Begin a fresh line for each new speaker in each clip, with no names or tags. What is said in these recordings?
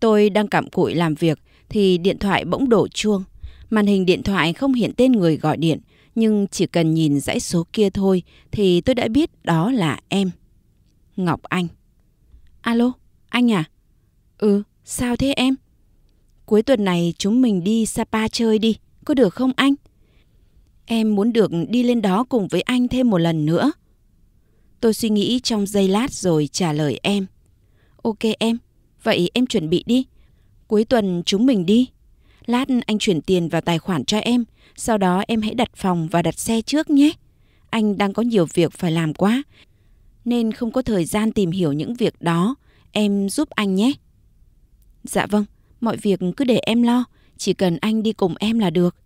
Tôi đang cặm cụi làm việc thì điện thoại bỗng đổ chuông. Màn hình điện thoại không hiện tên người gọi điện, nhưng chỉ cần nhìn dãy số kia thôi thì tôi đã biết đó là em. Ngọc Anh. Alo, anh à? Ừ, sao thế em? Cuối tuần này chúng mình đi Sapa chơi đi, có được không anh? Em muốn được đi lên đó cùng với anh thêm một lần nữa. Tôi suy nghĩ trong giây lát rồi trả lời em. Ok em, Vậy em chuẩn bị đi. Cuối tuần chúng mình đi. Lát anh chuyển tiền vào tài khoản cho em, sau đó em hãy đặt phòng và đặt xe trước nhé. Anh đang có nhiều việc phải làm quá, nên không có thời gian tìm hiểu những việc đó. Em giúp anh nhé. Dạ vâng, mọi việc cứ để em lo, chỉ cần anh đi cùng em là được.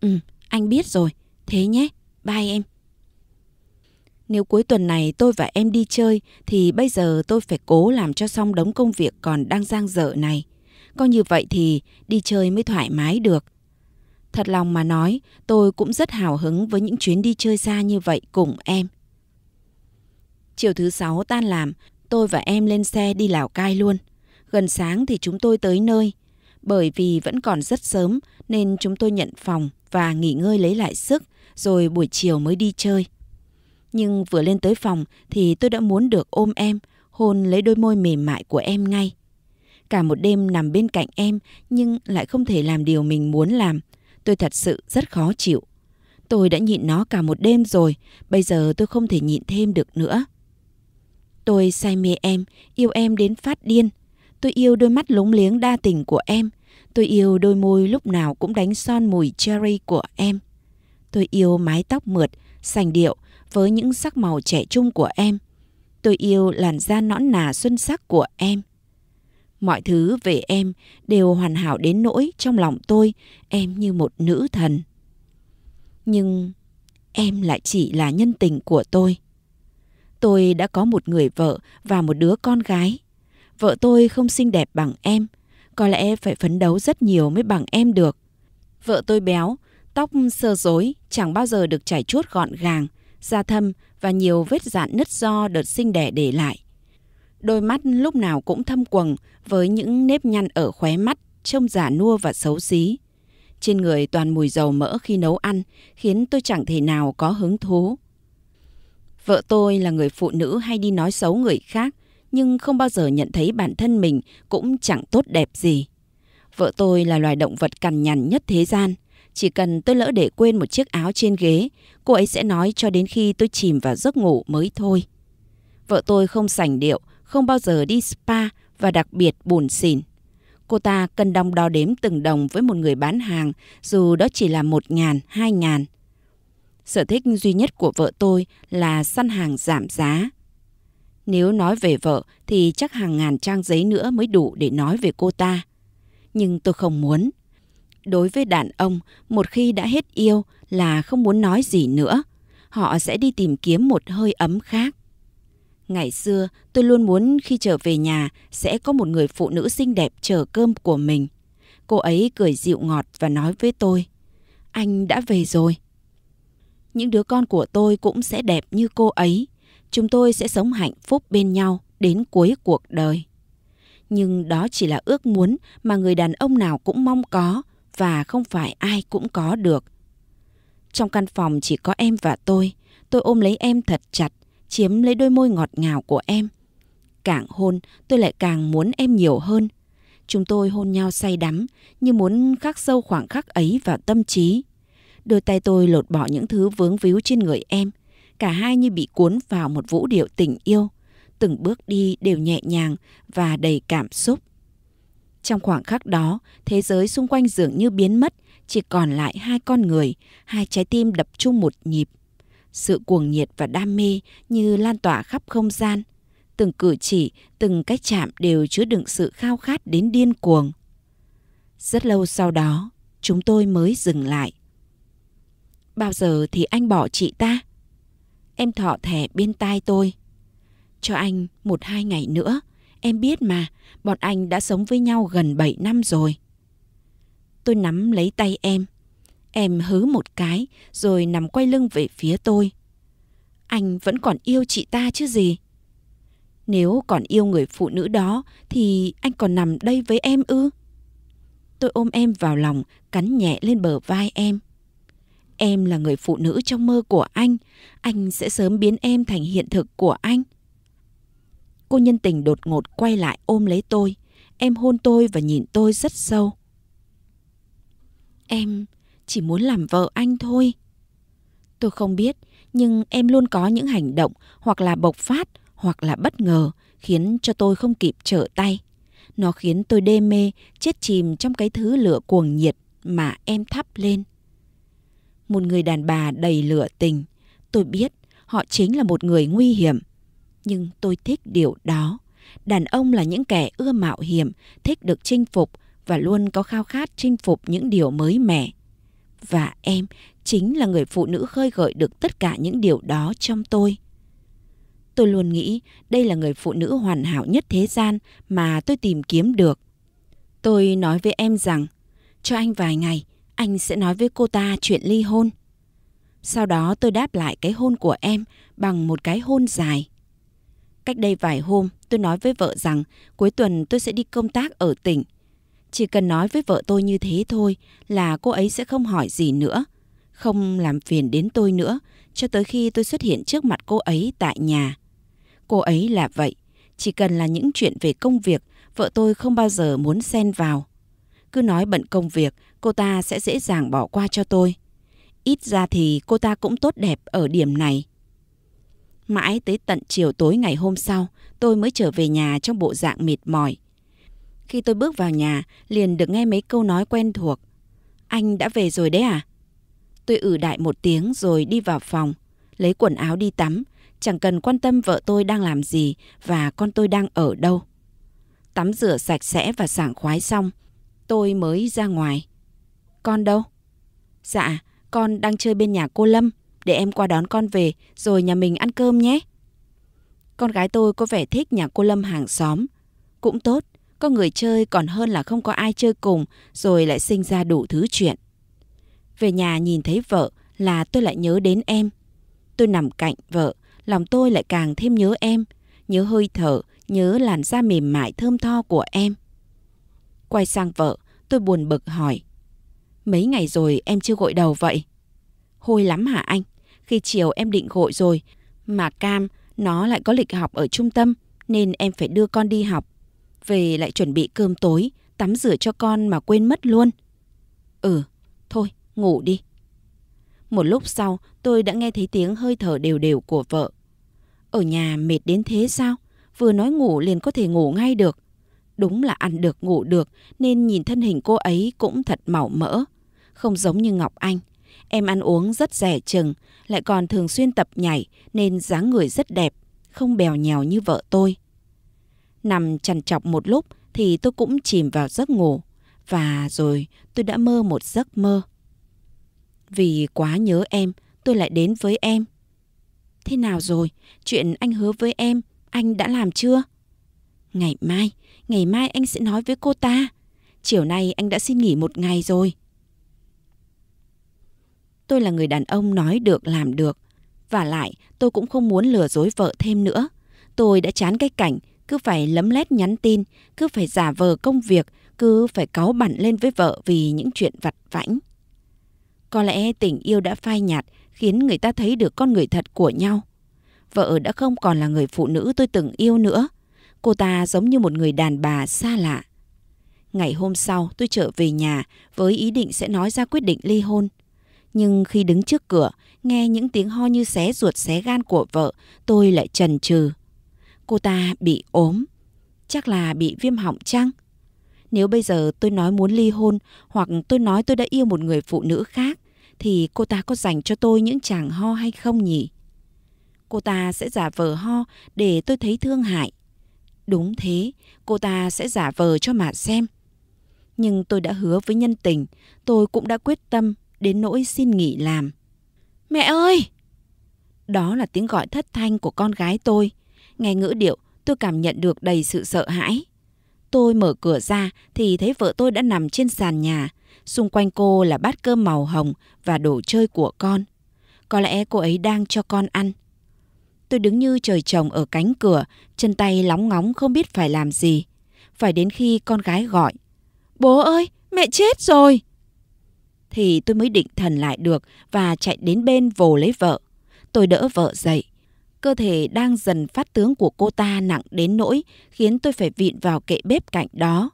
Ừ, anh biết rồi, thế nhé, bye em. Nếu cuối tuần này tôi và em đi chơi thì bây giờ tôi phải cố làm cho xong đống công việc còn đang giang dở này. Có như vậy thì đi chơi mới thoải mái được. Thật lòng mà nói, tôi cũng rất hào hứng với những chuyến đi chơi xa như vậy cùng em. Chiều thứ sáu tan làm, tôi và em lên xe đi Lào Cai luôn. Gần sáng thì chúng tôi tới nơi. Bởi vì vẫn còn rất sớm nên chúng tôi nhận phòng và nghỉ ngơi lấy lại sức rồi buổi chiều mới đi chơi. Nhưng vừa lên tới phòng thì tôi đã muốn được ôm em, hôn lấy đôi môi mềm mại của em ngay. Cả một đêm nằm bên cạnh em nhưng lại không thể làm điều mình muốn làm. Tôi thật sự rất khó chịu. Tôi đã nhịn nó cả một đêm rồi, bây giờ tôi không thể nhịn thêm được nữa. Tôi say mê em, yêu em đến phát điên. Tôi yêu đôi mắt lúng liếng đa tình của em. Tôi yêu đôi môi lúc nào cũng đánh son mùi cherry của em. Tôi yêu mái tóc mượt, sành điệu với những sắc màu trẻ trung của em. Tôi yêu làn da nõn nà xuân sắc của em. Mọi thứ về em đều hoàn hảo đến nỗi trong lòng tôi em như một nữ thần. Nhưng em lại chỉ là nhân tình của tôi. Tôi đã có một người vợ và một đứa con gái. Vợ tôi không xinh đẹp bằng em, có lẽ phải phấn đấu rất nhiều mới bằng em được. Vợ tôi béo, tóc sơ rối, chẳng bao giờ được chải chuốt gọn gàng, da thâm và nhiều vết dạn nứt do đợt sinh đẻ để lại. Đôi mắt lúc nào cũng thâm quầng với những nếp nhăn ở khóe mắt, trông giả nua và xấu xí. Trên người toàn mùi dầu mỡ khi nấu ăn, khiến tôi chẳng thể nào có hứng thú. Vợ tôi là người phụ nữ hay đi nói xấu người khác, nhưng không bao giờ nhận thấy bản thân mình cũng chẳng tốt đẹp gì. Vợ tôi là loài động vật cằn nhằn nhất thế gian – chỉ cần tôi lỡ để quên một chiếc áo trên ghế, cô ấy sẽ nói cho đến khi tôi chìm vào giấc ngủ mới thôi. Vợ tôi không sành điệu, không bao giờ đi spa và đặc biệt buồn xỉn. Cô ta cần đong đo đếm từng đồng với một người bán hàng dù đó chỉ là một ngàn, hai ngàn. Sở thích duy nhất của vợ tôi là săn hàng giảm giá. Nếu nói về vợ thì chắc hàng ngàn trang giấy nữa mới đủ để nói về cô ta. Nhưng tôi không muốn đối với đàn ông một khi đã hết yêu là không muốn nói gì nữa họ sẽ đi tìm kiếm một hơi ấm khác ngày xưa tôi luôn muốn khi trở về nhà sẽ có một người phụ nữ xinh đẹp chờ cơm của mình cô ấy cười dịu ngọt và nói với tôi anh đã về rồi những đứa con của tôi cũng sẽ đẹp như cô ấy chúng tôi sẽ sống hạnh phúc bên nhau đến cuối cuộc đời nhưng đó chỉ là ước muốn mà người đàn ông nào cũng mong có và không phải ai cũng có được. Trong căn phòng chỉ có em và tôi, tôi ôm lấy em thật chặt, chiếm lấy đôi môi ngọt ngào của em. Càng hôn, tôi lại càng muốn em nhiều hơn. Chúng tôi hôn nhau say đắm, như muốn khắc sâu khoảng khắc ấy vào tâm trí. Đôi tay tôi lột bỏ những thứ vướng víu trên người em. Cả hai như bị cuốn vào một vũ điệu tình yêu. Từng bước đi đều nhẹ nhàng và đầy cảm xúc. Trong khoảng khắc đó, thế giới xung quanh dường như biến mất, chỉ còn lại hai con người, hai trái tim đập chung một nhịp. Sự cuồng nhiệt và đam mê như lan tỏa khắp không gian. Từng cử chỉ, từng cách chạm đều chứa đựng sự khao khát đến điên cuồng. Rất lâu sau đó, chúng tôi mới dừng lại. Bao giờ thì anh bỏ chị ta? Em thọ thẻ bên tai tôi. Cho anh một hai ngày nữa, Em biết mà, bọn anh đã sống với nhau gần 7 năm rồi. Tôi nắm lấy tay em. Em hứ một cái rồi nằm quay lưng về phía tôi. Anh vẫn còn yêu chị ta chứ gì? Nếu còn yêu người phụ nữ đó thì anh còn nằm đây với em ư? Tôi ôm em vào lòng, cắn nhẹ lên bờ vai em. Em là người phụ nữ trong mơ của anh, anh sẽ sớm biến em thành hiện thực của anh. Cô nhân tình đột ngột quay lại ôm lấy tôi. Em hôn tôi và nhìn tôi rất sâu. Em chỉ muốn làm vợ anh thôi. Tôi không biết, nhưng em luôn có những hành động hoặc là bộc phát hoặc là bất ngờ khiến cho tôi không kịp trở tay. Nó khiến tôi đê mê, chết chìm trong cái thứ lửa cuồng nhiệt mà em thắp lên. Một người đàn bà đầy lửa tình. Tôi biết họ chính là một người nguy hiểm nhưng tôi thích điều đó. Đàn ông là những kẻ ưa mạo hiểm, thích được chinh phục và luôn có khao khát chinh phục những điều mới mẻ. Và em chính là người phụ nữ khơi gợi được tất cả những điều đó trong tôi. Tôi luôn nghĩ đây là người phụ nữ hoàn hảo nhất thế gian mà tôi tìm kiếm được. Tôi nói với em rằng, cho anh vài ngày, anh sẽ nói với cô ta chuyện ly hôn. Sau đó tôi đáp lại cái hôn của em bằng một cái hôn dài. Cách đây vài hôm, tôi nói với vợ rằng cuối tuần tôi sẽ đi công tác ở tỉnh. Chỉ cần nói với vợ tôi như thế thôi là cô ấy sẽ không hỏi gì nữa, không làm phiền đến tôi nữa cho tới khi tôi xuất hiện trước mặt cô ấy tại nhà. Cô ấy là vậy, chỉ cần là những chuyện về công việc, vợ tôi không bao giờ muốn xen vào. Cứ nói bận công việc, cô ta sẽ dễ dàng bỏ qua cho tôi. Ít ra thì cô ta cũng tốt đẹp ở điểm này. Mãi tới tận chiều tối ngày hôm sau, tôi mới trở về nhà trong bộ dạng mệt mỏi. Khi tôi bước vào nhà, liền được nghe mấy câu nói quen thuộc. Anh đã về rồi đấy à? Tôi ử đại một tiếng rồi đi vào phòng, lấy quần áo đi tắm, chẳng cần quan tâm vợ tôi đang làm gì và con tôi đang ở đâu. Tắm rửa sạch sẽ và sảng khoái xong, tôi mới ra ngoài. Con đâu? Dạ, con đang chơi bên nhà cô Lâm để em qua đón con về, rồi nhà mình ăn cơm nhé. Con gái tôi có vẻ thích nhà cô Lâm hàng xóm. Cũng tốt, có người chơi còn hơn là không có ai chơi cùng rồi lại sinh ra đủ thứ chuyện. Về nhà nhìn thấy vợ là tôi lại nhớ đến em. Tôi nằm cạnh vợ, lòng tôi lại càng thêm nhớ em, nhớ hơi thở, nhớ làn da mềm mại thơm tho của em. Quay sang vợ, tôi buồn bực hỏi. Mấy ngày rồi em chưa gội đầu vậy? Hôi lắm hả anh? khi chiều em định gội rồi. Mà Cam, nó lại có lịch học ở trung tâm, nên em phải đưa con đi học. Về lại chuẩn bị cơm tối, tắm rửa cho con mà quên mất luôn. Ừ, thôi, ngủ đi. Một lúc sau, tôi đã nghe thấy tiếng hơi thở đều đều của vợ. Ở nhà mệt đến thế sao? Vừa nói ngủ liền có thể ngủ ngay được. Đúng là ăn được ngủ được nên nhìn thân hình cô ấy cũng thật mỏng mỡ. Không giống như Ngọc Anh, Em ăn uống rất rẻ chừng, lại còn thường xuyên tập nhảy nên dáng người rất đẹp, không bèo nhèo như vợ tôi. Nằm chằn chọc một lúc thì tôi cũng chìm vào giấc ngủ và rồi tôi đã mơ một giấc mơ. Vì quá nhớ em, tôi lại đến với em. Thế nào rồi? Chuyện anh hứa với em, anh đã làm chưa? Ngày mai, ngày mai anh sẽ nói với cô ta. Chiều nay anh đã xin nghỉ một ngày rồi tôi là người đàn ông nói được làm được. Và lại, tôi cũng không muốn lừa dối vợ thêm nữa. Tôi đã chán cái cảnh, cứ phải lấm lét nhắn tin, cứ phải giả vờ công việc, cứ phải cáu bẳn lên với vợ vì những chuyện vặt vãnh. Có lẽ tình yêu đã phai nhạt khiến người ta thấy được con người thật của nhau. Vợ đã không còn là người phụ nữ tôi từng yêu nữa. Cô ta giống như một người đàn bà xa lạ. Ngày hôm sau tôi trở về nhà với ý định sẽ nói ra quyết định ly hôn. Nhưng khi đứng trước cửa, nghe những tiếng ho như xé ruột xé gan của vợ, tôi lại chần chừ. Cô ta bị ốm, chắc là bị viêm họng chăng? Nếu bây giờ tôi nói muốn ly hôn hoặc tôi nói tôi đã yêu một người phụ nữ khác, thì cô ta có dành cho tôi những chàng ho hay không nhỉ? Cô ta sẽ giả vờ ho để tôi thấy thương hại. Đúng thế, cô ta sẽ giả vờ cho mà xem. Nhưng tôi đã hứa với nhân tình, tôi cũng đã quyết tâm đến nỗi xin nghỉ làm. Mẹ ơi! Đó là tiếng gọi thất thanh của con gái tôi. Nghe ngữ điệu, tôi cảm nhận được đầy sự sợ hãi. Tôi mở cửa ra thì thấy vợ tôi đã nằm trên sàn nhà. Xung quanh cô là bát cơm màu hồng và đồ chơi của con. Có lẽ cô ấy đang cho con ăn. Tôi đứng như trời trồng ở cánh cửa, chân tay lóng ngóng không biết phải làm gì. Phải đến khi con gái gọi. Bố ơi, mẹ chết rồi! thì tôi mới định thần lại được và chạy đến bên vồ lấy vợ. Tôi đỡ vợ dậy. Cơ thể đang dần phát tướng của cô ta nặng đến nỗi khiến tôi phải vịn vào kệ bếp cạnh đó.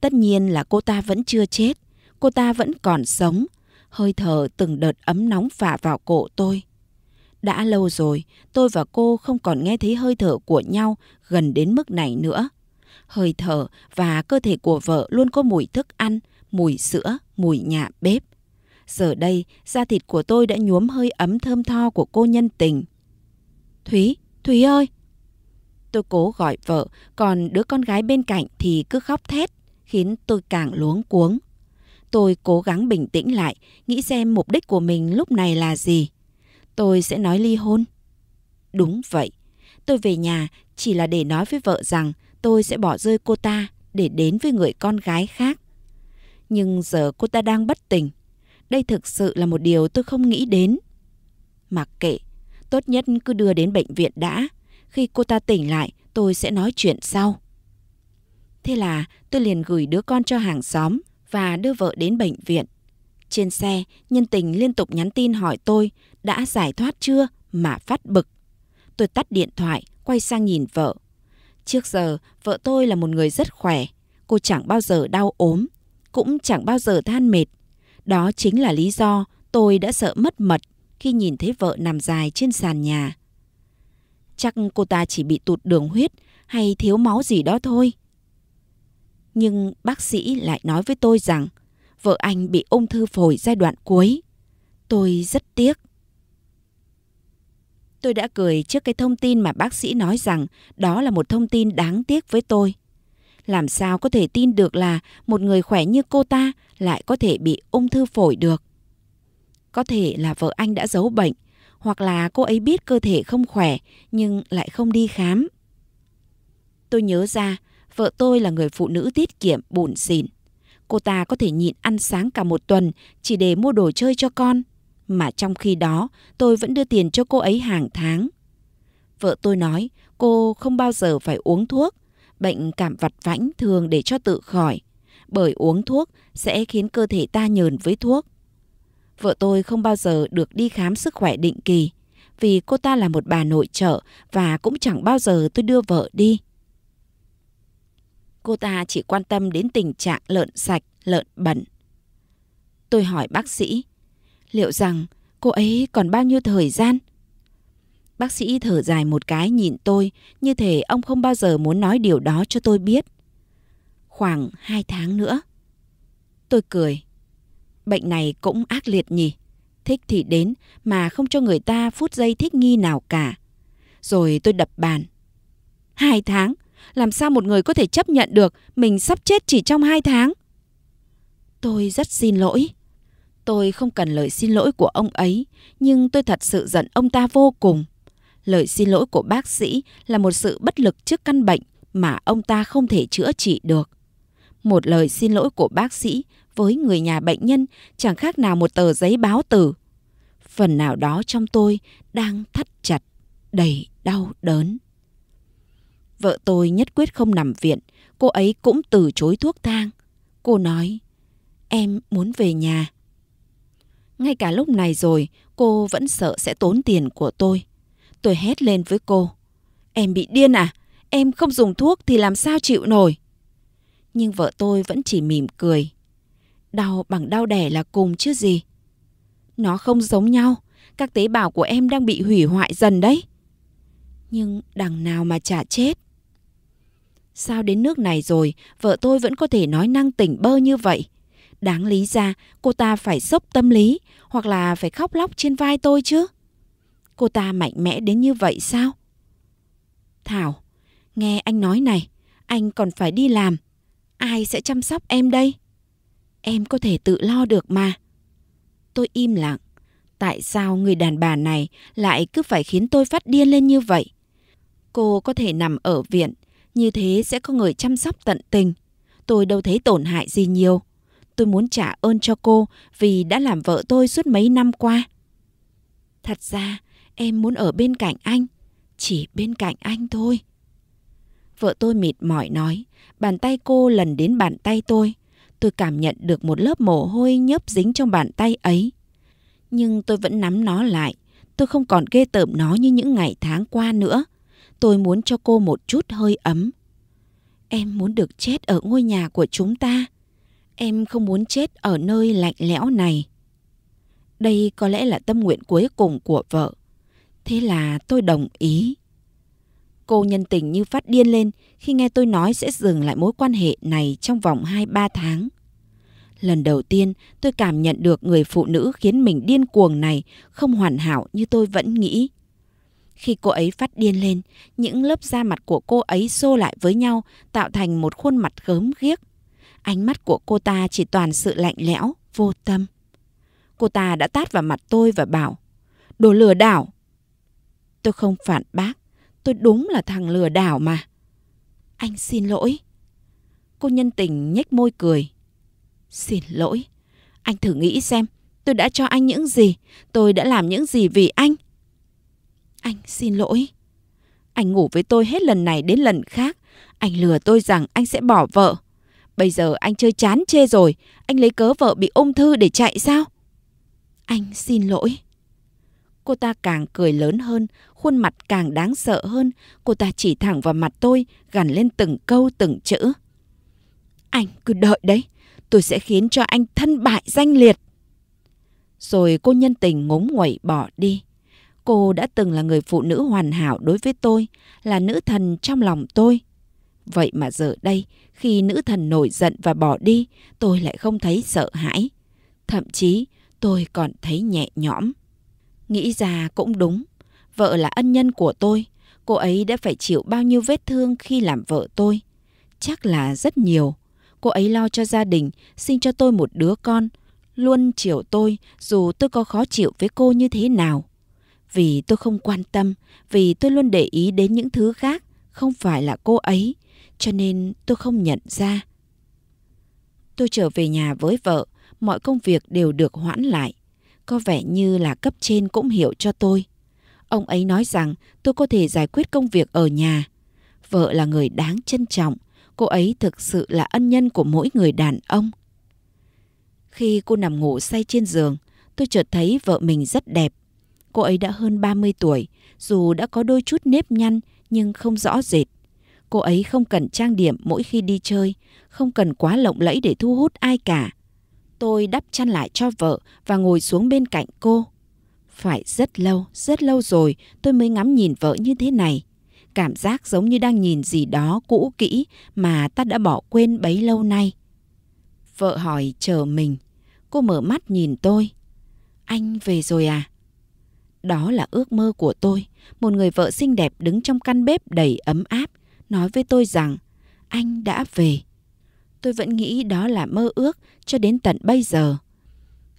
Tất nhiên là cô ta vẫn chưa chết, cô ta vẫn còn sống. Hơi thở từng đợt ấm nóng phả vào cổ tôi. Đã lâu rồi, tôi và cô không còn nghe thấy hơi thở của nhau gần đến mức này nữa. Hơi thở và cơ thể của vợ luôn có mùi thức ăn, mùi sữa, mùi nhà bếp. Giờ đây, da thịt của tôi đã nhuốm hơi ấm thơm tho của cô nhân tình. Thúy, Thúy ơi! Tôi cố gọi vợ, còn đứa con gái bên cạnh thì cứ khóc thét, khiến tôi càng luống cuống. Tôi cố gắng bình tĩnh lại, nghĩ xem mục đích của mình lúc này là gì. Tôi sẽ nói ly hôn. Đúng vậy, tôi về nhà chỉ là để nói với vợ rằng tôi sẽ bỏ rơi cô ta để đến với người con gái khác. Nhưng giờ cô ta đang bất tỉnh. Đây thực sự là một điều tôi không nghĩ đến. Mặc kệ, tốt nhất cứ đưa đến bệnh viện đã. Khi cô ta tỉnh lại, tôi sẽ nói chuyện sau. Thế là tôi liền gửi đứa con cho hàng xóm và đưa vợ đến bệnh viện. Trên xe, nhân tình liên tục nhắn tin hỏi tôi đã giải thoát chưa mà phát bực. Tôi tắt điện thoại, quay sang nhìn vợ. Trước giờ, vợ tôi là một người rất khỏe. Cô chẳng bao giờ đau ốm, cũng chẳng bao giờ than mệt. Đó chính là lý do tôi đã sợ mất mật khi nhìn thấy vợ nằm dài trên sàn nhà. Chắc cô ta chỉ bị tụt đường huyết hay thiếu máu gì đó thôi. Nhưng bác sĩ lại nói với tôi rằng vợ anh bị ung thư phổi giai đoạn cuối. Tôi rất tiếc. Tôi đã cười trước cái thông tin mà bác sĩ nói rằng đó là một thông tin đáng tiếc với tôi. Làm sao có thể tin được là một người khỏe như cô ta lại có thể bị ung thư phổi được? Có thể là vợ anh đã giấu bệnh, hoặc là cô ấy biết cơ thể không khỏe nhưng lại không đi khám. Tôi nhớ ra, vợ tôi là người phụ nữ tiết kiệm bùn xỉn. Cô ta có thể nhịn ăn sáng cả một tuần chỉ để mua đồ chơi cho con. Mà trong khi đó, tôi vẫn đưa tiền cho cô ấy hàng tháng. Vợ tôi nói cô không bao giờ phải uống thuốc bệnh cảm vặt vãnh thường để cho tự khỏi, bởi uống thuốc sẽ khiến cơ thể ta nhờn với thuốc. Vợ tôi không bao giờ được đi khám sức khỏe định kỳ, vì cô ta là một bà nội trợ và cũng chẳng bao giờ tôi đưa vợ đi. Cô ta chỉ quan tâm đến tình trạng lợn sạch, lợn bẩn. Tôi hỏi bác sĩ, liệu rằng cô ấy còn bao nhiêu thời gian Bác sĩ thở dài một cái nhìn tôi, như thể ông không bao giờ muốn nói điều đó cho tôi biết. Khoảng hai tháng nữa. Tôi cười. Bệnh này cũng ác liệt nhỉ. Thích thì đến mà không cho người ta phút giây thích nghi nào cả. Rồi tôi đập bàn. Hai tháng? Làm sao một người có thể chấp nhận được mình sắp chết chỉ trong hai tháng? Tôi rất xin lỗi. Tôi không cần lời xin lỗi của ông ấy, nhưng tôi thật sự giận ông ta vô cùng. Lời xin lỗi của bác sĩ là một sự bất lực trước căn bệnh mà ông ta không thể chữa trị được. Một lời xin lỗi của bác sĩ với người nhà bệnh nhân chẳng khác nào một tờ giấy báo tử. Phần nào đó trong tôi đang thắt chặt, đầy đau đớn. Vợ tôi nhất quyết không nằm viện, cô ấy cũng từ chối thuốc thang. Cô nói, em muốn về nhà. Ngay cả lúc này rồi, cô vẫn sợ sẽ tốn tiền của tôi. Tôi hét lên với cô. Em bị điên à? Em không dùng thuốc thì làm sao chịu nổi? Nhưng vợ tôi vẫn chỉ mỉm cười. Đau bằng đau đẻ là cùng chứ gì. Nó không giống nhau. Các tế bào của em đang bị hủy hoại dần đấy. Nhưng đằng nào mà chả chết. Sao đến nước này rồi, vợ tôi vẫn có thể nói năng tỉnh bơ như vậy? Đáng lý ra, cô ta phải sốc tâm lý, hoặc là phải khóc lóc trên vai tôi chứ. Cô ta mạnh mẽ đến như vậy sao? Thảo, nghe anh nói này, anh còn phải đi làm. Ai sẽ chăm sóc em đây? Em có thể tự lo được mà. Tôi im lặng. Tại sao người đàn bà này lại cứ phải khiến tôi phát điên lên như vậy? Cô có thể nằm ở viện, như thế sẽ có người chăm sóc tận tình. Tôi đâu thấy tổn hại gì nhiều. Tôi muốn trả ơn cho cô vì đã làm vợ tôi suốt mấy năm qua. Thật ra, Em muốn ở bên cạnh anh, chỉ bên cạnh anh thôi. Vợ tôi mệt mỏi nói, bàn tay cô lần đến bàn tay tôi. Tôi cảm nhận được một lớp mồ hôi nhớp dính trong bàn tay ấy. Nhưng tôi vẫn nắm nó lại, tôi không còn ghê tởm nó như những ngày tháng qua nữa. Tôi muốn cho cô một chút hơi ấm. Em muốn được chết ở ngôi nhà của chúng ta. Em không muốn chết ở nơi lạnh lẽo này. Đây có lẽ là tâm nguyện cuối cùng của vợ. Thế là tôi đồng ý. Cô nhân tình như phát điên lên khi nghe tôi nói sẽ dừng lại mối quan hệ này trong vòng 2-3 tháng. Lần đầu tiên tôi cảm nhận được người phụ nữ khiến mình điên cuồng này không hoàn hảo như tôi vẫn nghĩ. Khi cô ấy phát điên lên, những lớp da mặt của cô ấy xô lại với nhau tạo thành một khuôn mặt gớm ghiếc. Ánh mắt của cô ta chỉ toàn sự lạnh lẽo, vô tâm. Cô ta đã tát vào mặt tôi và bảo, đồ lừa đảo, Tôi không phản bác, tôi đúng là thằng lừa đảo mà. Anh xin lỗi. Cô nhân tình nhếch môi cười. Xin lỗi, anh thử nghĩ xem, tôi đã cho anh những gì, tôi đã làm những gì vì anh. Anh xin lỗi. Anh ngủ với tôi hết lần này đến lần khác, anh lừa tôi rằng anh sẽ bỏ vợ. Bây giờ anh chơi chán chê rồi, anh lấy cớ vợ bị ung thư để chạy sao? Anh xin lỗi. Cô ta càng cười lớn hơn, khuôn mặt càng đáng sợ hơn, cô ta chỉ thẳng vào mặt tôi, gằn lên từng câu từng chữ. Anh cứ đợi đấy, tôi sẽ khiến cho anh thân bại danh liệt. Rồi cô nhân tình ngốm nguẩy bỏ đi. Cô đã từng là người phụ nữ hoàn hảo đối với tôi, là nữ thần trong lòng tôi. Vậy mà giờ đây, khi nữ thần nổi giận và bỏ đi, tôi lại không thấy sợ hãi. Thậm chí, tôi còn thấy nhẹ nhõm. Nghĩ ra cũng đúng, Vợ là ân nhân của tôi, cô ấy đã phải chịu bao nhiêu vết thương khi làm vợ tôi. Chắc là rất nhiều. Cô ấy lo cho gia đình, sinh cho tôi một đứa con, luôn chiều tôi dù tôi có khó chịu với cô như thế nào. Vì tôi không quan tâm, vì tôi luôn để ý đến những thứ khác, không phải là cô ấy, cho nên tôi không nhận ra. Tôi trở về nhà với vợ, mọi công việc đều được hoãn lại. Có vẻ như là cấp trên cũng hiểu cho tôi. Ông ấy nói rằng tôi có thể giải quyết công việc ở nhà. Vợ là người đáng trân trọng. Cô ấy thực sự là ân nhân của mỗi người đàn ông. Khi cô nằm ngủ say trên giường, tôi chợt thấy vợ mình rất đẹp. Cô ấy đã hơn 30 tuổi, dù đã có đôi chút nếp nhăn nhưng không rõ rệt. Cô ấy không cần trang điểm mỗi khi đi chơi, không cần quá lộng lẫy để thu hút ai cả. Tôi đắp chăn lại cho vợ và ngồi xuống bên cạnh cô. Phải rất lâu, rất lâu rồi tôi mới ngắm nhìn vợ như thế này. Cảm giác giống như đang nhìn gì đó cũ kỹ mà ta đã bỏ quên bấy lâu nay. Vợ hỏi chờ mình. Cô mở mắt nhìn tôi. Anh về rồi à? Đó là ước mơ của tôi. Một người vợ xinh đẹp đứng trong căn bếp đầy ấm áp nói với tôi rằng anh đã về. Tôi vẫn nghĩ đó là mơ ước cho đến tận bây giờ.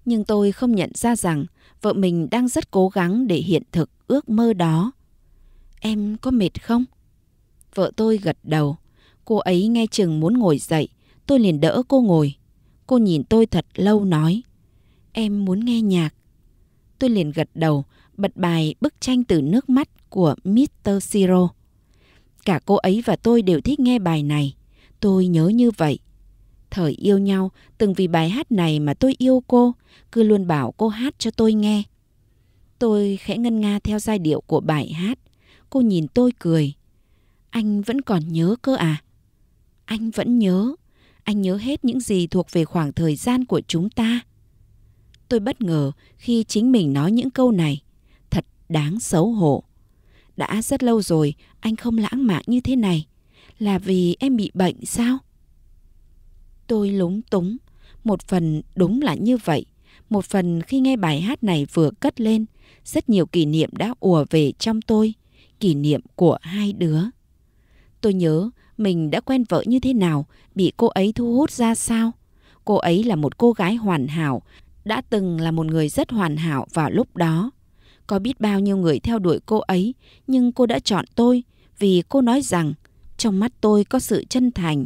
Nhưng tôi không nhận ra rằng Vợ mình đang rất cố gắng để hiện thực ước mơ đó. Em có mệt không? Vợ tôi gật đầu. Cô ấy nghe chừng muốn ngồi dậy. Tôi liền đỡ cô ngồi. Cô nhìn tôi thật lâu nói. Em muốn nghe nhạc. Tôi liền gật đầu, bật bài bức tranh từ nước mắt của Mr. Siro. Cả cô ấy và tôi đều thích nghe bài này. Tôi nhớ như vậy. Thời yêu nhau, từng vì bài hát này mà tôi yêu cô, cứ luôn bảo cô hát cho tôi nghe. Tôi khẽ ngân nga theo giai điệu của bài hát. Cô nhìn tôi cười. Anh vẫn còn nhớ cơ à? Anh vẫn nhớ. Anh nhớ hết những gì thuộc về khoảng thời gian của chúng ta. Tôi bất ngờ khi chính mình nói những câu này. Thật đáng xấu hổ. Đã rất lâu rồi anh không lãng mạn như thế này. Là vì em bị bệnh sao? tôi lúng túng. Một phần đúng là như vậy. Một phần khi nghe bài hát này vừa cất lên, rất nhiều kỷ niệm đã ùa về trong tôi, kỷ niệm của hai đứa. Tôi nhớ mình đã quen vợ như thế nào, bị cô ấy thu hút ra sao. Cô ấy là một cô gái hoàn hảo, đã từng là một người rất hoàn hảo vào lúc đó. Có biết bao nhiêu người theo đuổi cô ấy, nhưng cô đã chọn tôi vì cô nói rằng trong mắt tôi có sự chân thành.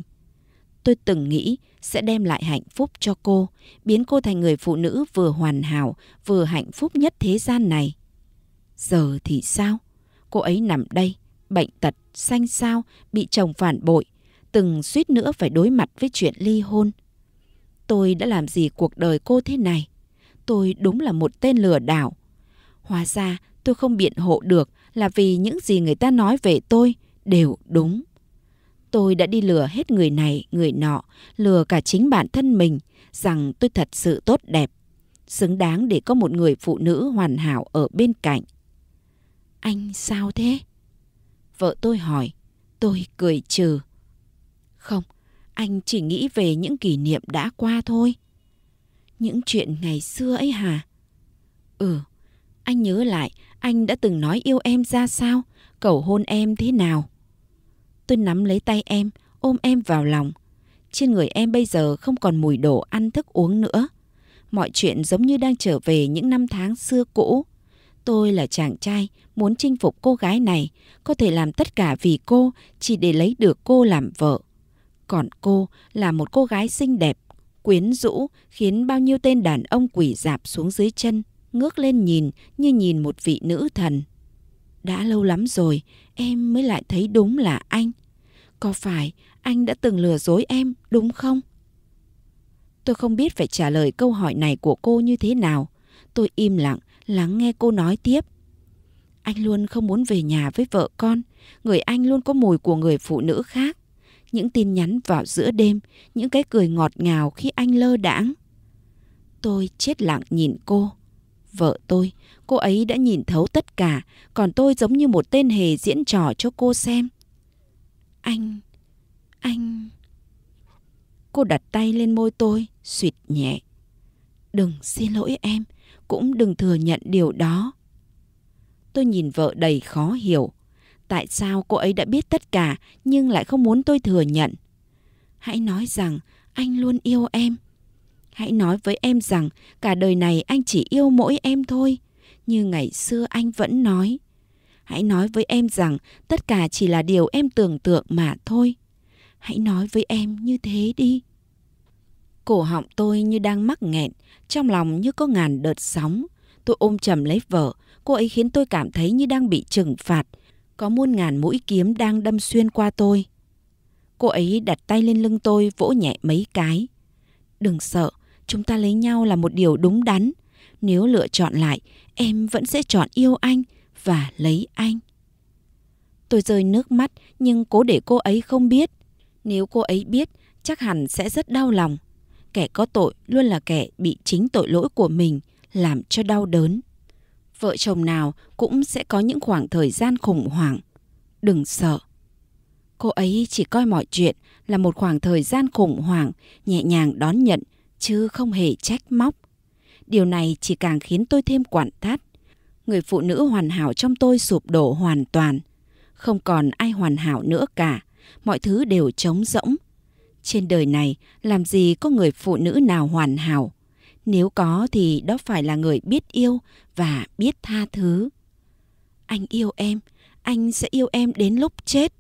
Tôi từng nghĩ sẽ đem lại hạnh phúc cho cô, biến cô thành người phụ nữ vừa hoàn hảo, vừa hạnh phúc nhất thế gian này. Giờ thì sao? Cô ấy nằm đây, bệnh tật, xanh xao, bị chồng phản bội, từng suýt nữa phải đối mặt với chuyện ly hôn. Tôi đã làm gì cuộc đời cô thế này? Tôi đúng là một tên lừa đảo. Hóa ra tôi không biện hộ được là vì những gì người ta nói về tôi đều đúng tôi đã đi lừa hết người này, người nọ, lừa cả chính bản thân mình rằng tôi thật sự tốt đẹp, xứng đáng để có một người phụ nữ hoàn hảo ở bên cạnh. Anh sao thế? Vợ tôi hỏi, tôi cười trừ. Không, anh chỉ nghĩ về những kỷ niệm đã qua thôi. Những chuyện ngày xưa ấy hả? Ừ, anh nhớ lại anh đã từng nói yêu em ra sao, cầu hôn em thế nào. Tôi nắm lấy tay em, ôm em vào lòng. Trên người em bây giờ không còn mùi đồ ăn thức uống nữa. Mọi chuyện giống như đang trở về những năm tháng xưa cũ. Tôi là chàng trai, muốn chinh phục cô gái này, có thể làm tất cả vì cô chỉ để lấy được cô làm vợ. Còn cô là một cô gái xinh đẹp, quyến rũ khiến bao nhiêu tên đàn ông quỷ dạp xuống dưới chân, ngước lên nhìn như nhìn một vị nữ thần. Đã lâu lắm rồi em mới lại thấy đúng là anh. Có phải anh đã từng lừa dối em đúng không? Tôi không biết phải trả lời câu hỏi này của cô như thế nào. Tôi im lặng lắng nghe cô nói tiếp. Anh luôn không muốn về nhà với vợ con. Người anh luôn có mùi của người phụ nữ khác. Những tin nhắn vào giữa đêm, những cái cười ngọt ngào khi anh lơ đãng. Tôi chết lặng nhìn cô. Vợ tôi cô ấy đã nhìn thấu tất cả, còn tôi giống như một tên hề diễn trò cho cô xem. Anh, anh... Cô đặt tay lên môi tôi, suyệt nhẹ. Đừng xin lỗi em, cũng đừng thừa nhận điều đó. Tôi nhìn vợ đầy khó hiểu. Tại sao cô ấy đã biết tất cả nhưng lại không muốn tôi thừa nhận? Hãy nói rằng anh luôn yêu em. Hãy nói với em rằng cả đời này anh chỉ yêu mỗi em thôi như ngày xưa anh vẫn nói. Hãy nói với em rằng tất cả chỉ là điều em tưởng tượng mà thôi. Hãy nói với em như thế đi. Cổ họng tôi như đang mắc nghẹn, trong lòng như có ngàn đợt sóng. Tôi ôm chầm lấy vợ, cô ấy khiến tôi cảm thấy như đang bị trừng phạt. Có muôn ngàn mũi kiếm đang đâm xuyên qua tôi. Cô ấy đặt tay lên lưng tôi vỗ nhẹ mấy cái. Đừng sợ, chúng ta lấy nhau là một điều đúng đắn. Nếu lựa chọn lại, em vẫn sẽ chọn yêu anh và lấy anh. Tôi rơi nước mắt nhưng cố để cô ấy không biết. Nếu cô ấy biết, chắc hẳn sẽ rất đau lòng. Kẻ có tội luôn là kẻ bị chính tội lỗi của mình làm cho đau đớn. Vợ chồng nào cũng sẽ có những khoảng thời gian khủng hoảng. Đừng sợ. Cô ấy chỉ coi mọi chuyện là một khoảng thời gian khủng hoảng, nhẹ nhàng đón nhận, chứ không hề trách móc. Điều này chỉ càng khiến tôi thêm quặn thắt Người phụ nữ hoàn hảo trong tôi sụp đổ hoàn toàn. Không còn ai hoàn hảo nữa cả. Mọi thứ đều trống rỗng. Trên đời này, làm gì có người phụ nữ nào hoàn hảo? Nếu có thì đó phải là người biết yêu và biết tha thứ. Anh yêu em, anh sẽ yêu em đến lúc chết.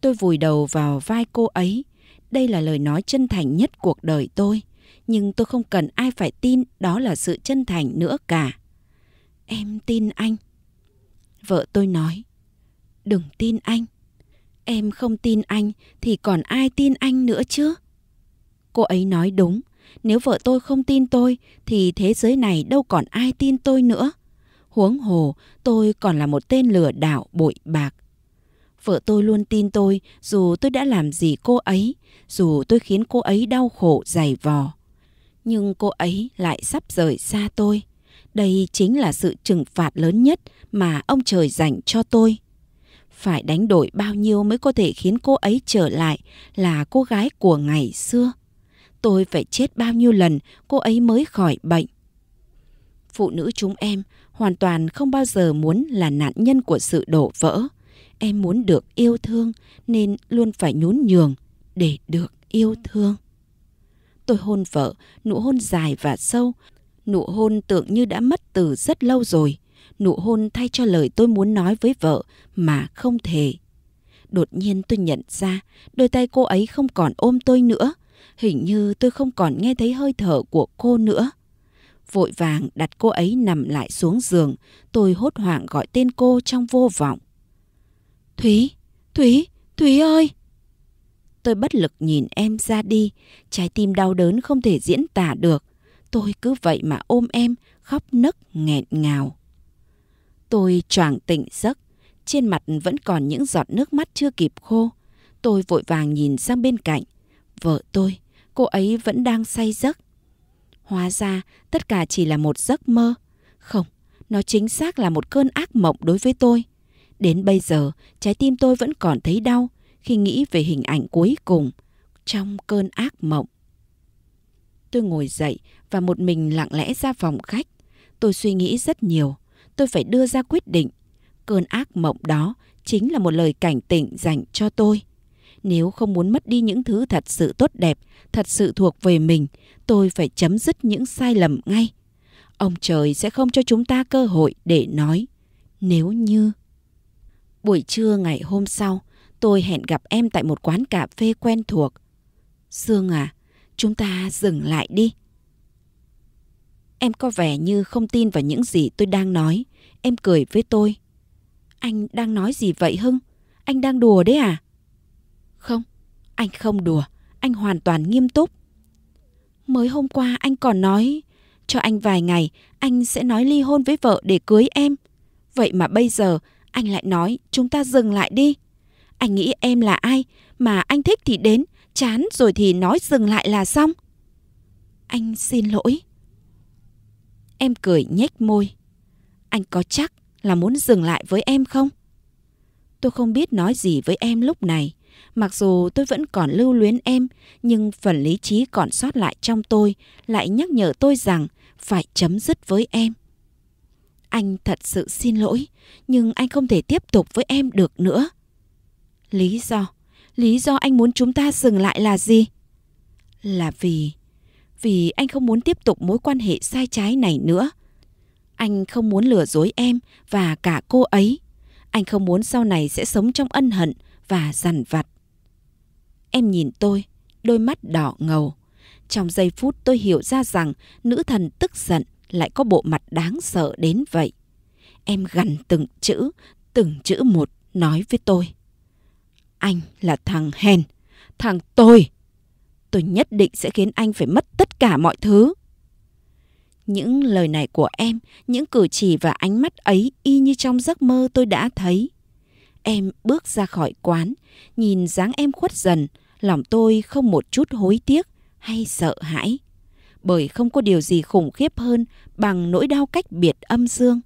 Tôi vùi đầu vào vai cô ấy. Đây là lời nói chân thành nhất cuộc đời tôi nhưng tôi không cần ai phải tin đó là sự chân thành nữa cả. Em tin anh. Vợ tôi nói, đừng tin anh. Em không tin anh thì còn ai tin anh nữa chứ? Cô ấy nói đúng, nếu vợ tôi không tin tôi thì thế giới này đâu còn ai tin tôi nữa. Huống hồ, tôi còn là một tên lừa đảo bội bạc. Vợ tôi luôn tin tôi dù tôi đã làm gì cô ấy, dù tôi khiến cô ấy đau khổ dày vò nhưng cô ấy lại sắp rời xa tôi. Đây chính là sự trừng phạt lớn nhất mà ông trời dành cho tôi. Phải đánh đổi bao nhiêu mới có thể khiến cô ấy trở lại là cô gái của ngày xưa. Tôi phải chết bao nhiêu lần cô ấy mới khỏi bệnh. Phụ nữ chúng em hoàn toàn không bao giờ muốn là nạn nhân của sự đổ vỡ. Em muốn được yêu thương nên luôn phải nhún nhường để được yêu thương tôi hôn vợ, nụ hôn dài và sâu. Nụ hôn tưởng như đã mất từ rất lâu rồi. Nụ hôn thay cho lời tôi muốn nói với vợ mà không thể. Đột nhiên tôi nhận ra đôi tay cô ấy không còn ôm tôi nữa. Hình như tôi không còn nghe thấy hơi thở của cô nữa. Vội vàng đặt cô ấy nằm lại xuống giường, tôi hốt hoảng gọi tên cô trong vô vọng. Thúy, Thúy, Thúy ơi! Tôi bất lực nhìn em ra đi, trái tim đau đớn không thể diễn tả được. Tôi cứ vậy mà ôm em, khóc nấc nghẹn ngào. Tôi choàng tỉnh giấc, trên mặt vẫn còn những giọt nước mắt chưa kịp khô. Tôi vội vàng nhìn sang bên cạnh. Vợ tôi, cô ấy vẫn đang say giấc. Hóa ra tất cả chỉ là một giấc mơ. Không, nó chính xác là một cơn ác mộng đối với tôi. Đến bây giờ, trái tim tôi vẫn còn thấy đau, khi nghĩ về hình ảnh cuối cùng trong cơn ác mộng. Tôi ngồi dậy và một mình lặng lẽ ra phòng khách. Tôi suy nghĩ rất nhiều. Tôi phải đưa ra quyết định. Cơn ác mộng đó chính là một lời cảnh tỉnh dành cho tôi. Nếu không muốn mất đi những thứ thật sự tốt đẹp, thật sự thuộc về mình, tôi phải chấm dứt những sai lầm ngay. Ông trời sẽ không cho chúng ta cơ hội để nói. Nếu như... Buổi trưa ngày hôm sau, Tôi hẹn gặp em tại một quán cà phê quen thuộc. sương à, chúng ta dừng lại đi. Em có vẻ như không tin vào những gì tôi đang nói. Em cười với tôi. Anh đang nói gì vậy Hưng? Anh đang đùa đấy à? Không, anh không đùa. Anh hoàn toàn nghiêm túc. Mới hôm qua anh còn nói cho anh vài ngày anh sẽ nói ly hôn với vợ để cưới em. Vậy mà bây giờ anh lại nói chúng ta dừng lại đi. Anh nghĩ em là ai mà anh thích thì đến, chán rồi thì nói dừng lại là xong. Anh xin lỗi. Em cười nhếch môi. Anh có chắc là muốn dừng lại với em không? Tôi không biết nói gì với em lúc này. Mặc dù tôi vẫn còn lưu luyến em, nhưng phần lý trí còn sót lại trong tôi lại nhắc nhở tôi rằng phải chấm dứt với em. Anh thật sự xin lỗi, nhưng anh không thể tiếp tục với em được nữa. Lý do, lý do anh muốn chúng ta dừng lại là gì? Là vì, vì anh không muốn tiếp tục mối quan hệ sai trái này nữa. Anh không muốn lừa dối em và cả cô ấy. Anh không muốn sau này sẽ sống trong ân hận và dằn vặt. Em nhìn tôi, đôi mắt đỏ ngầu. Trong giây phút tôi hiểu ra rằng nữ thần tức giận lại có bộ mặt đáng sợ đến vậy. Em gằn từng chữ, từng chữ một nói với tôi. Anh là thằng hèn, thằng tôi. Tôi nhất định sẽ khiến anh phải mất tất cả mọi thứ. Những lời này của em, những cử chỉ và ánh mắt ấy y như trong giấc mơ tôi đã thấy. Em bước ra khỏi quán, nhìn dáng em khuất dần, lòng tôi không một chút hối tiếc hay sợ hãi. Bởi không có điều gì khủng khiếp hơn bằng nỗi đau cách biệt âm dương.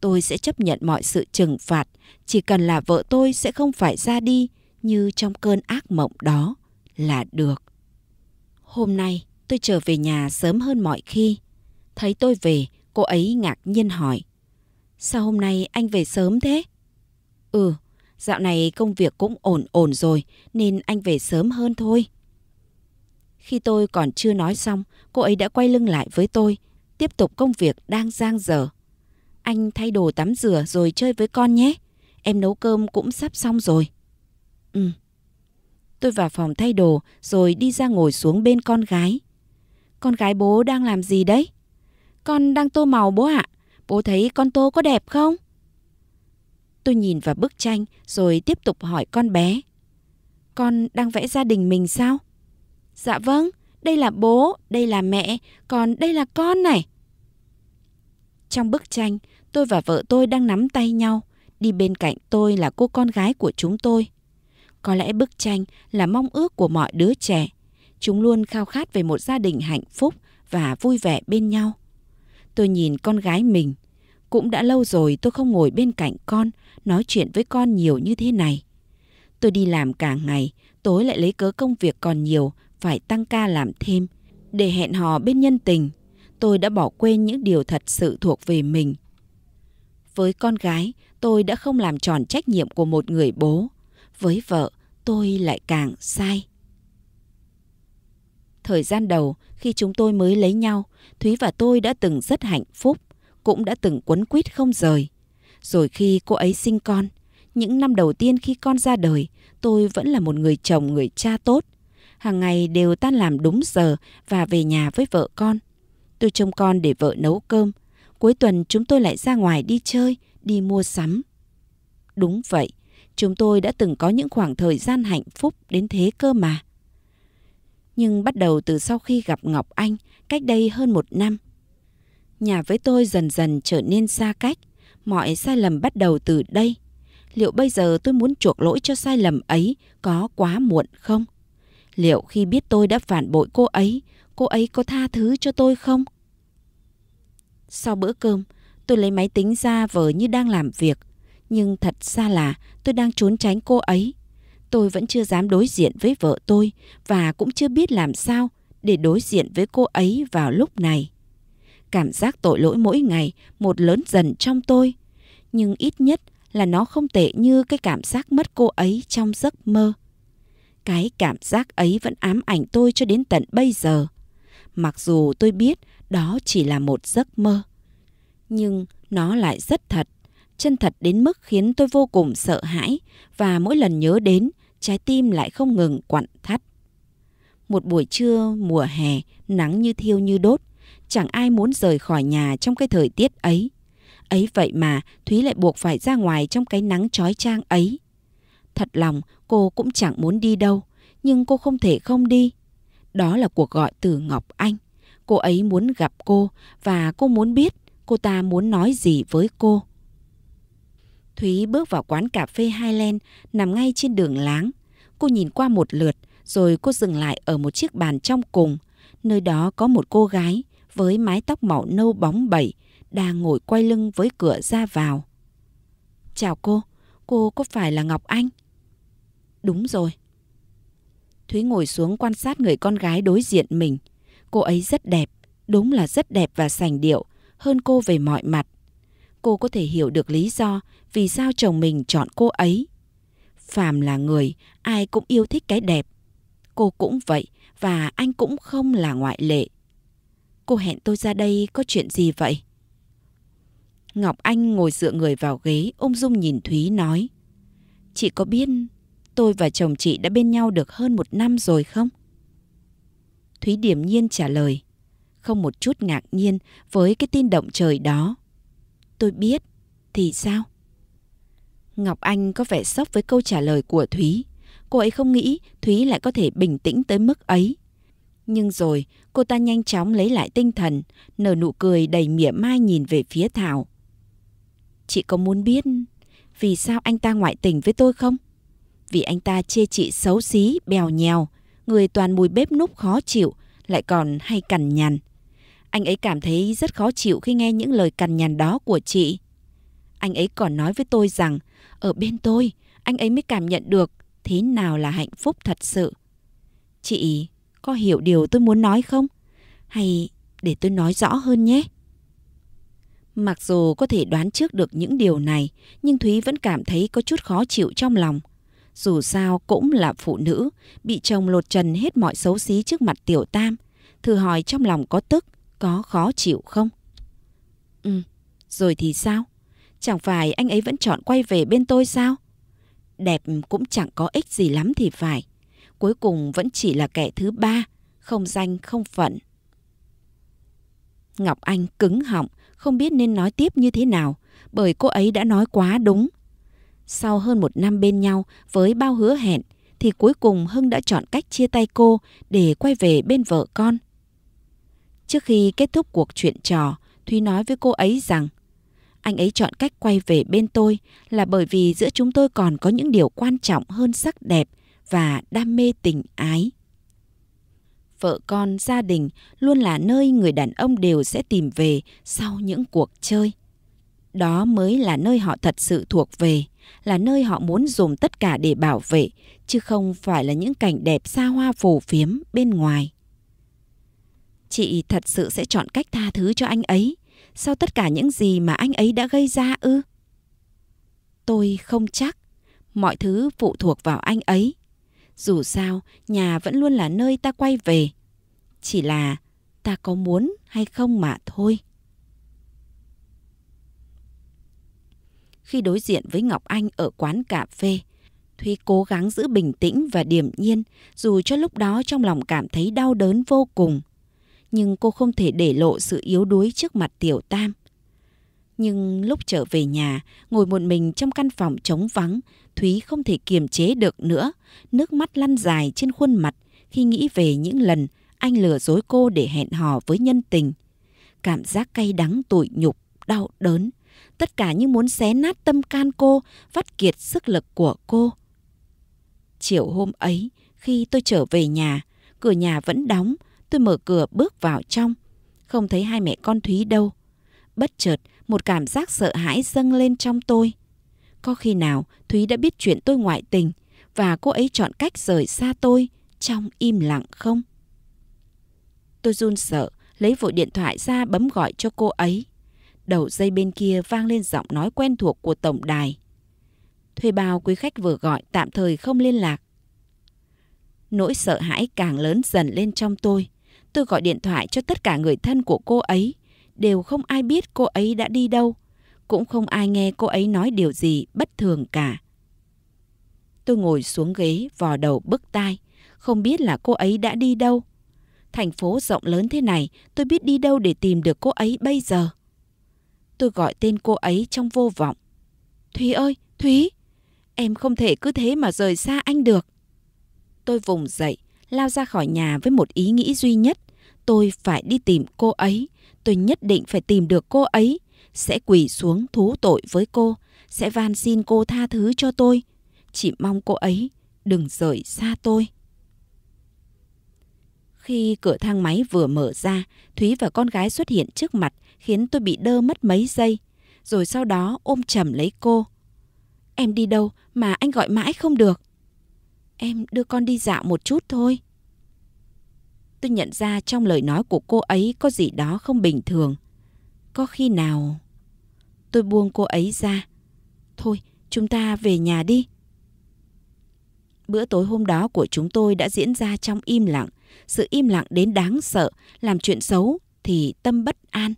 Tôi sẽ chấp nhận mọi sự trừng phạt, chỉ cần là vợ tôi sẽ không phải ra đi như trong cơn ác mộng đó là được. Hôm nay tôi trở về nhà sớm hơn mọi khi. Thấy tôi về, cô ấy ngạc nhiên hỏi. Sao hôm nay anh về sớm thế? Ừ, dạo này công việc cũng ổn ổn rồi nên anh về sớm hơn thôi. Khi tôi còn chưa nói xong, cô ấy đã quay lưng lại với tôi, tiếp tục công việc đang giang dở. Anh thay đồ tắm rửa rồi chơi với con nhé, em nấu cơm cũng sắp xong rồi. Ừ. Tôi vào phòng thay đồ rồi đi ra ngồi xuống bên con gái. Con gái bố đang làm gì đấy? Con đang tô màu bố ạ. À. Bố thấy con tô có đẹp không? Tôi nhìn vào bức tranh rồi tiếp tục hỏi con bé. Con đang vẽ gia đình mình sao? Dạ vâng, đây là bố, đây là mẹ, còn đây là con này. Trong bức tranh, tôi và vợ tôi đang nắm tay nhau. Đi bên cạnh tôi là cô con gái của chúng tôi. Có lẽ bức tranh là mong ước của mọi đứa trẻ. Chúng luôn khao khát về một gia đình hạnh phúc và vui vẻ bên nhau. Tôi nhìn con gái mình. Cũng đã lâu rồi tôi không ngồi bên cạnh con, nói chuyện với con nhiều như thế này. Tôi đi làm cả ngày, tối lại lấy cớ công việc còn nhiều, phải tăng ca làm thêm. Để hẹn hò bên nhân tình, tôi đã bỏ quên những điều thật sự thuộc về mình. Với con gái, tôi đã không làm tròn trách nhiệm của một người bố với vợ tôi lại càng sai. Thời gian đầu khi chúng tôi mới lấy nhau, Thúy và tôi đã từng rất hạnh phúc, cũng đã từng quấn quýt không rời. Rồi khi cô ấy sinh con, những năm đầu tiên khi con ra đời, tôi vẫn là một người chồng người cha tốt. Hàng ngày đều tan làm đúng giờ và về nhà với vợ con. Tôi trông con để vợ nấu cơm. Cuối tuần chúng tôi lại ra ngoài đi chơi, đi mua sắm. Đúng vậy, Chúng tôi đã từng có những khoảng thời gian hạnh phúc đến thế cơ mà. Nhưng bắt đầu từ sau khi gặp Ngọc Anh, cách đây hơn một năm, nhà với tôi dần dần trở nên xa cách. Mọi sai lầm bắt đầu từ đây. Liệu bây giờ tôi muốn chuộc lỗi cho sai lầm ấy có quá muộn không? Liệu khi biết tôi đã phản bội cô ấy, cô ấy có tha thứ cho tôi không? Sau bữa cơm, tôi lấy máy tính ra vờ như đang làm việc, nhưng thật ra là tôi đang trốn tránh cô ấy. Tôi vẫn chưa dám đối diện với vợ tôi và cũng chưa biết làm sao để đối diện với cô ấy vào lúc này. Cảm giác tội lỗi mỗi ngày một lớn dần trong tôi, nhưng ít nhất là nó không tệ như cái cảm giác mất cô ấy trong giấc mơ. Cái cảm giác ấy vẫn ám ảnh tôi cho đến tận bây giờ. Mặc dù tôi biết đó chỉ là một giấc mơ, nhưng nó lại rất thật chân thật đến mức khiến tôi vô cùng sợ hãi và mỗi lần nhớ đến, trái tim lại không ngừng quặn thắt. Một buổi trưa mùa hè, nắng như thiêu như đốt, chẳng ai muốn rời khỏi nhà trong cái thời tiết ấy. Ấy vậy mà Thúy lại buộc phải ra ngoài trong cái nắng chói chang ấy. Thật lòng cô cũng chẳng muốn đi đâu, nhưng cô không thể không đi. Đó là cuộc gọi từ Ngọc Anh. Cô ấy muốn gặp cô và cô muốn biết cô ta muốn nói gì với cô. Thúy bước vào quán cà phê Highland nằm ngay trên đường láng. Cô nhìn qua một lượt rồi cô dừng lại ở một chiếc bàn trong cùng. Nơi đó có một cô gái với mái tóc màu nâu bóng bẩy đang ngồi quay lưng với cửa ra vào. Chào cô, cô có phải là Ngọc Anh? Đúng rồi. Thúy ngồi xuống quan sát người con gái đối diện mình. Cô ấy rất đẹp, đúng là rất đẹp và sành điệu, hơn cô về mọi mặt cô có thể hiểu được lý do vì sao chồng mình chọn cô ấy. Phàm là người, ai cũng yêu thích cái đẹp. Cô cũng vậy và anh cũng không là ngoại lệ. Cô hẹn tôi ra đây có chuyện gì vậy? Ngọc Anh ngồi dựa người vào ghế ôm Dung nhìn Thúy nói. Chị có biết tôi và chồng chị đã bên nhau được hơn một năm rồi không? Thúy điềm nhiên trả lời. Không một chút ngạc nhiên với cái tin động trời đó. Tôi biết. Thì sao? Ngọc Anh có vẻ sốc với câu trả lời của Thúy. Cô ấy không nghĩ Thúy lại có thể bình tĩnh tới mức ấy. Nhưng rồi cô ta nhanh chóng lấy lại tinh thần, nở nụ cười đầy mỉa mai nhìn về phía Thảo. Chị có muốn biết vì sao anh ta ngoại tình với tôi không? Vì anh ta chê chị xấu xí, bèo nhèo, người toàn mùi bếp núc khó chịu, lại còn hay cằn nhằn. Anh ấy cảm thấy rất khó chịu khi nghe những lời cằn nhằn đó của chị. Anh ấy còn nói với tôi rằng, ở bên tôi, anh ấy mới cảm nhận được thế nào là hạnh phúc thật sự. Chị có hiểu điều tôi muốn nói không? Hay để tôi nói rõ hơn nhé? Mặc dù có thể đoán trước được những điều này, nhưng Thúy vẫn cảm thấy có chút khó chịu trong lòng. Dù sao cũng là phụ nữ, bị chồng lột trần hết mọi xấu xí trước mặt tiểu tam. Thử hỏi trong lòng có tức, có khó chịu không? Ừ, rồi thì sao? Chẳng phải anh ấy vẫn chọn quay về bên tôi sao? Đẹp cũng chẳng có ích gì lắm thì phải. Cuối cùng vẫn chỉ là kẻ thứ ba, không danh không phận. Ngọc Anh cứng họng, không biết nên nói tiếp như thế nào, bởi cô ấy đã nói quá đúng. Sau hơn một năm bên nhau với bao hứa hẹn, thì cuối cùng Hưng đã chọn cách chia tay cô để quay về bên vợ con. Trước khi kết thúc cuộc chuyện trò, Thúy nói với cô ấy rằng anh ấy chọn cách quay về bên tôi là bởi vì giữa chúng tôi còn có những điều quan trọng hơn sắc đẹp và đam mê tình ái. Vợ con, gia đình luôn là nơi người đàn ông đều sẽ tìm về sau những cuộc chơi. Đó mới là nơi họ thật sự thuộc về, là nơi họ muốn dùng tất cả để bảo vệ, chứ không phải là những cảnh đẹp xa hoa phù phiếm bên ngoài. Chị thật sự sẽ chọn cách tha thứ cho anh ấy Sau tất cả những gì mà anh ấy đã gây ra ư Tôi không chắc Mọi thứ phụ thuộc vào anh ấy Dù sao nhà vẫn luôn là nơi ta quay về Chỉ là ta có muốn hay không mà thôi Khi đối diện với Ngọc Anh ở quán cà phê Thúy cố gắng giữ bình tĩnh và điềm nhiên, dù cho lúc đó trong lòng cảm thấy đau đớn vô cùng nhưng cô không thể để lộ sự yếu đuối trước mặt Tiểu Tam. Nhưng lúc trở về nhà, ngồi một mình trong căn phòng trống vắng, Thúy không thể kiềm chế được nữa, nước mắt lăn dài trên khuôn mặt khi nghĩ về những lần anh lừa dối cô để hẹn hò với nhân tình. Cảm giác cay đắng tủi nhục, đau đớn, tất cả như muốn xé nát tâm can cô, vắt kiệt sức lực của cô. Chiều hôm ấy, khi tôi trở về nhà, cửa nhà vẫn đóng, Tôi mở cửa bước vào trong, không thấy hai mẹ con Thúy đâu. Bất chợt, một cảm giác sợ hãi dâng lên trong tôi. Có khi nào Thúy đã biết chuyện tôi ngoại tình và cô ấy chọn cách rời xa tôi trong im lặng không? Tôi run sợ, lấy vội điện thoại ra bấm gọi cho cô ấy. Đầu dây bên kia vang lên giọng nói quen thuộc của tổng đài. Thuê bao quý khách vừa gọi tạm thời không liên lạc. Nỗi sợ hãi càng lớn dần lên trong tôi. Tôi gọi điện thoại cho tất cả người thân của cô ấy, đều không ai biết cô ấy đã đi đâu, cũng không ai nghe cô ấy nói điều gì bất thường cả. Tôi ngồi xuống ghế vò đầu bức tai, không biết là cô ấy đã đi đâu. Thành phố rộng lớn thế này, tôi biết đi đâu để tìm được cô ấy bây giờ. Tôi gọi tên cô ấy trong vô vọng. Thúy ơi, Thúy, em không thể cứ thế mà rời xa anh được. Tôi vùng dậy, lao ra khỏi nhà với một ý nghĩ duy nhất. Tôi phải đi tìm cô ấy. Tôi nhất định phải tìm được cô ấy. Sẽ quỳ xuống thú tội với cô. Sẽ van xin cô tha thứ cho tôi. Chỉ mong cô ấy đừng rời xa tôi. Khi cửa thang máy vừa mở ra, Thúy và con gái xuất hiện trước mặt khiến tôi bị đơ mất mấy giây. Rồi sau đó ôm chầm lấy cô. Em đi đâu mà anh gọi mãi không được? Em đưa con đi dạo một chút thôi. Tôi nhận ra trong lời nói của cô ấy có gì đó không bình thường. Có khi nào... Tôi buông cô ấy ra. Thôi, chúng ta về nhà đi. Bữa tối hôm đó của chúng tôi đã diễn ra trong im lặng. Sự im lặng đến đáng sợ, làm chuyện xấu thì tâm bất an.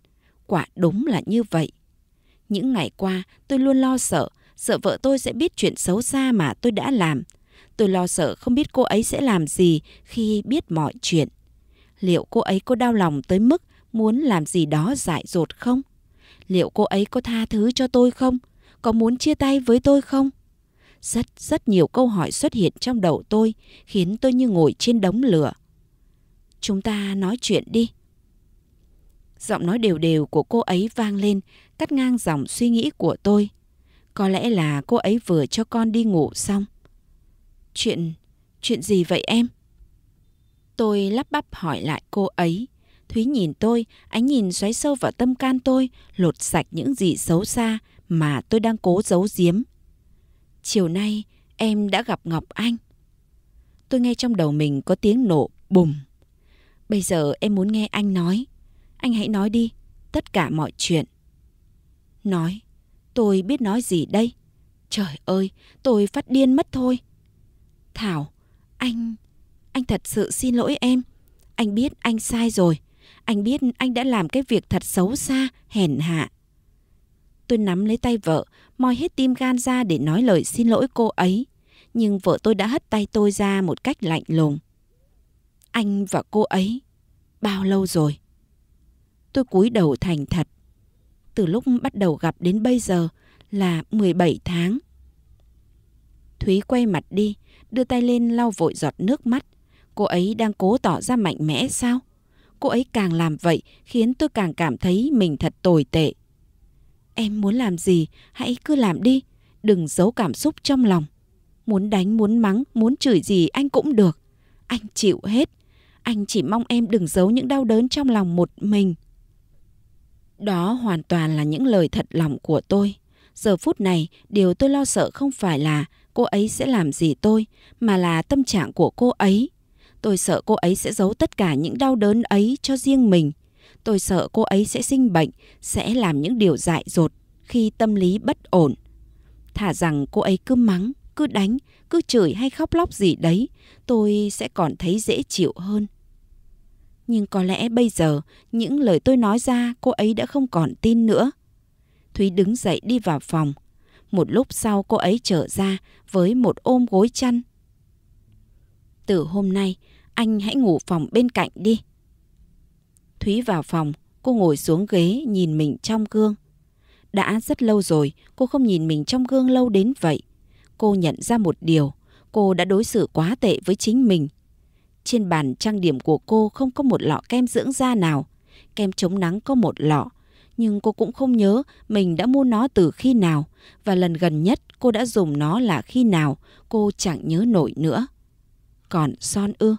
Quả đúng là như vậy. Những ngày qua tôi luôn lo sợ, sợ vợ tôi sẽ biết chuyện xấu xa mà tôi đã làm. Tôi lo sợ không biết cô ấy sẽ làm gì khi biết mọi chuyện. Liệu cô ấy có đau lòng tới mức muốn làm gì đó dại dột không? Liệu cô ấy có tha thứ cho tôi không? Có muốn chia tay với tôi không? Rất rất nhiều câu hỏi xuất hiện trong đầu tôi khiến tôi như ngồi trên đống lửa. Chúng ta nói chuyện đi. Giọng nói đều đều của cô ấy vang lên, cắt ngang dòng suy nghĩ của tôi. Có lẽ là cô ấy vừa cho con đi ngủ xong. Chuyện... chuyện gì vậy em? Tôi lắp bắp hỏi lại cô ấy. Thúy nhìn tôi, ánh nhìn xoáy sâu vào tâm can tôi, lột sạch những gì xấu xa mà tôi đang cố giấu giếm. Chiều nay, em đã gặp Ngọc Anh. Tôi nghe trong đầu mình có tiếng nổ bùm. Bây giờ em muốn nghe anh nói. Anh hãy nói đi, tất cả mọi chuyện. Nói, tôi biết nói gì đây? Trời ơi, tôi phát điên mất thôi. Thảo, anh... Anh thật sự xin lỗi em. Anh biết anh sai rồi. Anh biết anh đã làm cái việc thật xấu xa, hèn hạ. Tôi nắm lấy tay vợ, moi hết tim gan ra để nói lời xin lỗi cô ấy. Nhưng vợ tôi đã hất tay tôi ra một cách lạnh lùng. Anh và cô ấy, bao lâu rồi? Tôi cúi đầu thành thật. Từ lúc bắt đầu gặp đến bây giờ là 17 tháng. Thúy quay mặt đi, đưa tay lên lau vội giọt nước mắt. Cô ấy đang cố tỏ ra mạnh mẽ sao? Cô ấy càng làm vậy khiến tôi càng cảm thấy mình thật tồi tệ. Em muốn làm gì, hãy cứ làm đi, đừng giấu cảm xúc trong lòng. Muốn đánh, muốn mắng, muốn chửi gì anh cũng được. Anh chịu hết. Anh chỉ mong em đừng giấu những đau đớn trong lòng một mình. Đó hoàn toàn là những lời thật lòng của tôi. Giờ phút này, điều tôi lo sợ không phải là cô ấy sẽ làm gì tôi, mà là tâm trạng của cô ấy. Tôi sợ cô ấy sẽ giấu tất cả những đau đớn ấy cho riêng mình. Tôi sợ cô ấy sẽ sinh bệnh, sẽ làm những điều dại dột khi tâm lý bất ổn. Thả rằng cô ấy cứ mắng, cứ đánh, cứ chửi hay khóc lóc gì đấy, tôi sẽ còn thấy dễ chịu hơn. Nhưng có lẽ bây giờ, những lời tôi nói ra cô ấy đã không còn tin nữa. Thúy đứng dậy đi vào phòng, một lúc sau cô ấy trở ra với một ôm gối chăn. Từ hôm nay, anh hãy ngủ phòng bên cạnh đi. Thúy vào phòng, cô ngồi xuống ghế nhìn mình trong gương. Đã rất lâu rồi, cô không nhìn mình trong gương lâu đến vậy. Cô nhận ra một điều, cô đã đối xử quá tệ với chính mình. Trên bàn trang điểm của cô không có một lọ kem dưỡng da nào. Kem chống nắng có một lọ, nhưng cô cũng không nhớ mình đã mua nó từ khi nào và lần gần nhất cô đã dùng nó là khi nào, cô chẳng nhớ nổi nữa. Còn son ư?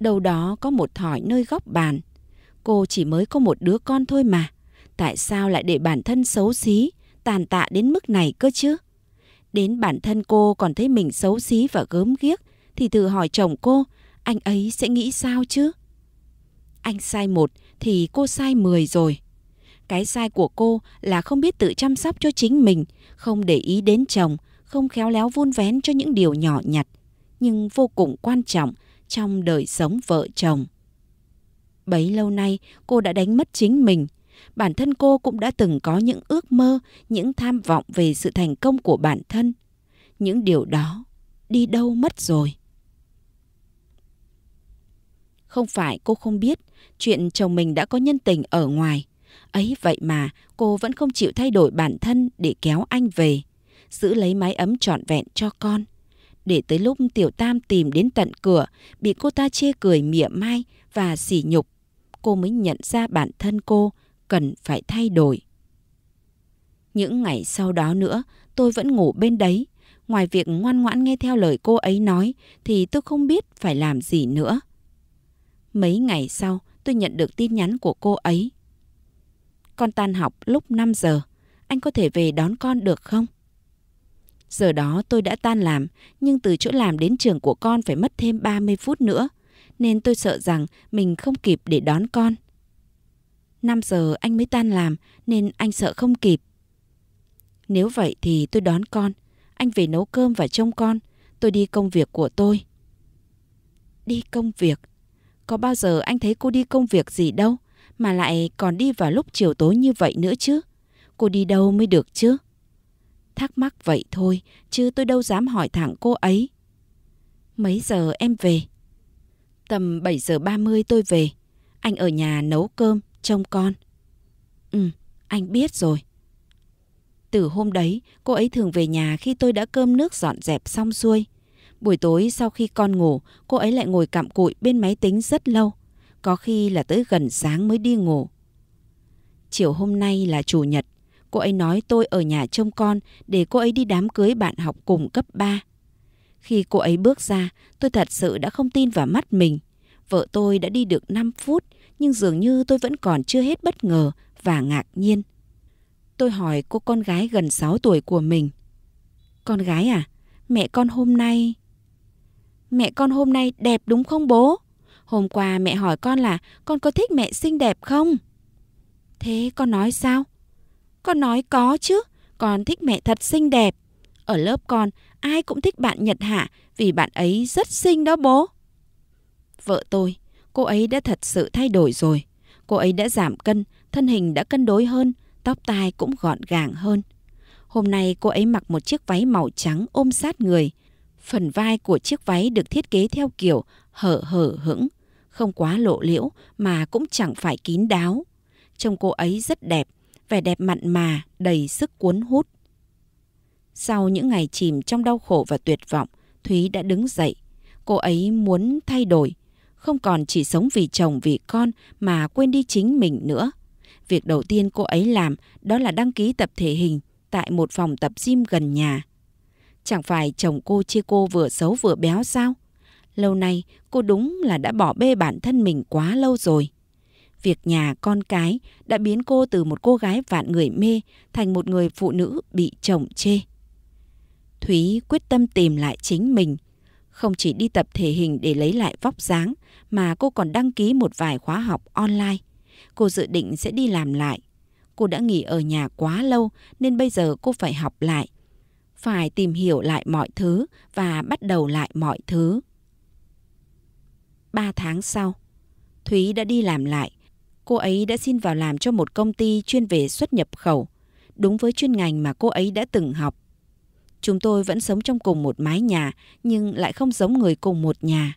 Đâu đó có một thỏi nơi góc bàn. Cô chỉ mới có một đứa con thôi mà. Tại sao lại để bản thân xấu xí, tàn tạ đến mức này cơ chứ? Đến bản thân cô còn thấy mình xấu xí và gớm ghiếc thì thử hỏi chồng cô, anh ấy sẽ nghĩ sao chứ? Anh sai một thì cô sai mười rồi. Cái sai của cô là không biết tự chăm sóc cho chính mình, không để ý đến chồng, không khéo léo vun vén cho những điều nhỏ nhặt, nhưng vô cùng quan trọng trong đời sống vợ chồng. Bấy lâu nay cô đã đánh mất chính mình. Bản thân cô cũng đã từng có những ước mơ, những tham vọng về sự thành công của bản thân. Những điều đó đi đâu mất rồi? Không phải cô không biết chuyện chồng mình đã có nhân tình ở ngoài, Ấy vậy mà cô vẫn không chịu thay đổi bản thân để kéo anh về, giữ lấy mái ấm trọn vẹn cho con. Để tới lúc Tiểu Tam tìm đến tận cửa, bị cô ta chê cười mỉa mai và sỉ nhục, cô mới nhận ra bản thân cô cần phải thay đổi. Những ngày sau đó nữa, tôi vẫn ngủ bên đấy. Ngoài việc ngoan ngoãn nghe theo lời cô ấy nói thì tôi không biết phải làm gì nữa. Mấy ngày sau, tôi nhận được tin nhắn của cô ấy. Con tan học lúc 5 giờ, anh có thể về đón con được không? Giờ đó tôi đã tan làm, nhưng từ chỗ làm đến trường của con phải mất thêm 30 phút nữa, nên tôi sợ rằng mình không kịp để đón con. 5 giờ anh mới tan làm nên anh sợ không kịp. Nếu vậy thì tôi đón con, anh về nấu cơm và trông con, tôi đi công việc của tôi. Đi công việc? Có bao giờ anh thấy cô đi công việc gì đâu, mà lại còn đi vào lúc chiều tối như vậy nữa chứ. Cô đi đâu mới được chứ? Thắc mắc vậy thôi, chứ tôi đâu dám hỏi thẳng cô ấy. Mấy giờ em về? Tầm 7 giờ 30 tôi về. Anh ở nhà nấu cơm, trông con. Ừ, anh biết rồi. Từ hôm đấy, cô ấy thường về nhà khi tôi đã cơm nước dọn dẹp xong xuôi. Buổi tối sau khi con ngủ, cô ấy lại ngồi cặm cụi bên máy tính rất lâu, có khi là tới gần sáng mới đi ngủ. Chiều hôm nay là chủ nhật, cô ấy nói tôi ở nhà trông con để cô ấy đi đám cưới bạn học cùng cấp 3. Khi cô ấy bước ra, tôi thật sự đã không tin vào mắt mình. Vợ tôi đã đi được 5 phút, nhưng dường như tôi vẫn còn chưa hết bất ngờ và ngạc nhiên. Tôi hỏi cô con gái gần 6 tuổi của mình. Con gái à, mẹ con hôm nay... Mẹ con hôm nay đẹp đúng không bố? Hôm qua mẹ hỏi con là con có thích mẹ xinh đẹp không? Thế con nói sao? Con nói có chứ, con thích mẹ thật xinh đẹp. Ở lớp con, ai cũng thích bạn Nhật Hạ vì bạn ấy rất xinh đó bố. Vợ tôi, cô ấy đã thật sự thay đổi rồi. Cô ấy đã giảm cân, thân hình đã cân đối hơn, tóc tai cũng gọn gàng hơn. Hôm nay cô ấy mặc một chiếc váy màu trắng ôm sát người. Phần vai của chiếc váy được thiết kế theo kiểu hở hở hững, không quá lộ liễu mà cũng chẳng phải kín đáo. Trông cô ấy rất đẹp, vẻ đẹp mặn mà, đầy sức cuốn hút. Sau những ngày chìm trong đau khổ và tuyệt vọng, Thúy đã đứng dậy. Cô ấy muốn thay đổi, không còn chỉ sống vì chồng vì con mà quên đi chính mình nữa. Việc đầu tiên cô ấy làm đó là đăng ký tập thể hình tại một phòng tập gym gần nhà. Chẳng phải chồng cô chê cô vừa xấu vừa béo sao? Lâu nay cô đúng là đã bỏ bê bản thân mình quá lâu rồi. Việc nhà con cái đã biến cô từ một cô gái vạn người mê thành một người phụ nữ bị chồng chê. Thúy quyết tâm tìm lại chính mình. Không chỉ đi tập thể hình để lấy lại vóc dáng mà cô còn đăng ký một vài khóa học online. Cô dự định sẽ đi làm lại. Cô đã nghỉ ở nhà quá lâu nên bây giờ cô phải học lại. Phải tìm hiểu lại mọi thứ và bắt đầu lại mọi thứ. 3 tháng sau, Thúy đã đi làm lại. Cô ấy đã xin vào làm cho một công ty chuyên về xuất nhập khẩu, đúng với chuyên ngành mà cô ấy đã từng học. Chúng tôi vẫn sống trong cùng một mái nhà nhưng lại không giống người cùng một nhà.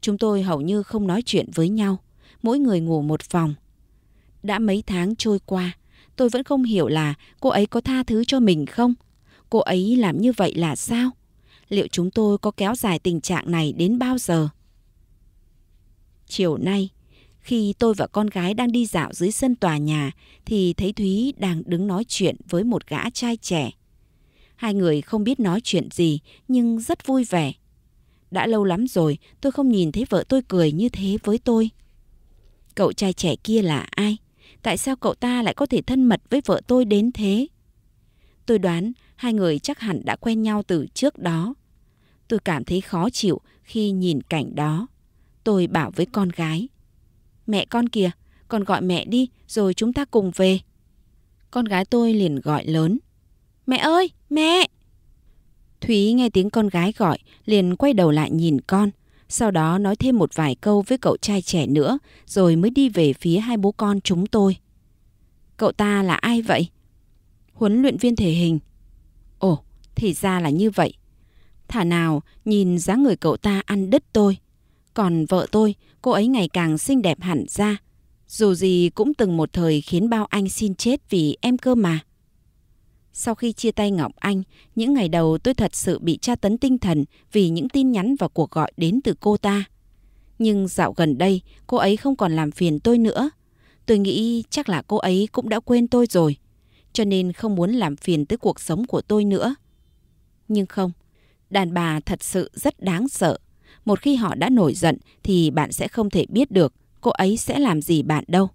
Chúng tôi hầu như không nói chuyện với nhau, mỗi người ngủ một phòng. Đã mấy tháng trôi qua, tôi vẫn không hiểu là cô ấy có tha thứ cho mình không? Cô ấy làm như vậy là sao? Liệu chúng tôi có kéo dài tình trạng này đến bao giờ? Chiều nay, khi tôi và con gái đang đi dạo dưới sân tòa nhà thì thấy Thúy đang đứng nói chuyện với một gã trai trẻ. Hai người không biết nói chuyện gì nhưng rất vui vẻ. Đã lâu lắm rồi tôi không nhìn thấy vợ tôi cười như thế với tôi. Cậu trai trẻ kia là ai? Tại sao cậu ta lại có thể thân mật với vợ tôi đến thế? Tôi đoán hai người chắc hẳn đã quen nhau từ trước đó. Tôi cảm thấy khó chịu khi nhìn cảnh đó. Tôi bảo với con gái. Mẹ con kìa, con gọi mẹ đi rồi chúng ta cùng về. Con gái tôi liền gọi lớn. Mẹ ơi, mẹ! Thúy nghe tiếng con gái gọi, liền quay đầu lại nhìn con. Sau đó nói thêm một vài câu với cậu trai trẻ nữa, rồi mới đi về phía hai bố con chúng tôi. Cậu ta là ai vậy? Huấn luyện viên thể hình. Ồ, thì ra là như vậy. Thả nào, nhìn dáng người cậu ta ăn đứt tôi. Còn vợ tôi, cô ấy ngày càng xinh đẹp hẳn ra. Dù gì cũng từng một thời khiến bao anh xin chết vì em cơ mà. Sau khi chia tay Ngọc Anh, những ngày đầu tôi thật sự bị tra tấn tinh thần vì những tin nhắn và cuộc gọi đến từ cô ta. Nhưng dạo gần đây, cô ấy không còn làm phiền tôi nữa. Tôi nghĩ chắc là cô ấy cũng đã quên tôi rồi, cho nên không muốn làm phiền tới cuộc sống của tôi nữa. Nhưng không, đàn bà thật sự rất đáng sợ. Một khi họ đã nổi giận thì bạn sẽ không thể biết được cô ấy sẽ làm gì bạn đâu.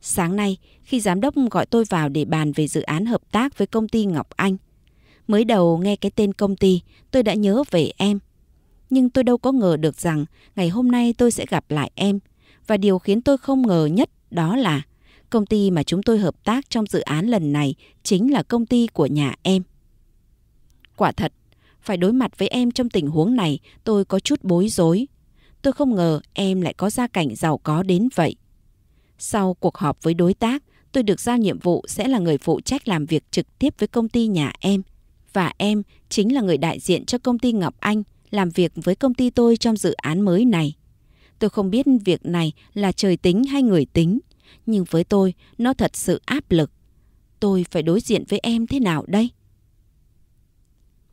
Sáng nay, khi giám đốc gọi tôi vào để bàn về dự án hợp tác với công ty Ngọc Anh, mới đầu nghe cái tên công ty tôi đã nhớ về em. Nhưng tôi đâu có ngờ được rằng ngày hôm nay tôi sẽ gặp lại em. Và điều khiến tôi không ngờ nhất đó là công ty mà chúng tôi hợp tác trong dự án lần này chính là công ty của nhà em. Quả thật, phải đối mặt với em trong tình huống này, tôi có chút bối rối. Tôi không ngờ em lại có gia cảnh giàu có đến vậy. Sau cuộc họp với đối tác, tôi được giao nhiệm vụ sẽ là người phụ trách làm việc trực tiếp với công ty nhà em. Và em chính là người đại diện cho công ty Ngọc Anh làm việc với công ty tôi trong dự án mới này. Tôi không biết việc này là trời tính hay người tính, nhưng với tôi nó thật sự áp lực. Tôi phải đối diện với em thế nào đây?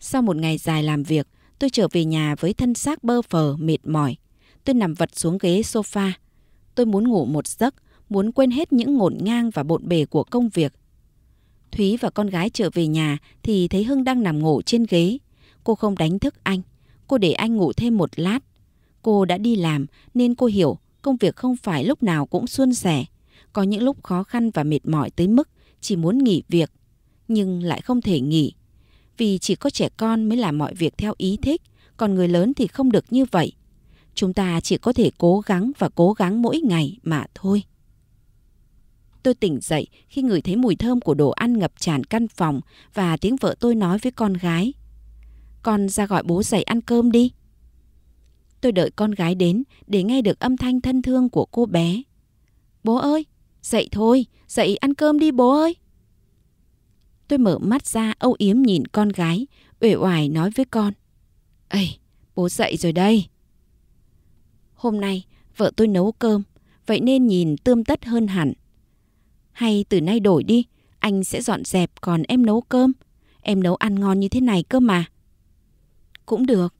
Sau một ngày dài làm việc, tôi trở về nhà với thân xác bơ phờ, mệt mỏi. Tôi nằm vật xuống ghế sofa. Tôi muốn ngủ một giấc, muốn quên hết những ngổn ngang và bộn bề của công việc. Thúy và con gái trở về nhà thì thấy Hưng đang nằm ngủ trên ghế. Cô không đánh thức anh, cô để anh ngủ thêm một lát. Cô đã đi làm nên cô hiểu công việc không phải lúc nào cũng suôn sẻ. Có những lúc khó khăn và mệt mỏi tới mức chỉ muốn nghỉ việc, nhưng lại không thể nghỉ vì chỉ có trẻ con mới làm mọi việc theo ý thích, còn người lớn thì không được như vậy. Chúng ta chỉ có thể cố gắng và cố gắng mỗi ngày mà thôi. Tôi tỉnh dậy khi ngửi thấy mùi thơm của đồ ăn ngập tràn căn phòng và tiếng vợ tôi nói với con gái. Con ra gọi bố dậy ăn cơm đi. Tôi đợi con gái đến để nghe được âm thanh thân thương của cô bé. Bố ơi, dậy thôi, dậy ăn cơm đi bố ơi. Tôi mở mắt ra âu yếm nhìn con gái, uể oải nói với con. Ây, bố dậy rồi đây. Hôm nay, vợ tôi nấu cơm, vậy nên nhìn tươm tất hơn hẳn. Hay từ nay đổi đi, anh sẽ dọn dẹp còn em nấu cơm. Em nấu ăn ngon như thế này cơ mà. Cũng được.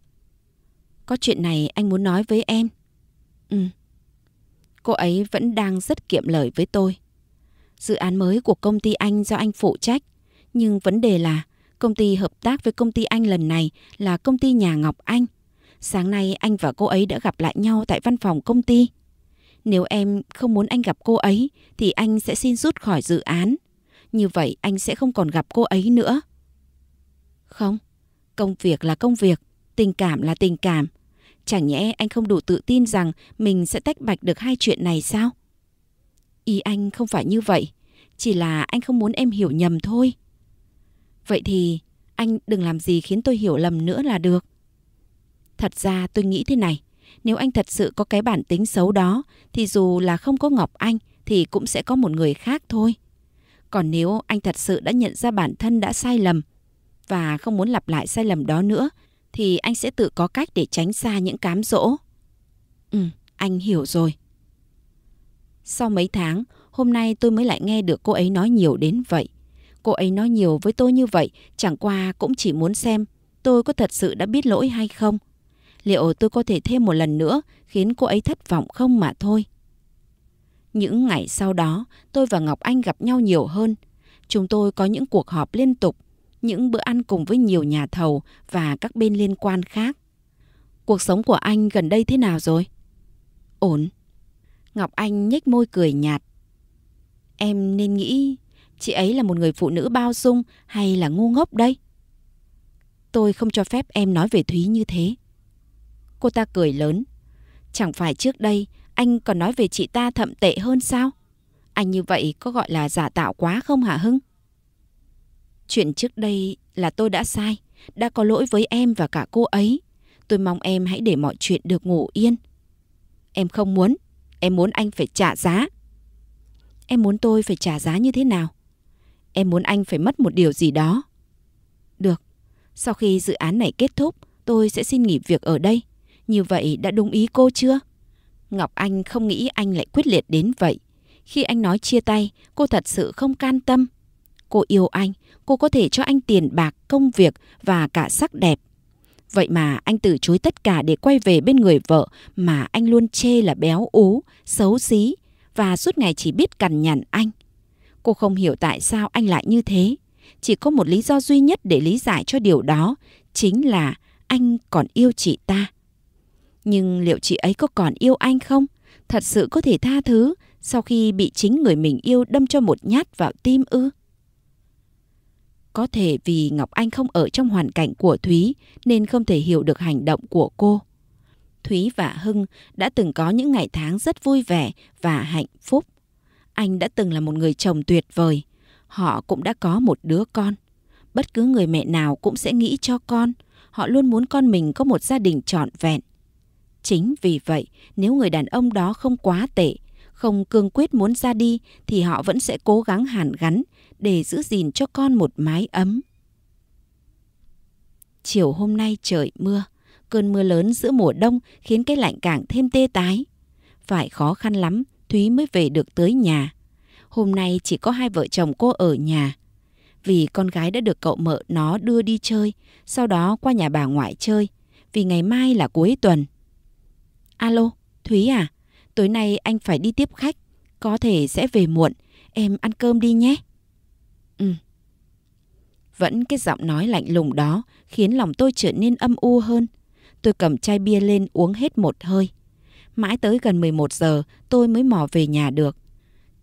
Có chuyện này anh muốn nói với em. Ừ. Cô ấy vẫn đang rất kiệm lời với tôi. Dự án mới của công ty anh do anh phụ trách nhưng vấn đề là công ty hợp tác với công ty anh lần này là công ty nhà Ngọc Anh. Sáng nay anh và cô ấy đã gặp lại nhau tại văn phòng công ty. Nếu em không muốn anh gặp cô ấy thì anh sẽ xin rút khỏi dự án. Như vậy anh sẽ không còn gặp cô ấy nữa. Không, công việc là công việc, tình cảm là tình cảm. Chẳng nhẽ anh không đủ tự tin rằng mình sẽ tách bạch được hai chuyện này sao? Ý anh không phải như vậy, chỉ là anh không muốn em hiểu nhầm thôi. Vậy thì anh đừng làm gì khiến tôi hiểu lầm nữa là được. Thật ra tôi nghĩ thế này, nếu anh thật sự có cái bản tính xấu đó thì dù là không có Ngọc Anh thì cũng sẽ có một người khác thôi. Còn nếu anh thật sự đã nhận ra bản thân đã sai lầm và không muốn lặp lại sai lầm đó nữa thì anh sẽ tự có cách để tránh xa những cám dỗ. Ừ, anh hiểu rồi. Sau mấy tháng, hôm nay tôi mới lại nghe được cô ấy nói nhiều đến vậy. Cô ấy nói nhiều với tôi như vậy, chẳng qua cũng chỉ muốn xem tôi có thật sự đã biết lỗi hay không. Liệu tôi có thể thêm một lần nữa khiến cô ấy thất vọng không mà thôi. Những ngày sau đó, tôi và Ngọc Anh gặp nhau nhiều hơn. Chúng tôi có những cuộc họp liên tục, những bữa ăn cùng với nhiều nhà thầu và các bên liên quan khác. Cuộc sống của anh gần đây thế nào rồi? Ổn. Ngọc Anh nhếch môi cười nhạt. Em nên nghĩ chị ấy là một người phụ nữ bao dung hay là ngu ngốc đây? Tôi không cho phép em nói về Thúy như thế. Cô ta cười lớn. Chẳng phải trước đây anh còn nói về chị ta thậm tệ hơn sao? Anh như vậy có gọi là giả tạo quá không hả Hưng? Chuyện trước đây là tôi đã sai, đã có lỗi với em và cả cô ấy. Tôi mong em hãy để mọi chuyện được ngủ yên. Em không muốn, em muốn anh phải trả giá. Em muốn tôi phải trả giá như thế nào? Em muốn anh phải mất một điều gì đó. Được, sau khi dự án này kết thúc, tôi sẽ xin nghỉ việc ở đây. Như vậy đã đồng ý cô chưa? Ngọc Anh không nghĩ anh lại quyết liệt đến vậy. Khi anh nói chia tay, cô thật sự không can tâm. Cô yêu anh, cô có thể cho anh tiền bạc, công việc và cả sắc đẹp. Vậy mà anh từ chối tất cả để quay về bên người vợ mà anh luôn chê là béo ú, xấu xí và suốt ngày chỉ biết cằn nhằn anh. Cô không hiểu tại sao anh lại như thế. Chỉ có một lý do duy nhất để lý giải cho điều đó, chính là anh còn yêu chị ta. Nhưng liệu chị ấy có còn yêu anh không? Thật sự có thể tha thứ sau khi bị chính người mình yêu đâm cho một nhát vào tim ư? Có thể vì Ngọc Anh không ở trong hoàn cảnh của Thúy nên không thể hiểu được hành động của cô. Thúy và Hưng đã từng có những ngày tháng rất vui vẻ và hạnh phúc. Anh đã từng là một người chồng tuyệt vời. Họ cũng đã có một đứa con. Bất cứ người mẹ nào cũng sẽ nghĩ cho con. Họ luôn muốn con mình có một gia đình trọn vẹn. Chính vì vậy, nếu người đàn ông đó không quá tệ, không cương quyết muốn ra đi thì họ vẫn sẽ cố gắng hàn gắn để giữ gìn cho con một mái ấm. Chiều hôm nay trời mưa, cơn mưa lớn giữa mùa đông khiến cái lạnh càng thêm tê tái. Phải khó khăn lắm Thúy mới về được tới nhà. Hôm nay chỉ có hai vợ chồng cô ở nhà. Vì con gái đã được cậu mợ nó đưa đi chơi, sau đó qua nhà bà ngoại chơi, vì ngày mai là cuối tuần. Alo, Thúy à, tối nay anh phải đi tiếp khách, có thể sẽ về muộn, em ăn cơm đi nhé. Ừ. Vẫn cái giọng nói lạnh lùng đó khiến lòng tôi trở nên âm u hơn. Tôi cầm chai bia lên uống hết một hơi mãi tới gần 11 giờ tôi mới mò về nhà được.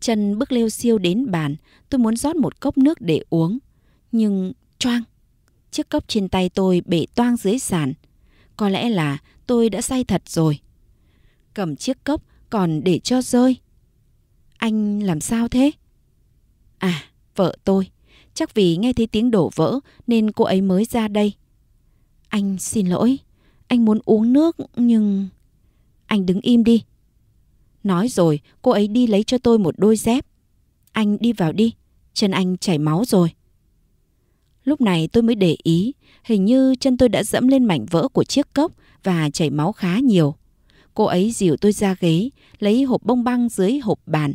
Chân bước lêu siêu đến bàn, tôi muốn rót một cốc nước để uống. Nhưng choang, chiếc cốc trên tay tôi bể toang dưới sàn. Có lẽ là tôi đã say thật rồi. Cầm chiếc cốc còn để cho rơi. Anh làm sao thế? À, vợ tôi. Chắc vì nghe thấy tiếng đổ vỡ nên cô ấy mới ra đây. Anh xin lỗi. Anh muốn uống nước nhưng anh đứng im đi. Nói rồi, cô ấy đi lấy cho tôi một đôi dép. Anh đi vào đi, chân anh chảy máu rồi. Lúc này tôi mới để ý, hình như chân tôi đã dẫm lên mảnh vỡ của chiếc cốc và chảy máu khá nhiều. Cô ấy dìu tôi ra ghế, lấy hộp bông băng dưới hộp bàn.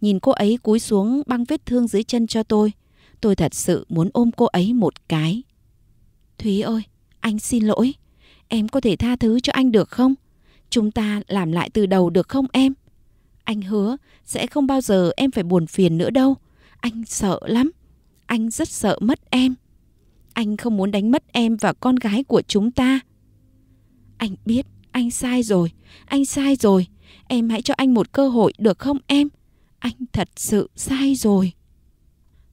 Nhìn cô ấy cúi xuống băng vết thương dưới chân cho tôi. Tôi thật sự muốn ôm cô ấy một cái. Thúy ơi, anh xin lỗi. Em có thể tha thứ cho anh được không? Chúng ta làm lại từ đầu được không em? Anh hứa sẽ không bao giờ em phải buồn phiền nữa đâu. Anh sợ lắm. Anh rất sợ mất em. Anh không muốn đánh mất em và con gái của chúng ta. Anh biết anh sai rồi. Anh sai rồi. Em hãy cho anh một cơ hội được không em? Anh thật sự sai rồi.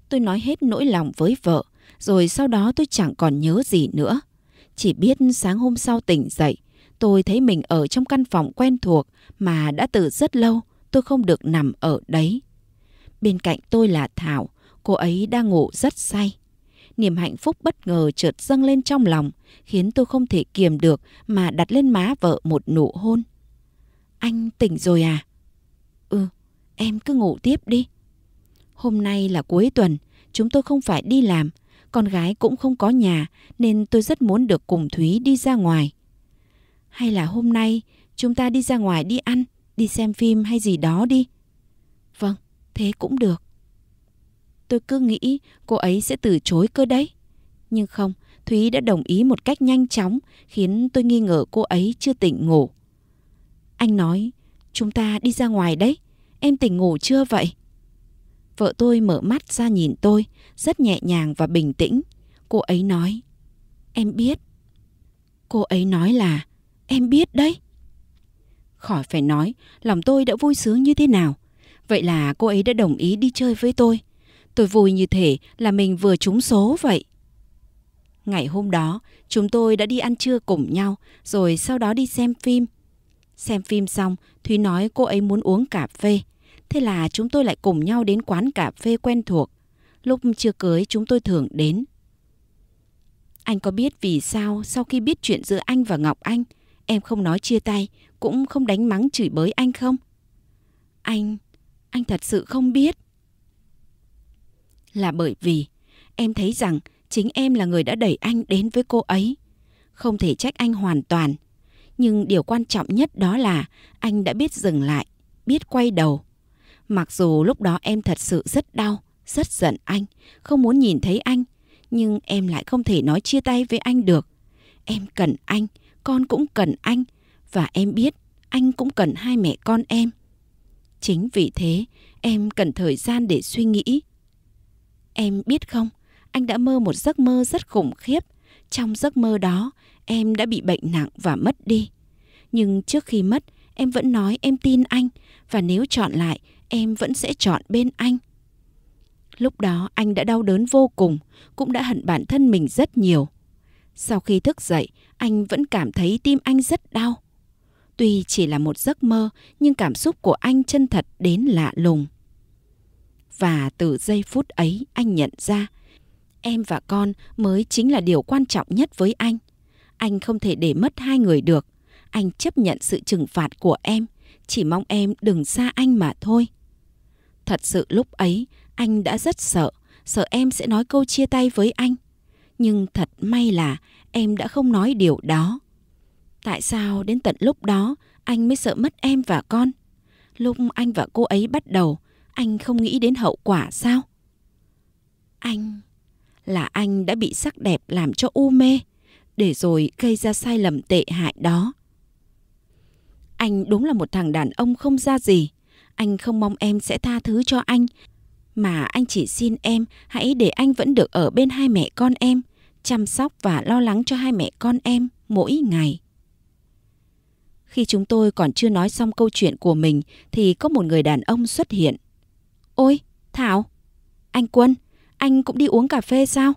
Tôi nói hết nỗi lòng với vợ, rồi sau đó tôi chẳng còn nhớ gì nữa. Chỉ biết sáng hôm sau tỉnh dậy, Tôi thấy mình ở trong căn phòng quen thuộc mà đã từ rất lâu tôi không được nằm ở đấy. Bên cạnh tôi là Thảo, cô ấy đang ngủ rất say. Niềm hạnh phúc bất ngờ trượt dâng lên trong lòng, khiến tôi không thể kiềm được mà đặt lên má vợ một nụ hôn. Anh tỉnh rồi à? Ừ, em cứ ngủ tiếp đi. Hôm nay là cuối tuần, chúng tôi không phải đi làm, con gái cũng không có nhà nên tôi rất muốn được cùng Thúy đi ra ngoài hay là hôm nay chúng ta đi ra ngoài đi ăn, đi xem phim hay gì đó đi. Vâng, thế cũng được. Tôi cứ nghĩ cô ấy sẽ từ chối cơ đấy. Nhưng không, Thúy đã đồng ý một cách nhanh chóng khiến tôi nghi ngờ cô ấy chưa tỉnh ngủ. Anh nói, chúng ta đi ra ngoài đấy, em tỉnh ngủ chưa vậy? Vợ tôi mở mắt ra nhìn tôi, rất nhẹ nhàng và bình tĩnh. Cô ấy nói, em biết. Cô ấy nói là Em biết đấy. Khỏi phải nói, lòng tôi đã vui sướng như thế nào. Vậy là cô ấy đã đồng ý đi chơi với tôi. Tôi vui như thể là mình vừa trúng số vậy. Ngày hôm đó, chúng tôi đã đi ăn trưa cùng nhau, rồi sau đó đi xem phim. Xem phim xong, Thúy nói cô ấy muốn uống cà phê. Thế là chúng tôi lại cùng nhau đến quán cà phê quen thuộc. Lúc chưa cưới chúng tôi thường đến. Anh có biết vì sao sau khi biết chuyện giữa anh và Ngọc Anh, Em không nói chia tay, cũng không đánh mắng chửi bới anh không? Anh, anh thật sự không biết. Là bởi vì em thấy rằng chính em là người đã đẩy anh đến với cô ấy. Không thể trách anh hoàn toàn. Nhưng điều quan trọng nhất đó là anh đã biết dừng lại, biết quay đầu. Mặc dù lúc đó em thật sự rất đau, rất giận anh, không muốn nhìn thấy anh. Nhưng em lại không thể nói chia tay với anh được. Em cần anh, con cũng cần anh và em biết anh cũng cần hai mẹ con em. Chính vì thế, em cần thời gian để suy nghĩ. Em biết không, anh đã mơ một giấc mơ rất khủng khiếp. Trong giấc mơ đó, em đã bị bệnh nặng và mất đi. Nhưng trước khi mất, em vẫn nói em tin anh và nếu chọn lại, em vẫn sẽ chọn bên anh. Lúc đó anh đã đau đớn vô cùng, cũng đã hận bản thân mình rất nhiều. Sau khi thức dậy, anh vẫn cảm thấy tim anh rất đau. Tuy chỉ là một giấc mơ, nhưng cảm xúc của anh chân thật đến lạ lùng. Và từ giây phút ấy anh nhận ra, em và con mới chính là điều quan trọng nhất với anh. Anh không thể để mất hai người được. Anh chấp nhận sự trừng phạt của em, chỉ mong em đừng xa anh mà thôi. Thật sự lúc ấy, anh đã rất sợ, sợ em sẽ nói câu chia tay với anh nhưng thật may là em đã không nói điều đó. Tại sao đến tận lúc đó anh mới sợ mất em và con? Lúc anh và cô ấy bắt đầu, anh không nghĩ đến hậu quả sao? Anh là anh đã bị sắc đẹp làm cho u mê, để rồi gây ra sai lầm tệ hại đó. Anh đúng là một thằng đàn ông không ra gì. Anh không mong em sẽ tha thứ cho anh, mà anh chỉ xin em hãy để anh vẫn được ở bên hai mẹ con em, chăm sóc và lo lắng cho hai mẹ con em mỗi ngày. Khi chúng tôi còn chưa nói xong câu chuyện của mình thì có một người đàn ông xuất hiện. Ôi, Thảo, anh Quân, anh cũng đi uống cà phê sao?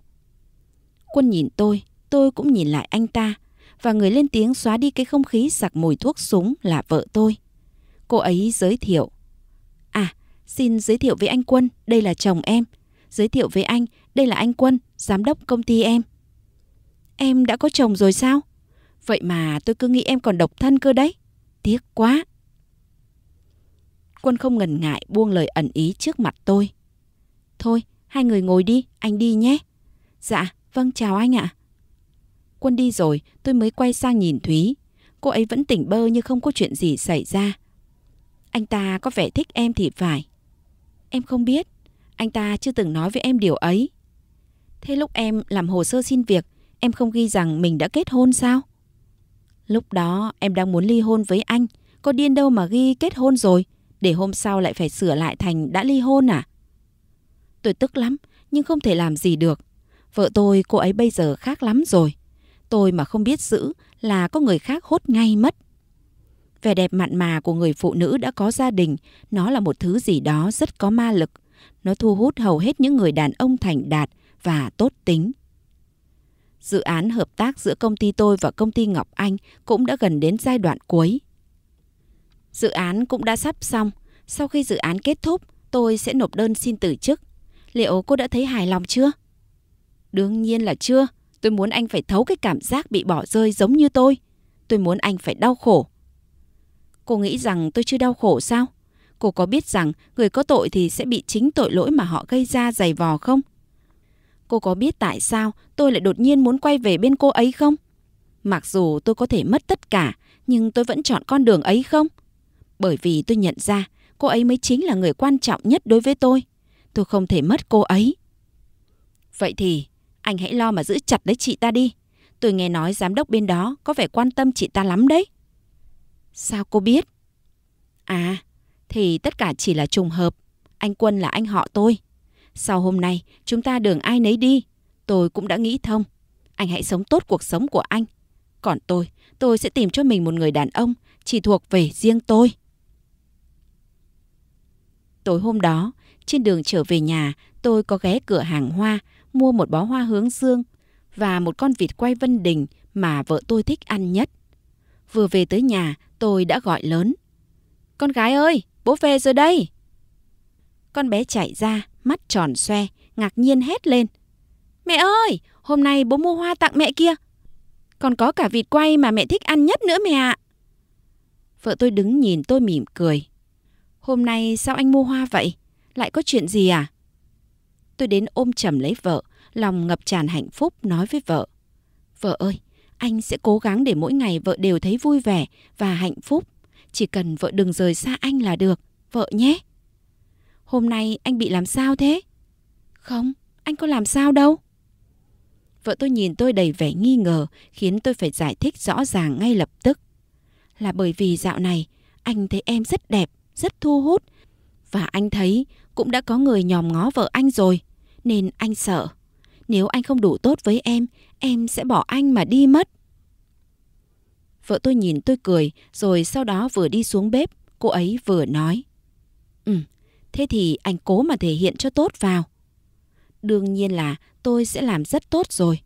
Quân nhìn tôi, tôi cũng nhìn lại anh ta và người lên tiếng xóa đi cái không khí sặc mùi thuốc súng là vợ tôi. Cô ấy giới thiệu Xin giới thiệu với anh Quân, đây là chồng em. Giới thiệu với anh, đây là anh Quân, giám đốc công ty em. Em đã có chồng rồi sao? Vậy mà tôi cứ nghĩ em còn độc thân cơ đấy. Tiếc quá. Quân không ngần ngại buông lời ẩn ý trước mặt tôi. Thôi, hai người ngồi đi, anh đi nhé. Dạ, vâng chào anh ạ. Quân đi rồi, tôi mới quay sang nhìn Thúy. Cô ấy vẫn tỉnh bơ như không có chuyện gì xảy ra. Anh ta có vẻ thích em thì phải. Em không biết, anh ta chưa từng nói với em điều ấy. Thế lúc em làm hồ sơ xin việc, em không ghi rằng mình đã kết hôn sao? Lúc đó em đang muốn ly hôn với anh, có điên đâu mà ghi kết hôn rồi, để hôm sau lại phải sửa lại thành đã ly hôn à? Tôi tức lắm, nhưng không thể làm gì được. Vợ tôi, cô ấy bây giờ khác lắm rồi. Tôi mà không biết giữ là có người khác hốt ngay mất. Vẻ đẹp mặn mà của người phụ nữ đã có gia đình, nó là một thứ gì đó rất có ma lực. Nó thu hút hầu hết những người đàn ông thành đạt và tốt tính. Dự án hợp tác giữa công ty tôi và công ty Ngọc Anh cũng đã gần đến giai đoạn cuối. Dự án cũng đã sắp xong. Sau khi dự án kết thúc, tôi sẽ nộp đơn xin từ chức. Liệu cô đã thấy hài lòng chưa? Đương nhiên là chưa. Tôi muốn anh phải thấu cái cảm giác bị bỏ rơi giống như tôi. Tôi muốn anh phải đau khổ. Cô nghĩ rằng tôi chưa đau khổ sao? Cô có biết rằng người có tội thì sẽ bị chính tội lỗi mà họ gây ra dày vò không? Cô có biết tại sao tôi lại đột nhiên muốn quay về bên cô ấy không? Mặc dù tôi có thể mất tất cả, nhưng tôi vẫn chọn con đường ấy không? Bởi vì tôi nhận ra cô ấy mới chính là người quan trọng nhất đối với tôi. Tôi không thể mất cô ấy. Vậy thì, anh hãy lo mà giữ chặt lấy chị ta đi. Tôi nghe nói giám đốc bên đó có vẻ quan tâm chị ta lắm đấy. Sao cô biết? À, thì tất cả chỉ là trùng hợp. Anh Quân là anh họ tôi. Sau hôm nay, chúng ta đường ai nấy đi. Tôi cũng đã nghĩ thông. Anh hãy sống tốt cuộc sống của anh. Còn tôi, tôi sẽ tìm cho mình một người đàn ông chỉ thuộc về riêng tôi. Tối hôm đó, trên đường trở về nhà, tôi có ghé cửa hàng hoa, mua một bó hoa hướng dương và một con vịt quay vân đình mà vợ tôi thích ăn nhất. Vừa về tới nhà, Tôi đã gọi lớn. Con gái ơi, bố về rồi đây. Con bé chạy ra, mắt tròn xoe, ngạc nhiên hét lên. Mẹ ơi, hôm nay bố mua hoa tặng mẹ kia. Còn có cả vịt quay mà mẹ thích ăn nhất nữa mẹ ạ. Vợ tôi đứng nhìn tôi mỉm cười. Hôm nay sao anh mua hoa vậy? Lại có chuyện gì à? Tôi đến ôm chầm lấy vợ, lòng ngập tràn hạnh phúc nói với vợ. Vợ ơi, anh sẽ cố gắng để mỗi ngày vợ đều thấy vui vẻ và hạnh phúc. Chỉ cần vợ đừng rời xa anh là được, vợ nhé. Hôm nay anh bị làm sao thế? Không, anh có làm sao đâu. Vợ tôi nhìn tôi đầy vẻ nghi ngờ, khiến tôi phải giải thích rõ ràng ngay lập tức. Là bởi vì dạo này, anh thấy em rất đẹp, rất thu hút. Và anh thấy cũng đã có người nhòm ngó vợ anh rồi, nên anh sợ. Nếu anh không đủ tốt với em, em sẽ bỏ anh mà đi mất. Vợ tôi nhìn tôi cười, rồi sau đó vừa đi xuống bếp, cô ấy vừa nói. Ừ, thế thì anh cố mà thể hiện cho tốt vào. Đương nhiên là tôi sẽ làm rất tốt rồi.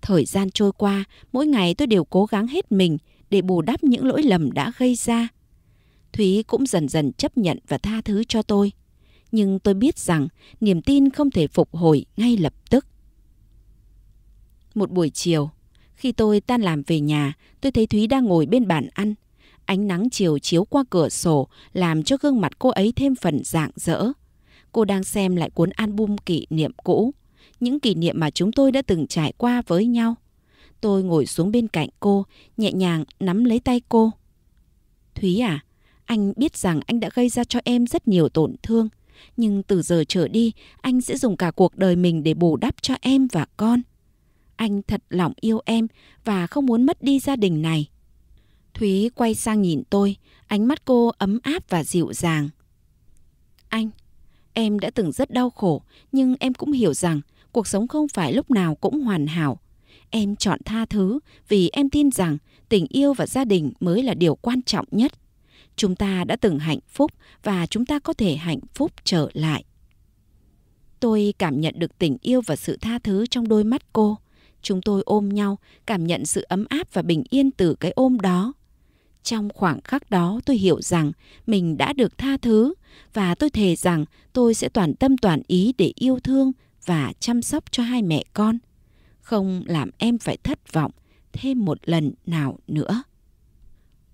Thời gian trôi qua, mỗi ngày tôi đều cố gắng hết mình để bù đắp những lỗi lầm đã gây ra. Thúy cũng dần dần chấp nhận và tha thứ cho tôi. Nhưng tôi biết rằng niềm tin không thể phục hồi ngay lập tức. Một buổi chiều, khi tôi tan làm về nhà, tôi thấy Thúy đang ngồi bên bàn ăn. Ánh nắng chiều chiếu qua cửa sổ làm cho gương mặt cô ấy thêm phần rạng rỡ. Cô đang xem lại cuốn album kỷ niệm cũ, những kỷ niệm mà chúng tôi đã từng trải qua với nhau. Tôi ngồi xuống bên cạnh cô, nhẹ nhàng nắm lấy tay cô. Thúy à, anh biết rằng anh đã gây ra cho em rất nhiều tổn thương. Nhưng từ giờ trở đi, anh sẽ dùng cả cuộc đời mình để bù đắp cho em và con. Anh thật lòng yêu em và không muốn mất đi gia đình này. Thúy quay sang nhìn tôi, ánh mắt cô ấm áp và dịu dàng. Anh, em đã từng rất đau khổ, nhưng em cũng hiểu rằng cuộc sống không phải lúc nào cũng hoàn hảo. Em chọn tha thứ vì em tin rằng tình yêu và gia đình mới là điều quan trọng nhất. Chúng ta đã từng hạnh phúc và chúng ta có thể hạnh phúc trở lại. Tôi cảm nhận được tình yêu và sự tha thứ trong đôi mắt cô. Chúng tôi ôm nhau, cảm nhận sự ấm áp và bình yên từ cái ôm đó. Trong khoảng khắc đó tôi hiểu rằng mình đã được tha thứ và tôi thề rằng tôi sẽ toàn tâm toàn ý để yêu thương và chăm sóc cho hai mẹ con. Không làm em phải thất vọng thêm một lần nào nữa.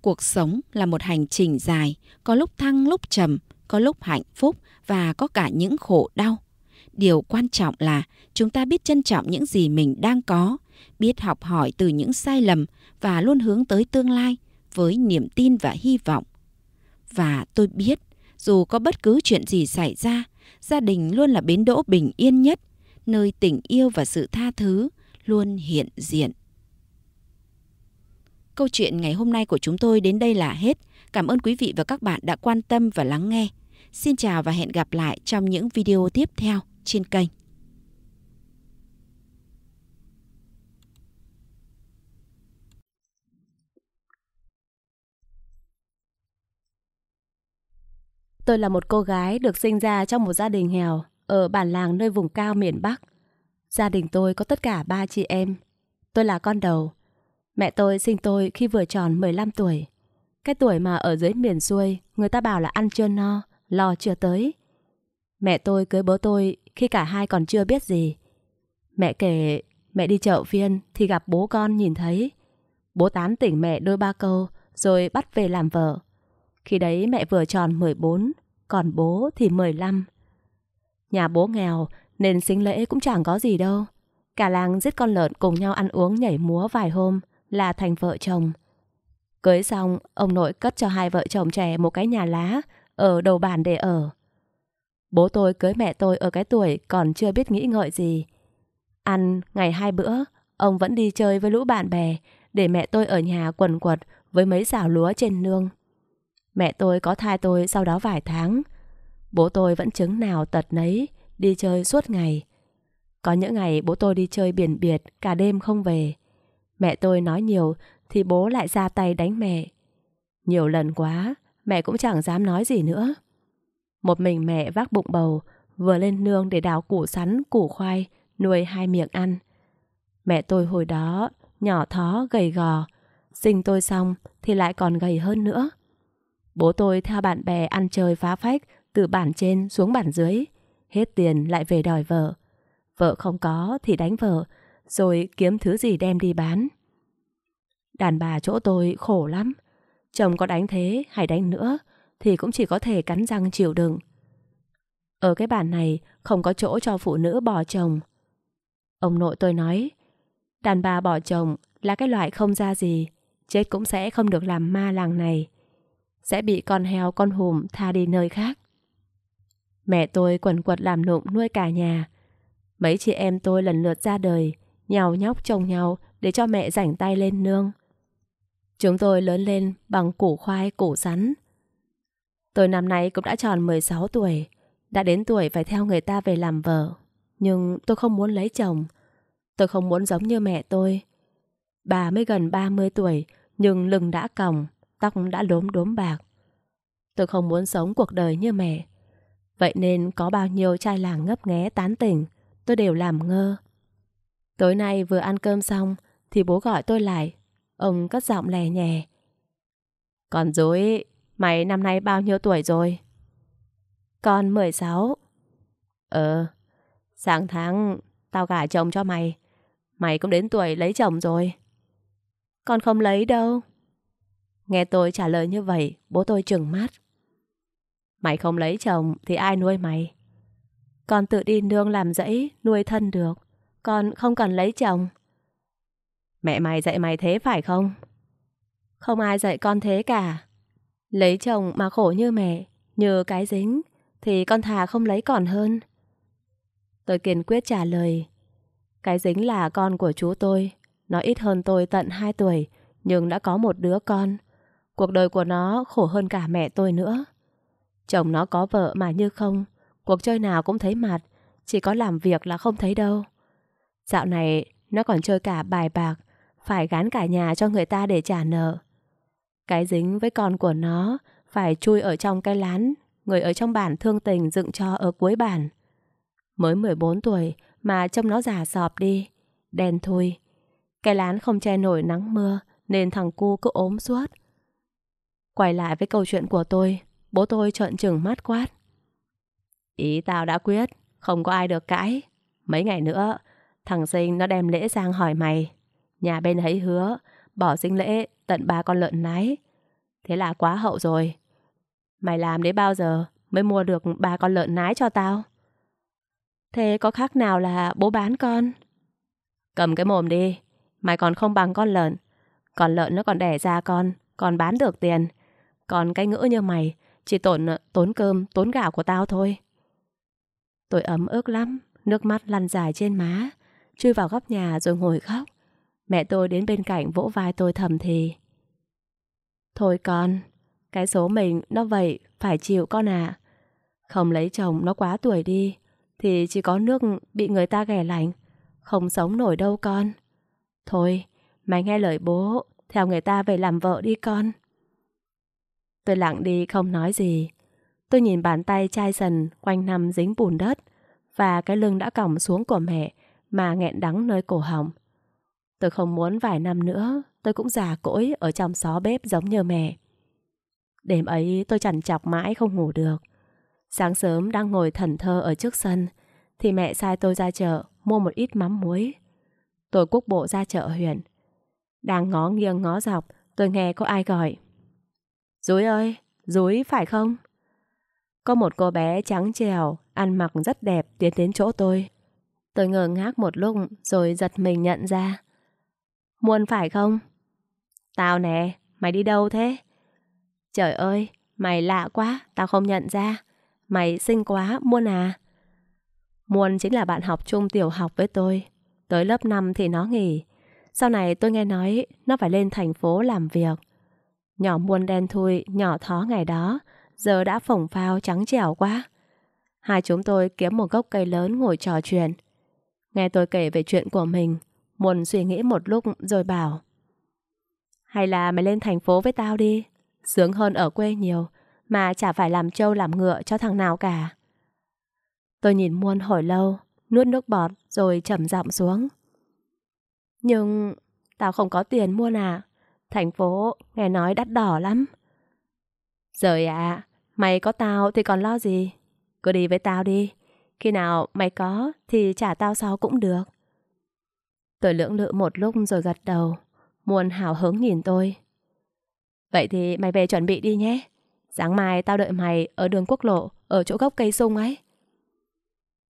Cuộc sống là một hành trình dài, có lúc thăng lúc trầm, có lúc hạnh phúc và có cả những khổ đau điều quan trọng là chúng ta biết trân trọng những gì mình đang có biết học hỏi từ những sai lầm và luôn hướng tới tương lai với niềm tin và hy vọng và tôi biết dù có bất cứ chuyện gì xảy ra gia đình luôn là bến đỗ bình yên nhất nơi tình yêu và sự tha thứ luôn hiện diện câu chuyện ngày hôm nay của chúng tôi đến đây là hết cảm ơn quý vị và các bạn đã quan tâm và lắng nghe xin chào và hẹn gặp lại trong những video tiếp theo trên kênh.
Tôi là một cô gái được sinh ra trong một gia đình nghèo ở bản làng nơi vùng cao miền Bắc. Gia đình tôi có tất cả ba chị em. Tôi là con đầu. Mẹ tôi sinh tôi khi vừa tròn 15 tuổi. Cái tuổi mà ở dưới miền xuôi người ta bảo là ăn chưa no, lo chưa tới. Mẹ tôi cưới bố tôi khi cả hai còn chưa biết gì. Mẹ kể mẹ đi chợ phiên thì gặp bố con nhìn thấy. Bố tán tỉnh mẹ đôi ba câu rồi bắt về làm vợ. Khi đấy mẹ vừa tròn 14, còn bố thì 15. Nhà bố nghèo nên sinh lễ cũng chẳng có gì đâu. Cả làng giết con lợn cùng nhau ăn uống nhảy múa vài hôm là thành vợ chồng. Cưới xong, ông nội cất cho hai vợ chồng trẻ một cái nhà lá ở đầu bàn để ở. Bố tôi cưới mẹ tôi ở cái tuổi còn chưa biết nghĩ ngợi gì. Ăn ngày hai bữa, ông vẫn đi chơi với lũ bạn bè, để mẹ tôi ở nhà quần quật với mấy xào lúa trên nương. Mẹ tôi có thai tôi sau đó vài tháng. Bố tôi vẫn chứng nào tật nấy, đi chơi suốt ngày. Có những ngày bố tôi đi chơi biển biệt, cả đêm không về. Mẹ tôi nói nhiều thì bố lại ra tay đánh mẹ. Nhiều lần quá, mẹ cũng chẳng dám nói gì nữa. Một mình mẹ vác bụng bầu, vừa lên nương để đào củ sắn, củ khoai, nuôi hai miệng ăn. Mẹ tôi hồi đó, nhỏ thó, gầy gò. Sinh tôi xong thì lại còn gầy hơn nữa. Bố tôi theo bạn bè ăn chơi phá phách từ bản trên xuống bản dưới. Hết tiền lại về đòi vợ. Vợ không có thì đánh vợ, rồi kiếm thứ gì đem đi bán. Đàn bà chỗ tôi khổ lắm. Chồng có đánh thế hay đánh nữa thì cũng chỉ có thể cắn răng chịu đựng. Ở cái bản này không có chỗ cho phụ nữ bỏ chồng. Ông nội tôi nói, đàn bà bỏ chồng là cái loại không ra gì, chết cũng sẽ không được làm ma làng này. Sẽ bị con heo con hùm tha đi nơi khác. Mẹ tôi quẩn quật làm nụng nuôi cả nhà. Mấy chị em tôi lần lượt ra đời, nhào nhóc chồng nhau để cho mẹ rảnh tay lên nương. Chúng tôi lớn lên bằng củ khoai, củ sắn, Tôi năm nay cũng đã tròn 16 tuổi, đã đến tuổi phải theo người ta về làm vợ. Nhưng tôi không muốn lấy chồng, tôi không muốn giống như mẹ tôi. Bà mới gần 30 tuổi, nhưng lưng đã còng, tóc đã đốm đốm bạc. Tôi không muốn sống cuộc đời như mẹ. Vậy nên có bao nhiêu trai làng ngấp nghé tán tỉnh, tôi đều làm ngơ. Tối nay vừa ăn cơm xong, thì bố gọi tôi lại. Ông cất giọng lè nhè. Còn dối, Mày năm nay bao nhiêu tuổi rồi? Con 16. Ờ, sáng tháng tao gả chồng cho mày. Mày cũng đến tuổi lấy chồng rồi. Con không lấy đâu. Nghe tôi trả lời như vậy, bố tôi trừng mắt. Mày không lấy chồng thì ai nuôi mày? Con tự đi nương làm dẫy, nuôi thân được. Con không cần lấy chồng. Mẹ mày dạy mày thế phải không? Không ai dạy con thế cả. Lấy chồng mà khổ như mẹ, nhờ cái dính, thì con thà không lấy còn hơn. Tôi kiên quyết trả lời. Cái dính là con của chú tôi. Nó ít hơn tôi tận 2 tuổi, nhưng đã có một đứa con. Cuộc đời của nó khổ hơn cả mẹ tôi nữa. Chồng nó có vợ mà như không, cuộc chơi nào cũng thấy mặt, chỉ có làm việc là không thấy đâu. Dạo này, nó còn chơi cả bài bạc, phải gán cả nhà cho người ta để trả nợ. Cái dính với con của nó phải chui ở trong cái lán, người ở trong bản thương tình dựng cho ở cuối bản. Mới 14 tuổi mà trông nó già sọp đi, đen thui. Cái lán không che nổi nắng mưa nên thằng cu cứ ốm suốt. Quay lại với câu chuyện của tôi, bố tôi trợn trừng mắt quát. Ý tao đã quyết, không có ai được cãi. Mấy ngày nữa, thằng Sinh nó đem lễ sang hỏi mày. Nhà bên ấy hứa, bỏ sinh lễ tận ba con lợn nái. Thế là quá hậu rồi. Mày làm đến bao giờ mới mua được ba con lợn nái cho tao? Thế có khác nào là bố bán con? Cầm cái mồm đi, mày còn không bằng con lợn. Con lợn nó còn đẻ ra con, còn bán được tiền. Còn cái ngữ như mày, chỉ tổn tốn cơm, tốn gạo của tao thôi. Tôi ấm ức lắm, nước mắt lăn dài trên má, chui vào góc nhà rồi ngồi khóc. Mẹ tôi đến bên cạnh vỗ vai tôi thầm thì. Thôi con, cái số mình nó vậy, phải chịu con à. Không lấy chồng nó quá tuổi đi, thì chỉ có nước bị người ta ghẻ lạnh, không sống nổi đâu con. Thôi, mày nghe lời bố, theo người ta về làm vợ đi con. Tôi lặng đi không nói gì. Tôi nhìn bàn tay chai dần quanh năm dính bùn đất và cái lưng đã còng xuống của mẹ mà nghẹn đắng nơi cổ họng. Tôi không muốn vài năm nữa tôi cũng già cỗi ở trong xó bếp giống như mẹ. Đêm ấy tôi chằn chọc mãi không ngủ được. Sáng sớm đang ngồi thần thơ ở trước sân thì mẹ sai tôi ra chợ mua một ít mắm muối. Tôi quốc bộ ra chợ huyện. Đang ngó nghiêng ngó dọc tôi nghe có ai gọi. Dúi ơi, Dúi phải không? Có một cô bé trắng trèo, ăn mặc rất đẹp tiến đến chỗ tôi. Tôi ngờ ngác một lúc rồi giật mình nhận ra Muôn phải không? Tao nè, mày đi đâu thế? Trời ơi, mày lạ quá, tao không nhận ra. Mày xinh quá, Muôn à. Muôn chính là bạn học chung tiểu học với tôi. Tới lớp 5 thì nó nghỉ. Sau này tôi nghe nói nó phải lên thành phố làm việc. Nhỏ Muôn đen thui, nhỏ thó ngày đó, giờ đã phồng phao trắng trẻo quá. Hai chúng tôi kiếm một gốc cây lớn ngồi trò chuyện. Nghe tôi kể về chuyện của mình, Muôn suy nghĩ một lúc rồi bảo Hay là mày lên thành phố với tao đi Sướng hơn ở quê nhiều Mà chả phải làm trâu làm ngựa cho thằng nào cả Tôi nhìn Muôn hồi lâu Nuốt nước bọt rồi trầm giọng xuống Nhưng Tao không có tiền Muôn à Thành phố nghe nói đắt đỏ lắm Rồi ạ Mày có tao thì còn lo gì Cứ đi với tao đi Khi nào mày có thì trả tao sau cũng được Tôi lưỡng lự một lúc rồi gật đầu Muôn hào hứng nhìn tôi Vậy thì mày về chuẩn bị đi nhé Sáng mai tao đợi mày ở đường quốc lộ Ở chỗ gốc cây sung ấy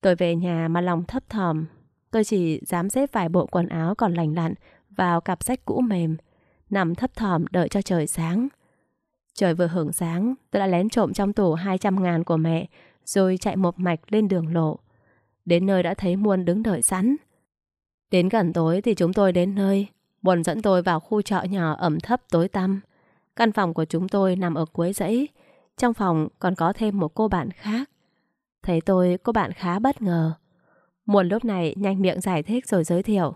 Tôi về nhà mà lòng thấp thỏm Tôi chỉ dám xếp vài bộ quần áo còn lành lặn Vào cặp sách cũ mềm Nằm thấp thỏm đợi cho trời sáng Trời vừa hưởng sáng Tôi đã lén trộm trong tủ 200 ngàn của mẹ Rồi chạy một mạch lên đường lộ Đến nơi đã thấy Muôn đứng đợi sẵn Đến gần tối thì chúng tôi đến nơi. Buồn dẫn tôi vào khu trọ nhỏ ẩm thấp tối tăm. Căn phòng của chúng tôi nằm ở cuối dãy. Trong phòng còn có thêm một cô bạn khác. Thấy tôi, cô bạn khá bất ngờ. Muộn lúc này nhanh miệng giải thích rồi giới thiệu.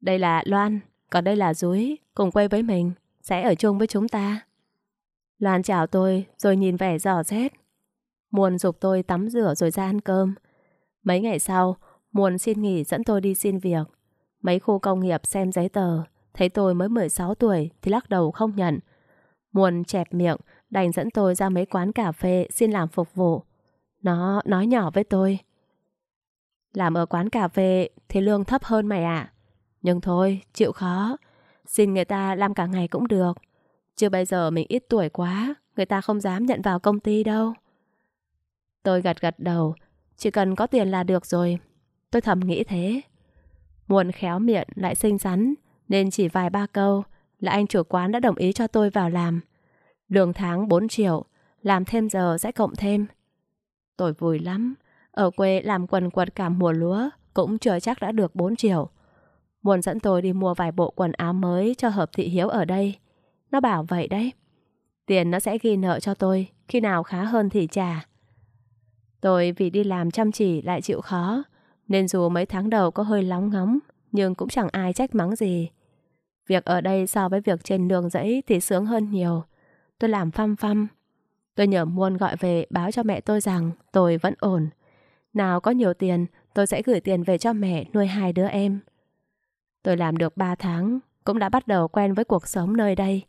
Đây là Loan, còn đây là Dúi, cùng quay với mình, sẽ ở chung với chúng ta. Loan chào tôi, rồi nhìn vẻ dò rét. Muộn dục tôi tắm rửa rồi ra ăn cơm. Mấy ngày sau, Muốn xin nghỉ dẫn tôi đi xin việc. Mấy khu công nghiệp xem giấy tờ, thấy tôi mới 16 tuổi thì lắc đầu không nhận. Muốn chẹp miệng, đành dẫn tôi ra mấy quán cà phê xin làm phục vụ. Nó nói nhỏ với tôi. Làm ở quán cà phê thì lương thấp hơn mày ạ. À? Nhưng thôi, chịu khó. Xin người ta làm cả ngày cũng được. chưa bây giờ mình ít tuổi quá, người ta không dám nhận vào công ty đâu. Tôi gật gật đầu, chỉ cần có tiền là được rồi, Tôi thầm nghĩ thế. Muốn khéo miệng lại xinh xắn, nên chỉ vài ba câu là anh chủ quán đã đồng ý cho tôi vào làm. Lương tháng 4 triệu, làm thêm giờ sẽ cộng thêm. Tôi vui lắm, ở quê làm quần quật cả mùa lúa cũng chưa chắc đã được 4 triệu. Muốn dẫn tôi đi mua vài bộ quần áo mới cho hợp thị hiếu ở đây. Nó bảo vậy đấy. Tiền nó sẽ ghi nợ cho tôi, khi nào khá hơn thì trả. Tôi vì đi làm chăm chỉ lại chịu khó, nên dù mấy tháng đầu có hơi lóng ngóng, nhưng cũng chẳng ai trách mắng gì. Việc ở đây so với việc trên đường dãy thì sướng hơn nhiều. Tôi làm phăm phăm. Tôi nhờ muôn gọi về báo cho mẹ tôi rằng tôi vẫn ổn. Nào có nhiều tiền, tôi sẽ gửi tiền về cho mẹ nuôi hai đứa em. Tôi làm được ba tháng, cũng đã bắt đầu quen với cuộc sống nơi đây.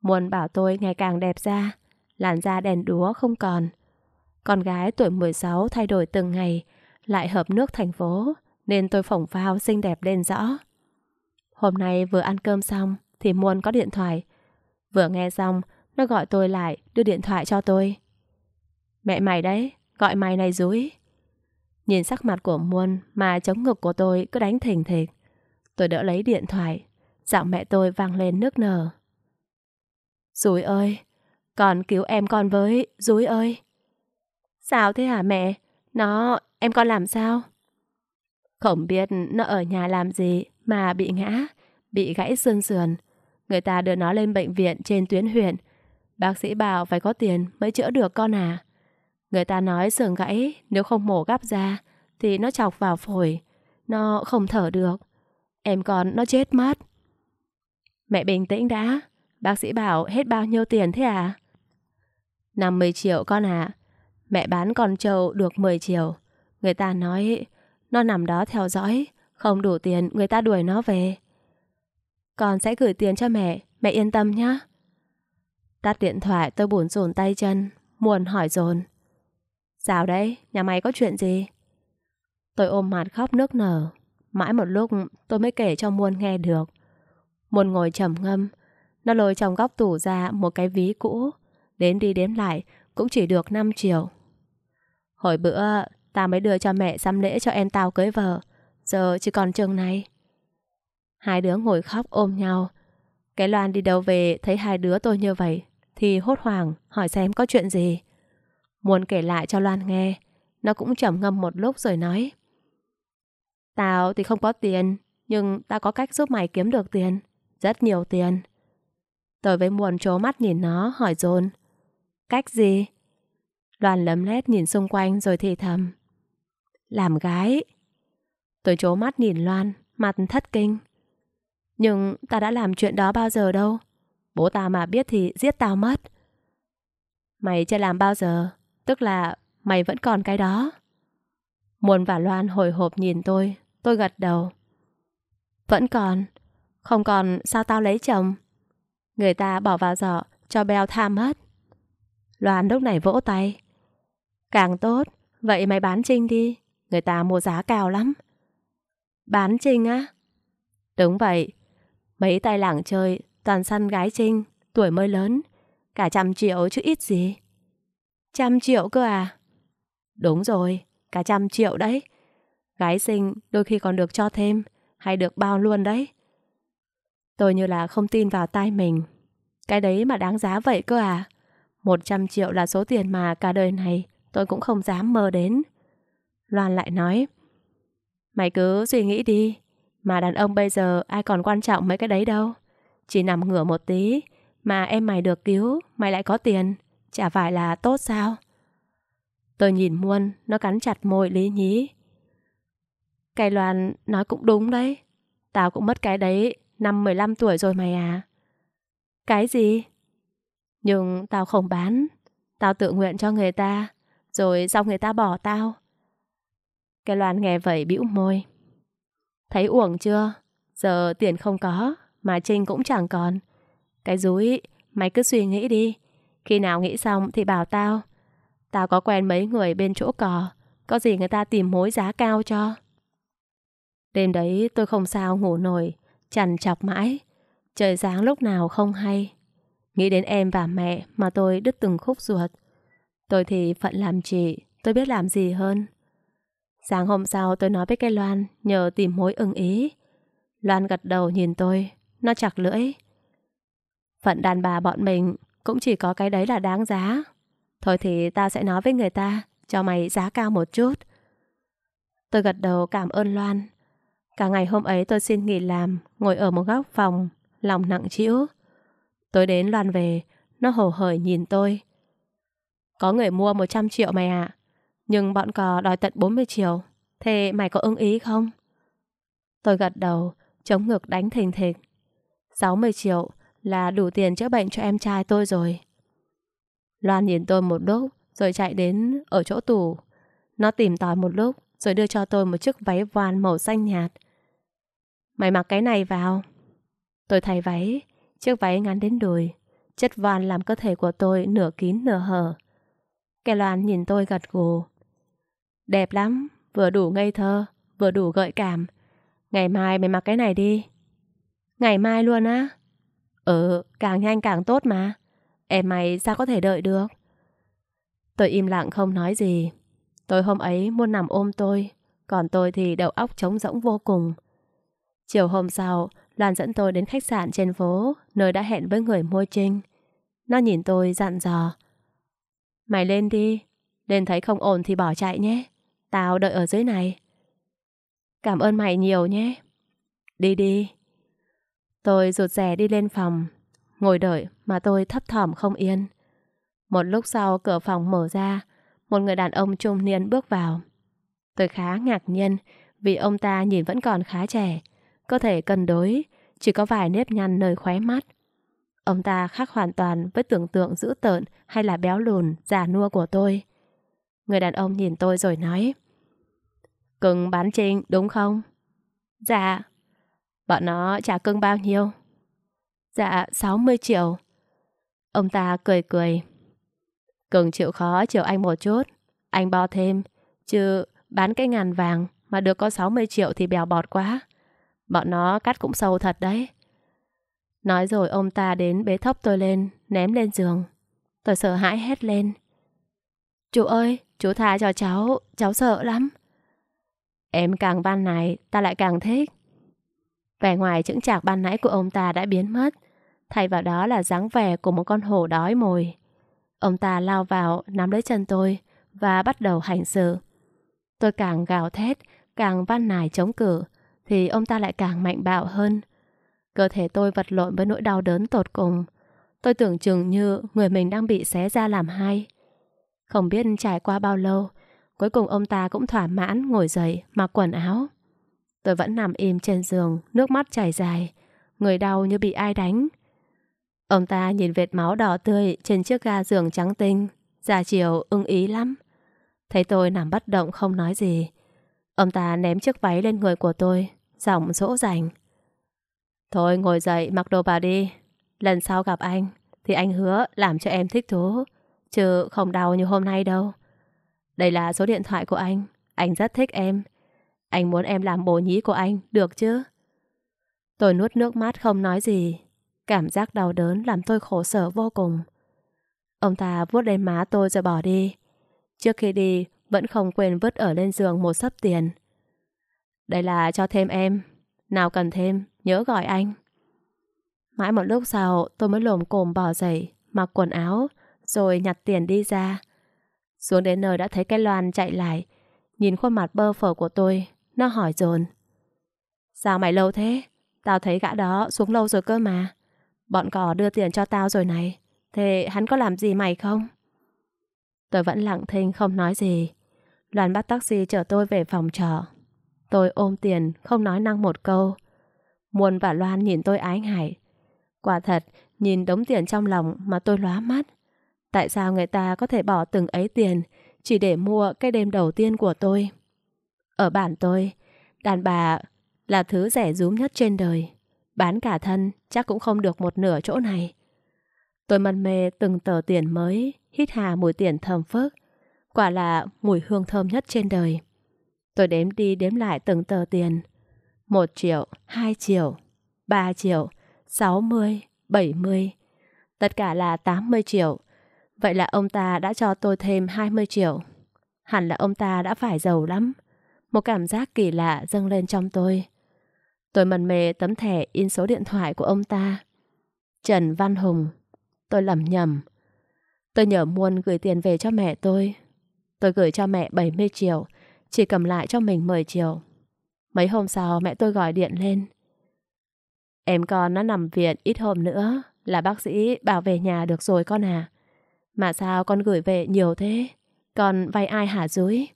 Muôn bảo tôi ngày càng đẹp ra, làn da đèn đúa không còn. Con gái tuổi 16 thay đổi từng ngày, lại hợp nước thành phố, nên tôi phỏng phao xinh đẹp lên rõ. Hôm nay vừa ăn cơm xong thì Muôn có điện thoại. Vừa nghe xong, nó gọi tôi lại đưa điện thoại cho tôi. Mẹ mày đấy, gọi mày này dúi. Nhìn sắc mặt của Muôn mà chống ngực của tôi cứ đánh thình thịch. Tôi đỡ lấy điện thoại, giọng mẹ tôi vang lên nước nở. Dúi ơi, còn cứu em con với, Dúi ơi. Sao thế hả mẹ? Nó, Em con làm sao? Không biết nó ở nhà làm gì mà bị ngã, bị gãy xương sườn. Người ta đưa nó lên bệnh viện trên tuyến huyện. Bác sĩ bảo phải có tiền mới chữa được con à. Người ta nói sườn gãy nếu không mổ gắp ra thì nó chọc vào phổi. Nó không thở được. Em con nó chết mất. Mẹ bình tĩnh đã. Bác sĩ bảo hết bao nhiêu tiền thế à? 50 triệu con à. Mẹ bán con trâu được 10 triệu. Người ta nói Nó nằm đó theo dõi Không đủ tiền người ta đuổi nó về Con sẽ gửi tiền cho mẹ Mẹ yên tâm nhé Tắt điện thoại tôi buồn rồn tay chân Muộn hỏi dồn Sao đấy, nhà mày có chuyện gì? Tôi ôm mặt khóc nước nở Mãi một lúc tôi mới kể cho Muôn nghe được Muôn ngồi trầm ngâm Nó lôi trong góc tủ ra một cái ví cũ Đến đi đếm lại cũng chỉ được 5 triệu Hồi bữa Tao mới đưa cho mẹ xăm lễ cho em tao cưới vợ Giờ chỉ còn chừng này Hai đứa ngồi khóc ôm nhau Cái Loan đi đâu về Thấy hai đứa tôi như vậy Thì hốt hoảng hỏi xem có chuyện gì Muốn kể lại cho Loan nghe Nó cũng trầm ngâm một lúc rồi nói Tao thì không có tiền Nhưng tao có cách giúp mày kiếm được tiền Rất nhiều tiền Tôi với Muộn trố mắt nhìn nó hỏi dồn Cách gì? Loan lấm lét nhìn xung quanh rồi thì thầm làm gái. Tôi chố mắt nhìn Loan, mặt thất kinh. Nhưng ta đã làm chuyện đó bao giờ đâu. Bố ta mà biết thì giết tao mất. Mày chưa làm bao giờ, tức là mày vẫn còn cái đó. Muôn và Loan hồi hộp nhìn tôi, tôi gật đầu. Vẫn còn, không còn sao tao lấy chồng? Người ta bỏ vào giỏ, cho Bèo tha mất. Loan lúc này vỗ tay. Càng tốt, vậy mày bán Trinh đi. Người ta mua giá cao lắm. Bán Trinh á? Đúng vậy. Mấy tay làng chơi, toàn săn gái Trinh, tuổi mới lớn. Cả trăm triệu chứ ít gì. Trăm triệu cơ à? Đúng rồi, cả trăm triệu đấy. Gái sinh đôi khi còn được cho thêm, hay được bao luôn đấy. Tôi như là không tin vào tai mình. Cái đấy mà đáng giá vậy cơ à? một trăm triệu là số tiền mà cả đời này tôi cũng không dám mơ đến. Loan lại nói Mày cứ suy nghĩ đi Mà đàn ông bây giờ ai còn quan trọng mấy cái đấy đâu Chỉ nằm ngửa một tí Mà em mày được cứu Mày lại có tiền Chả phải là tốt sao Tôi nhìn Muôn Nó cắn chặt môi lý nhí Cái Loan nói cũng đúng đấy Tao cũng mất cái đấy Năm 15 tuổi rồi mày à Cái gì Nhưng tao không bán Tao tự nguyện cho người ta Rồi sau người ta bỏ tao cái Loan nghe vậy bĩu môi. Thấy uổng chưa? Giờ tiền không có, mà Trinh cũng chẳng còn. Cái dúi, mày cứ suy nghĩ đi. Khi nào nghĩ xong thì bảo tao. Tao có quen mấy người bên chỗ cò, có gì người ta tìm mối giá cao cho. Đêm đấy tôi không sao ngủ nổi, chằn chọc mãi. Trời sáng lúc nào không hay. Nghĩ đến em và mẹ mà tôi đứt từng khúc ruột. Tôi thì phận làm chị, tôi biết làm gì hơn. Sáng hôm sau tôi nói với cái Loan nhờ tìm mối ưng ý. Loan gật đầu nhìn tôi, nó chặt lưỡi. Phận đàn bà bọn mình cũng chỉ có cái đấy là đáng giá. Thôi thì ta sẽ nói với người ta, cho mày giá cao một chút. Tôi gật đầu cảm ơn Loan. Cả ngày hôm ấy tôi xin nghỉ làm, ngồi ở một góc phòng, lòng nặng trĩu. Tối đến Loan về, nó hổ hởi nhìn tôi. Có người mua 100 triệu mày ạ. À? Nhưng bọn cò đòi tận 40 triệu Thế mày có ưng ý không? Tôi gật đầu Chống ngực đánh thình thịch 60 triệu là đủ tiền chữa bệnh cho em trai tôi rồi Loan nhìn tôi một lúc Rồi chạy đến ở chỗ tủ Nó tìm tòi một lúc Rồi đưa cho tôi một chiếc váy voan màu xanh nhạt Mày mặc cái này vào Tôi thay váy Chiếc váy ngắn đến đùi Chất voan làm cơ thể của tôi nửa kín nửa hở Cái Loan nhìn tôi gật gù Đẹp lắm, vừa đủ ngây thơ, vừa đủ gợi cảm. Ngày mai mày mặc cái này đi. Ngày mai luôn á? Ừ, càng nhanh càng tốt mà. Em mày sao có thể đợi được? Tôi im lặng không nói gì. Tôi hôm ấy muốn nằm ôm tôi, còn tôi thì đầu óc trống rỗng vô cùng. Chiều hôm sau, Loan dẫn tôi đến khách sạn trên phố, nơi đã hẹn với người mua trinh. Nó nhìn tôi dặn dò. Mày lên đi, lên thấy không ổn thì bỏ chạy nhé. Tao đợi ở dưới này. Cảm ơn mày nhiều nhé. Đi đi. Tôi rụt rè đi lên phòng, ngồi đợi mà tôi thấp thỏm không yên. Một lúc sau cửa phòng mở ra, một người đàn ông trung niên bước vào. Tôi khá ngạc nhiên vì ông ta nhìn vẫn còn khá trẻ, cơ thể cân đối, chỉ có vài nếp nhăn nơi khóe mắt. Ông ta khác hoàn toàn với tưởng tượng dữ tợn hay là béo lùn, già nua của tôi. Người đàn ông nhìn tôi rồi nói Cưng bán trình đúng không? Dạ. Bọn nó trả cưng bao nhiêu? Dạ 60 triệu. Ông ta cười cười. Cường chịu khó chịu anh một chút. Anh bo thêm. Chứ bán cái ngàn vàng mà được có 60 triệu thì bèo bọt quá. Bọn nó cắt cũng sâu thật đấy. Nói rồi ông ta đến bế thóc tôi lên, ném lên giường. Tôi sợ hãi hét lên. Chú ơi, chú tha cho cháu, cháu sợ lắm. Em càng van này, ta lại càng thích. Vẻ ngoài chững chạc ban nãy của ông ta đã biến mất, thay vào đó là dáng vẻ của một con hổ đói mồi. Ông ta lao vào, nắm lấy chân tôi và bắt đầu hành xử. Tôi càng gào thét, càng van nài chống cử, thì ông ta lại càng mạnh bạo hơn. Cơ thể tôi vật lộn với nỗi đau đớn tột cùng. Tôi tưởng chừng như người mình đang bị xé ra làm hai. Không biết trải qua bao lâu, Cuối cùng ông ta cũng thỏa mãn ngồi dậy, mặc quần áo. Tôi vẫn nằm im trên giường, nước mắt chảy dài, người đau như bị ai đánh. Ông ta nhìn vệt máu đỏ tươi trên chiếc ga giường trắng tinh, già chiều ưng ý lắm. Thấy tôi nằm bất động không nói gì, ông ta ném chiếc váy lên người của tôi, giọng dỗ dành. Thôi ngồi dậy mặc đồ vào đi, lần sau gặp anh thì anh hứa làm cho em thích thú, chứ không đau như hôm nay đâu. Đây là số điện thoại của anh. Anh rất thích em. Anh muốn em làm bồ nhí của anh, được chứ? Tôi nuốt nước mắt không nói gì. Cảm giác đau đớn làm tôi khổ sở vô cùng. Ông ta vuốt lên má tôi rồi bỏ đi. Trước khi đi, vẫn không quên vứt ở lên giường một sấp tiền. Đây là cho thêm em. Nào cần thêm, nhớ gọi anh. Mãi một lúc sau, tôi mới lồm cồm bỏ dậy, mặc quần áo, rồi nhặt tiền đi ra. Xuống đến nơi đã thấy cái loan chạy lại Nhìn khuôn mặt bơ phở của tôi Nó hỏi dồn Sao mày lâu thế? Tao thấy gã đó xuống lâu rồi cơ mà Bọn cỏ đưa tiền cho tao rồi này Thế hắn có làm gì mày không? Tôi vẫn lặng thinh không nói gì Loan bắt taxi chở tôi về phòng trọ Tôi ôm tiền Không nói năng một câu Muôn và Loan nhìn tôi ái ngại Quả thật Nhìn đống tiền trong lòng mà tôi lóa mắt Tại sao người ta có thể bỏ từng ấy tiền chỉ để mua cái đêm đầu tiên của tôi? Ở bản tôi, đàn bà là thứ rẻ rúm nhất trên đời. Bán cả thân chắc cũng không được một nửa chỗ này. Tôi mân mê từng tờ tiền mới, hít hà mùi tiền thơm phức. Quả là mùi hương thơm nhất trên đời. Tôi đếm đi đếm lại từng tờ tiền. Một triệu, hai triệu, ba triệu, sáu mươi, bảy mươi. Tất cả là tám mươi triệu. Vậy là ông ta đã cho tôi thêm 20 triệu. Hẳn là ông ta đã phải giàu lắm. Một cảm giác kỳ lạ dâng lên trong tôi. Tôi mần mê tấm thẻ in số điện thoại của ông ta. Trần Văn Hùng. Tôi lầm nhầm. Tôi nhờ muôn gửi tiền về cho mẹ tôi. Tôi gửi cho mẹ 70 triệu, chỉ cầm lại cho mình 10 triệu. Mấy hôm sau mẹ tôi gọi điện lên. Em con nó nằm viện ít hôm nữa, là bác sĩ bảo về nhà được rồi con à. Mà sao con gửi về nhiều thế? Con vay ai hả dối?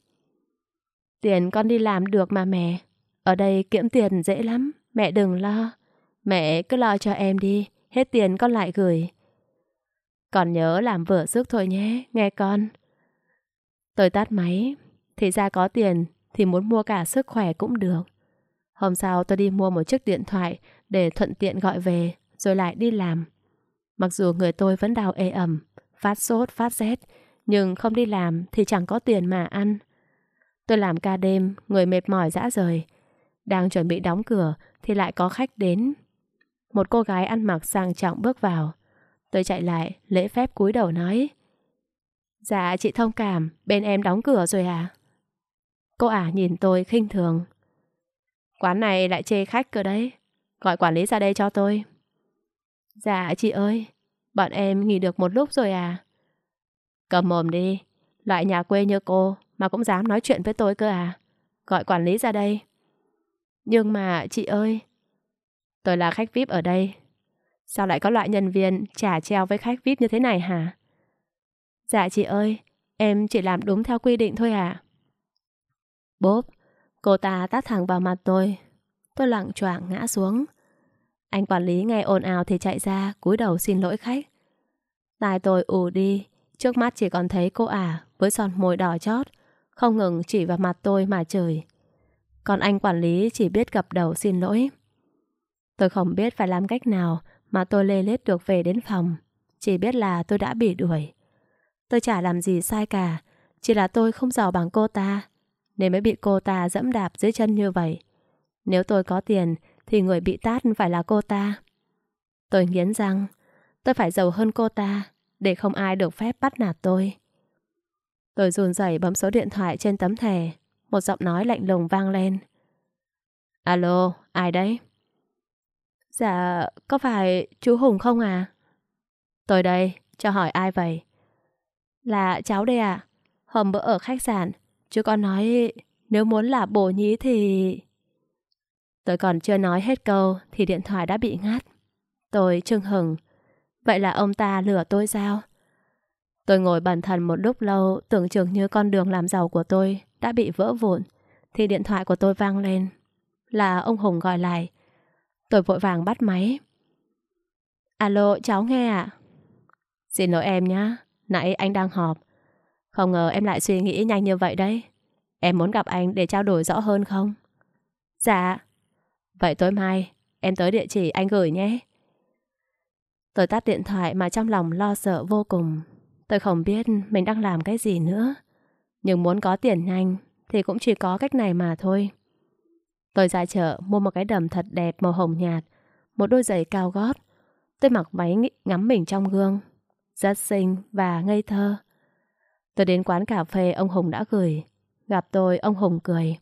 Tiền con đi làm được mà mẹ. Ở đây kiếm tiền dễ lắm, mẹ đừng lo. Mẹ cứ lo cho em đi, hết tiền con lại gửi. Còn nhớ làm vừa sức thôi nhé, nghe con. Tôi tắt máy, thì ra có tiền thì muốn mua cả sức khỏe cũng được. Hôm sau tôi đi mua một chiếc điện thoại để thuận tiện gọi về, rồi lại đi làm. Mặc dù người tôi vẫn đau ê ẩm, phát sốt, phát rét, nhưng không đi làm thì chẳng có tiền mà ăn. Tôi làm ca đêm, người mệt mỏi dã rời. Đang chuẩn bị đóng cửa thì lại có khách đến. Một cô gái ăn mặc sang trọng bước vào. Tôi chạy lại, lễ phép cúi đầu nói. Dạ, chị thông cảm, bên em đóng cửa rồi à? Cô ả à nhìn tôi khinh thường. Quán này lại chê khách cơ đấy. Gọi quản lý ra đây cho tôi. Dạ, chị ơi, Bọn em nghỉ được một lúc rồi à? Cầm mồm đi. Loại nhà quê như cô mà cũng dám nói chuyện với tôi cơ à? Gọi quản lý ra đây. Nhưng mà chị ơi, tôi là khách VIP ở đây. Sao lại có loại nhân viên trả treo với khách VIP như thế này hả? Dạ chị ơi, em chỉ làm đúng theo quy định thôi à? Bốp, cô ta tát thẳng vào mặt tôi. Tôi lặng choạng ngã xuống. Anh quản lý nghe ồn ào thì chạy ra, cúi đầu xin lỗi khách. Tài tôi ù đi, trước mắt chỉ còn thấy cô ả với son môi đỏ chót, không ngừng chỉ vào mặt tôi mà trời Còn anh quản lý chỉ biết gập đầu xin lỗi. Tôi không biết phải làm cách nào mà tôi lê lết được về đến phòng. Chỉ biết là tôi đã bị đuổi. Tôi chả làm gì sai cả, chỉ là tôi không giàu bằng cô ta, nên mới bị cô ta dẫm đạp dưới chân như vậy. Nếu tôi có tiền thì người bị tát phải là cô ta. Tôi nghiến răng, tôi phải giàu hơn cô ta để không ai được phép bắt nạt tôi. Tôi run rẩy bấm số điện thoại trên tấm thẻ, một giọng nói lạnh lùng vang lên. Alo, ai đấy? Dạ, có phải chú Hùng không à? Tôi đây, cho hỏi ai vậy? Là cháu đây à? Hôm bữa ở khách sạn, chú con nói nếu muốn là bổ nhí thì... Tôi còn chưa nói hết câu thì điện thoại đã bị ngắt. Tôi chưng hừng. Vậy là ông ta lừa tôi sao? Tôi ngồi bần thần một lúc lâu tưởng chừng như con đường làm giàu của tôi đã bị vỡ vụn thì điện thoại của tôi vang lên. Là ông Hùng gọi lại. Tôi vội vàng bắt máy. Alo, cháu nghe ạ. Xin lỗi em nhá, nãy anh đang họp. Không ngờ em lại suy nghĩ nhanh như vậy đấy. Em muốn gặp anh để trao đổi rõ hơn không? Dạ, Vậy tối mai, em tới địa chỉ anh gửi nhé. Tôi tắt điện thoại mà trong lòng lo sợ vô cùng. Tôi không biết mình đang làm cái gì nữa. Nhưng muốn có tiền nhanh thì cũng chỉ có cách này mà thôi. Tôi ra chợ mua một cái đầm thật đẹp màu hồng nhạt, một đôi giày cao gót. Tôi mặc váy ngắm mình trong gương, rất xinh và ngây thơ. Tôi đến quán cà phê ông Hùng đã gửi, gặp tôi ông Hùng cười.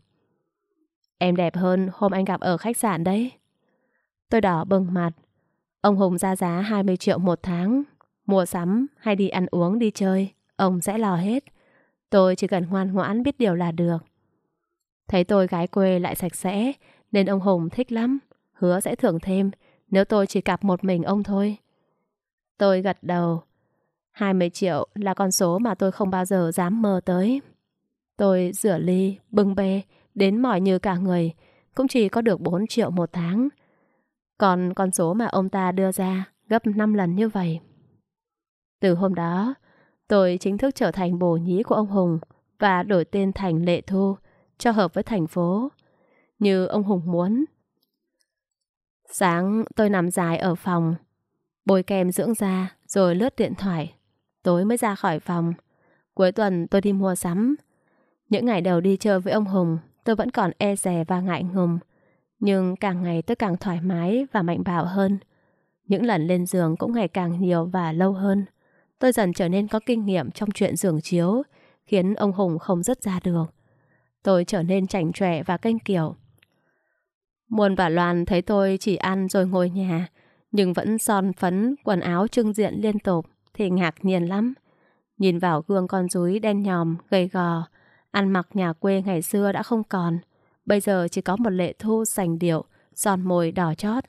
Em đẹp hơn hôm anh gặp ở khách sạn đấy. Tôi đỏ bừng mặt. Ông Hùng ra giá 20 triệu một tháng. Mua sắm hay đi ăn uống đi chơi, ông sẽ lo hết. Tôi chỉ cần ngoan ngoãn biết điều là được. Thấy tôi gái quê lại sạch sẽ, nên ông Hùng thích lắm. Hứa sẽ thưởng thêm, nếu tôi chỉ cặp một mình ông thôi. Tôi gật đầu. 20 triệu là con số mà tôi không bao giờ dám mơ tới. Tôi rửa ly, bưng bê, đến mỏi như cả người, cũng chỉ có được 4 triệu một tháng. Còn con số mà ông ta đưa ra gấp 5 lần như vậy. Từ hôm đó, tôi chính thức trở thành bổ nhí của ông Hùng và đổi tên thành Lệ Thu cho hợp với thành phố, như ông Hùng muốn. Sáng tôi nằm dài ở phòng, bôi kem dưỡng da rồi lướt điện thoại. Tối mới ra khỏi phòng. Cuối tuần tôi đi mua sắm. Những ngày đầu đi chơi với ông Hùng, tôi vẫn còn e dè và ngại ngùng. Nhưng càng ngày tôi càng thoải mái và mạnh bạo hơn. Những lần lên giường cũng ngày càng nhiều và lâu hơn. Tôi dần trở nên có kinh nghiệm trong chuyện giường chiếu, khiến ông Hùng không dứt ra được. Tôi trở nên chảnh chọe và canh kiểu. Muôn và Loan thấy tôi chỉ ăn rồi ngồi nhà, nhưng vẫn son phấn, quần áo trưng diện liên tục, thì ngạc nhiên lắm. Nhìn vào gương con rúi đen nhòm, gầy gò, Ăn mặc nhà quê ngày xưa đã không còn, bây giờ chỉ có một lệ thu sành điệu, giòn mồi đỏ chót,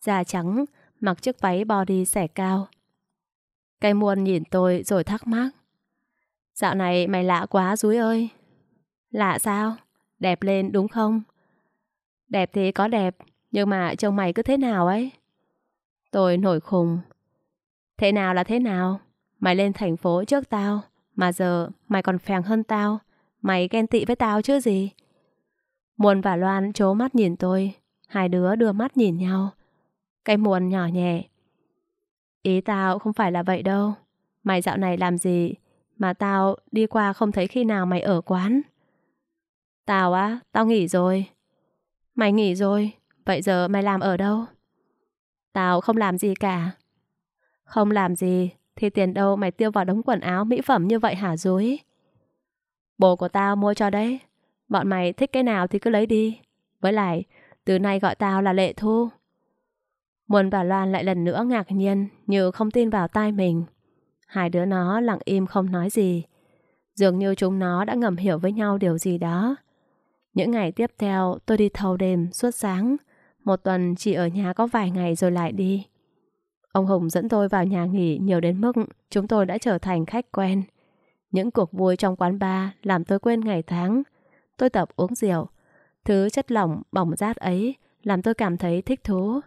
da trắng, mặc chiếc váy body xẻ cao. Cây muôn nhìn tôi rồi thắc mắc. Dạo này mày lạ quá dúi ơi. Lạ sao? Đẹp lên đúng không? Đẹp thì có đẹp, nhưng mà trông mày cứ thế nào ấy? Tôi nổi khùng. Thế nào là thế nào? Mày lên thành phố trước tao, mà giờ mày còn phèng hơn tao. Mày ghen tị với tao chứ gì? Muôn và Loan chố mắt nhìn tôi, hai đứa đưa mắt nhìn nhau. Cái muôn nhỏ nhẹ. Ý tao không phải là vậy đâu. Mày dạo này làm gì mà tao đi qua không thấy khi nào mày ở quán. Tao á, tao nghỉ rồi. Mày nghỉ rồi, vậy giờ mày làm ở đâu? Tao không làm gì cả. Không làm gì thì tiền đâu mày tiêu vào đống quần áo mỹ phẩm như vậy hả dối? bộ của tao mua cho đấy. Bọn mày thích cái nào thì cứ lấy đi. Với lại, từ nay gọi tao là Lệ Thu. Muôn và Loan lại lần nữa ngạc nhiên như không tin vào tai mình. Hai đứa nó lặng im không nói gì. Dường như chúng nó đã ngầm hiểu với nhau điều gì đó. Những ngày tiếp theo tôi đi thâu đêm suốt sáng. Một tuần chỉ ở nhà có vài ngày rồi lại đi. Ông Hùng dẫn tôi vào nhà nghỉ nhiều đến mức chúng tôi đã trở thành khách quen. Những cuộc vui trong quán bar làm tôi quên ngày tháng. Tôi tập uống rượu. Thứ chất lỏng bỏng rát ấy làm tôi cảm thấy thích thú.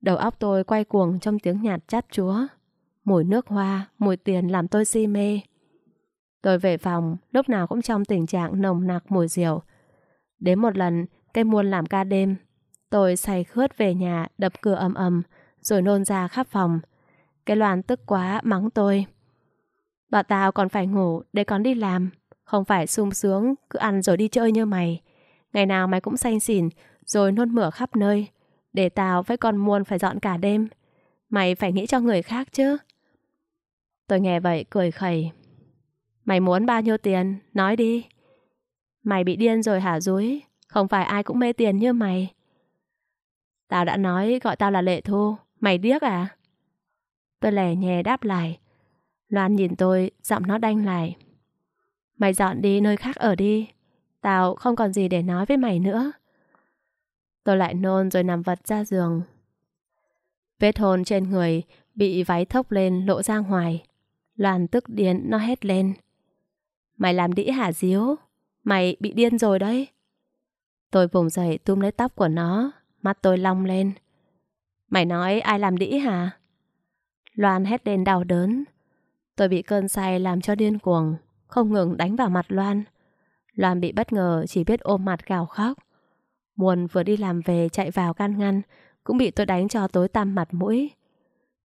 Đầu óc tôi quay cuồng trong tiếng nhạt chát chúa. Mùi nước hoa, mùi tiền làm tôi si mê. Tôi về phòng, lúc nào cũng trong tình trạng nồng nặc mùi rượu. Đến một lần, cây muôn làm ca đêm. Tôi say khướt về nhà, đập cửa ầm ầm, rồi nôn ra khắp phòng. Cái loàn tức quá mắng tôi. Bà tao còn phải ngủ để con đi làm Không phải sung sướng Cứ ăn rồi đi chơi như mày Ngày nào mày cũng xanh xỉn Rồi nôn mửa khắp nơi Để tao với con muôn phải dọn cả đêm Mày phải nghĩ cho người khác chứ Tôi nghe vậy cười khẩy Mày muốn bao nhiêu tiền Nói đi Mày bị điên rồi hả dối Không phải ai cũng mê tiền như mày Tao đã nói gọi tao là Lệ Thu Mày điếc à Tôi lè nhè đáp lại Loan nhìn tôi, giọng nó đanh lại. Mày dọn đi nơi khác ở đi. Tao không còn gì để nói với mày nữa. Tôi lại nôn rồi nằm vật ra giường. Vết hồn trên người bị váy thốc lên lộ ra ngoài. Loan tức điên nó hét lên. Mày làm đĩ hả diếu? Mày bị điên rồi đấy. Tôi vùng dậy túm lấy tóc của nó, mắt tôi long lên. Mày nói ai làm đĩ hả? Loan hét lên đau đớn. Tôi bị cơn say làm cho điên cuồng, không ngừng đánh vào mặt Loan. Loan bị bất ngờ chỉ biết ôm mặt gào khóc. Muôn vừa đi làm về chạy vào can ngăn, cũng bị tôi đánh cho tối tăm mặt mũi.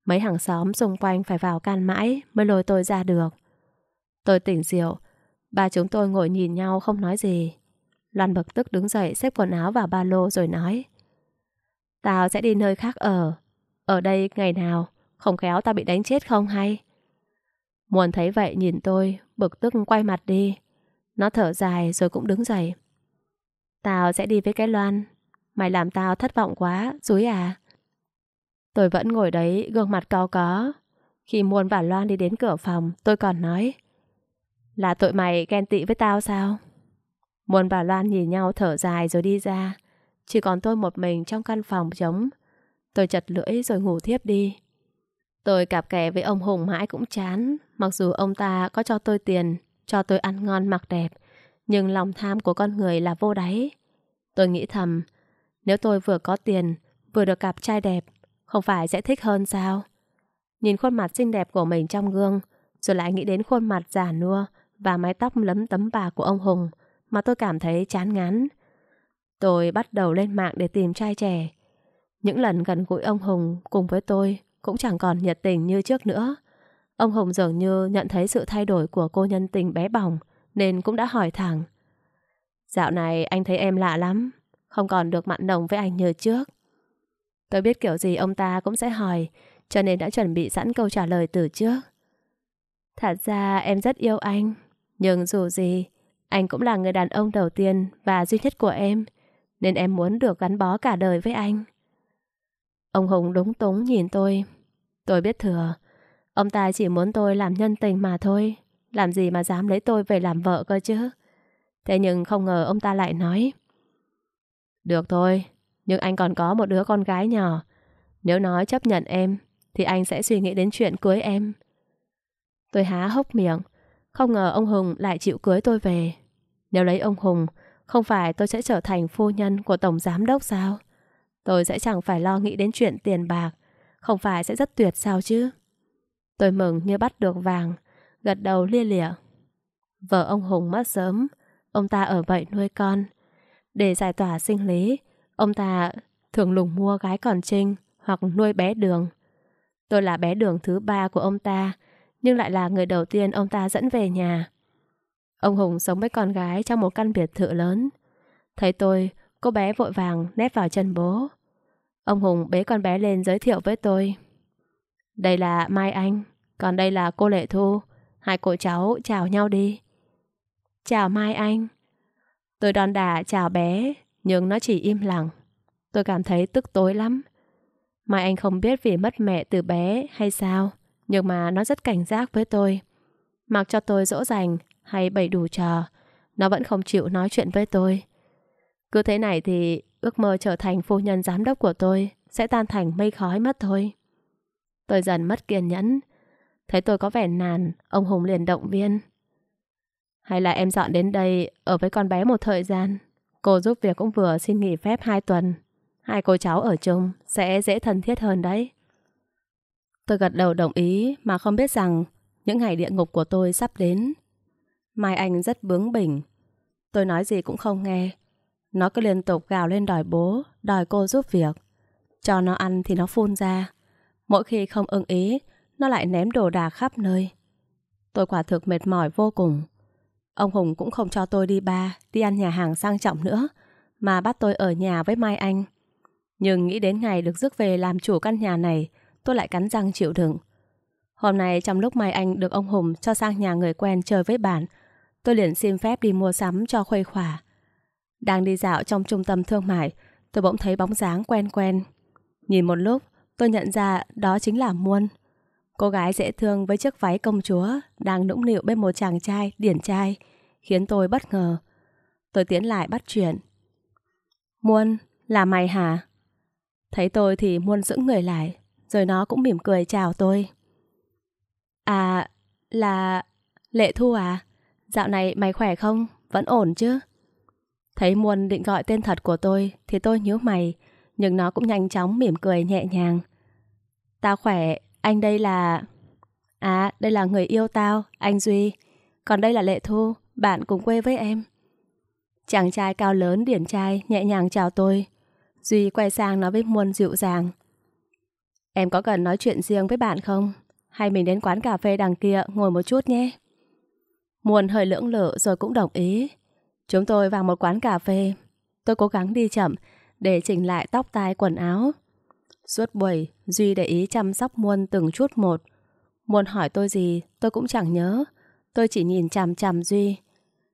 Mấy hàng xóm xung quanh phải vào can mãi mới lôi tôi ra được. Tôi tỉnh rượu, ba chúng tôi ngồi nhìn nhau không nói gì. Loan bực tức đứng dậy xếp quần áo vào ba lô rồi nói Tao sẽ đi nơi khác ở Ở đây ngày nào Không khéo tao bị đánh chết không hay Muôn thấy vậy nhìn tôi, bực tức quay mặt đi. Nó thở dài rồi cũng đứng dậy. Tao sẽ đi với cái Loan. Mày làm tao thất vọng quá, dúi à. Tôi vẫn ngồi đấy, gương mặt cao có. Khi Muôn và Loan đi đến cửa phòng, tôi còn nói. Là tội mày ghen tị với tao sao? Muôn và Loan nhìn nhau thở dài rồi đi ra. Chỉ còn tôi một mình trong căn phòng trống. Tôi chật lưỡi rồi ngủ thiếp đi. Tôi cạp kè với ông Hùng mãi cũng chán, mặc dù ông ta có cho tôi tiền, cho tôi ăn ngon mặc đẹp, nhưng lòng tham của con người là vô đáy. Tôi nghĩ thầm, nếu tôi vừa có tiền, vừa được cặp trai đẹp, không phải sẽ thích hơn sao? Nhìn khuôn mặt xinh đẹp của mình trong gương, rồi lại nghĩ đến khuôn mặt già nua và mái tóc lấm tấm bạc của ông Hùng mà tôi cảm thấy chán ngán. Tôi bắt đầu lên mạng để tìm trai trẻ. Những lần gần gũi ông Hùng cùng với tôi, cũng chẳng còn nhiệt tình như trước nữa. Ông Hùng dường như nhận thấy sự thay đổi của cô nhân tình bé bỏng, nên cũng đã hỏi thẳng. Dạo này anh thấy em lạ lắm, không còn được mặn nồng với anh như trước. Tôi biết kiểu gì ông ta cũng sẽ hỏi, cho nên đã chuẩn bị sẵn câu trả lời từ trước. Thật ra em rất yêu anh, nhưng dù gì, anh cũng là người đàn ông đầu tiên và duy nhất của em, nên em muốn được gắn bó cả đời với anh. Ông Hùng đúng túng nhìn tôi Tôi biết thừa, ông ta chỉ muốn tôi làm nhân tình mà thôi, làm gì mà dám lấy tôi về làm vợ cơ chứ. Thế nhưng không ngờ ông ta lại nói. Được thôi, nhưng anh còn có một đứa con gái nhỏ. Nếu nói chấp nhận em, thì anh sẽ suy nghĩ đến chuyện cưới em. Tôi há hốc miệng, không ngờ ông Hùng lại chịu cưới tôi về. Nếu lấy ông Hùng, không phải tôi sẽ trở thành phu nhân của tổng giám đốc sao? Tôi sẽ chẳng phải lo nghĩ đến chuyện tiền bạc, không phải sẽ rất tuyệt sao chứ? Tôi mừng như bắt được vàng, gật đầu lia lịa. Vợ ông Hùng mất sớm, ông ta ở vậy nuôi con. Để giải tỏa sinh lý, ông ta thường lùng mua gái còn trinh hoặc nuôi bé đường. Tôi là bé đường thứ ba của ông ta, nhưng lại là người đầu tiên ông ta dẫn về nhà. Ông Hùng sống với con gái trong một căn biệt thự lớn. Thấy tôi, cô bé vội vàng nét vào chân bố. Ông Hùng bế con bé lên giới thiệu với tôi. Đây là Mai Anh, còn đây là cô Lệ Thu. Hai cô cháu chào nhau đi. Chào Mai Anh. Tôi đòn đà chào bé, nhưng nó chỉ im lặng. Tôi cảm thấy tức tối lắm. Mai Anh không biết vì mất mẹ từ bé hay sao, nhưng mà nó rất cảnh giác với tôi. Mặc cho tôi dỗ dành hay bày đủ trò, nó vẫn không chịu nói chuyện với tôi. Cứ thế này thì ước mơ trở thành phu nhân giám đốc của tôi sẽ tan thành mây khói mất thôi. Tôi dần mất kiên nhẫn. Thấy tôi có vẻ nàn, ông Hùng liền động viên. Hay là em dọn đến đây ở với con bé một thời gian. Cô giúp việc cũng vừa xin nghỉ phép hai tuần. Hai cô cháu ở chung sẽ dễ thân thiết hơn đấy. Tôi gật đầu đồng ý mà không biết rằng những ngày địa ngục của tôi sắp đến. Mai Anh rất bướng bỉnh. Tôi nói gì cũng không nghe, nó cứ liên tục gào lên đòi bố, đòi cô giúp việc. Cho nó ăn thì nó phun ra. Mỗi khi không ưng ý, nó lại ném đồ đạc khắp nơi. Tôi quả thực mệt mỏi vô cùng. Ông Hùng cũng không cho tôi đi ba, đi ăn nhà hàng sang trọng nữa, mà bắt tôi ở nhà với Mai Anh. Nhưng nghĩ đến ngày được rước về làm chủ căn nhà này, tôi lại cắn răng chịu đựng. Hôm nay trong lúc Mai Anh được ông Hùng cho sang nhà người quen chơi với bạn, tôi liền xin phép đi mua sắm cho khuây khỏa. Đang đi dạo trong trung tâm thương mại, tôi bỗng thấy bóng dáng quen quen. Nhìn một lúc, tôi nhận ra đó chính là Muôn. Cô gái dễ thương với chiếc váy công chúa đang nũng nịu bên một chàng trai điển trai, khiến tôi bất ngờ. Tôi tiến lại bắt chuyện. Muôn, là mày hả? Thấy tôi thì Muôn sững người lại, rồi nó cũng mỉm cười chào tôi. À, là... Lệ Thu à? Dạo này mày khỏe không? Vẫn ổn chứ? Thấy Muôn định gọi tên thật của tôi thì tôi nhíu mày, nhưng nó cũng nhanh chóng mỉm cười nhẹ nhàng. Tao khỏe, anh đây là... À, đây là người yêu tao, anh Duy. Còn đây là Lệ Thu, bạn cùng quê với em. Chàng trai cao lớn điển trai nhẹ nhàng chào tôi. Duy quay sang nói với Muôn dịu dàng. Em có cần nói chuyện riêng với bạn không? Hay mình đến quán cà phê đằng kia ngồi một chút nhé? Muôn hơi lưỡng lự rồi cũng đồng ý. Chúng tôi vào một quán cà phê. Tôi cố gắng đi chậm để chỉnh lại tóc tai quần áo. Suốt buổi, Duy để ý chăm sóc Muôn từng chút một. Muôn hỏi tôi gì, tôi cũng chẳng nhớ. Tôi chỉ nhìn chằm chằm Duy.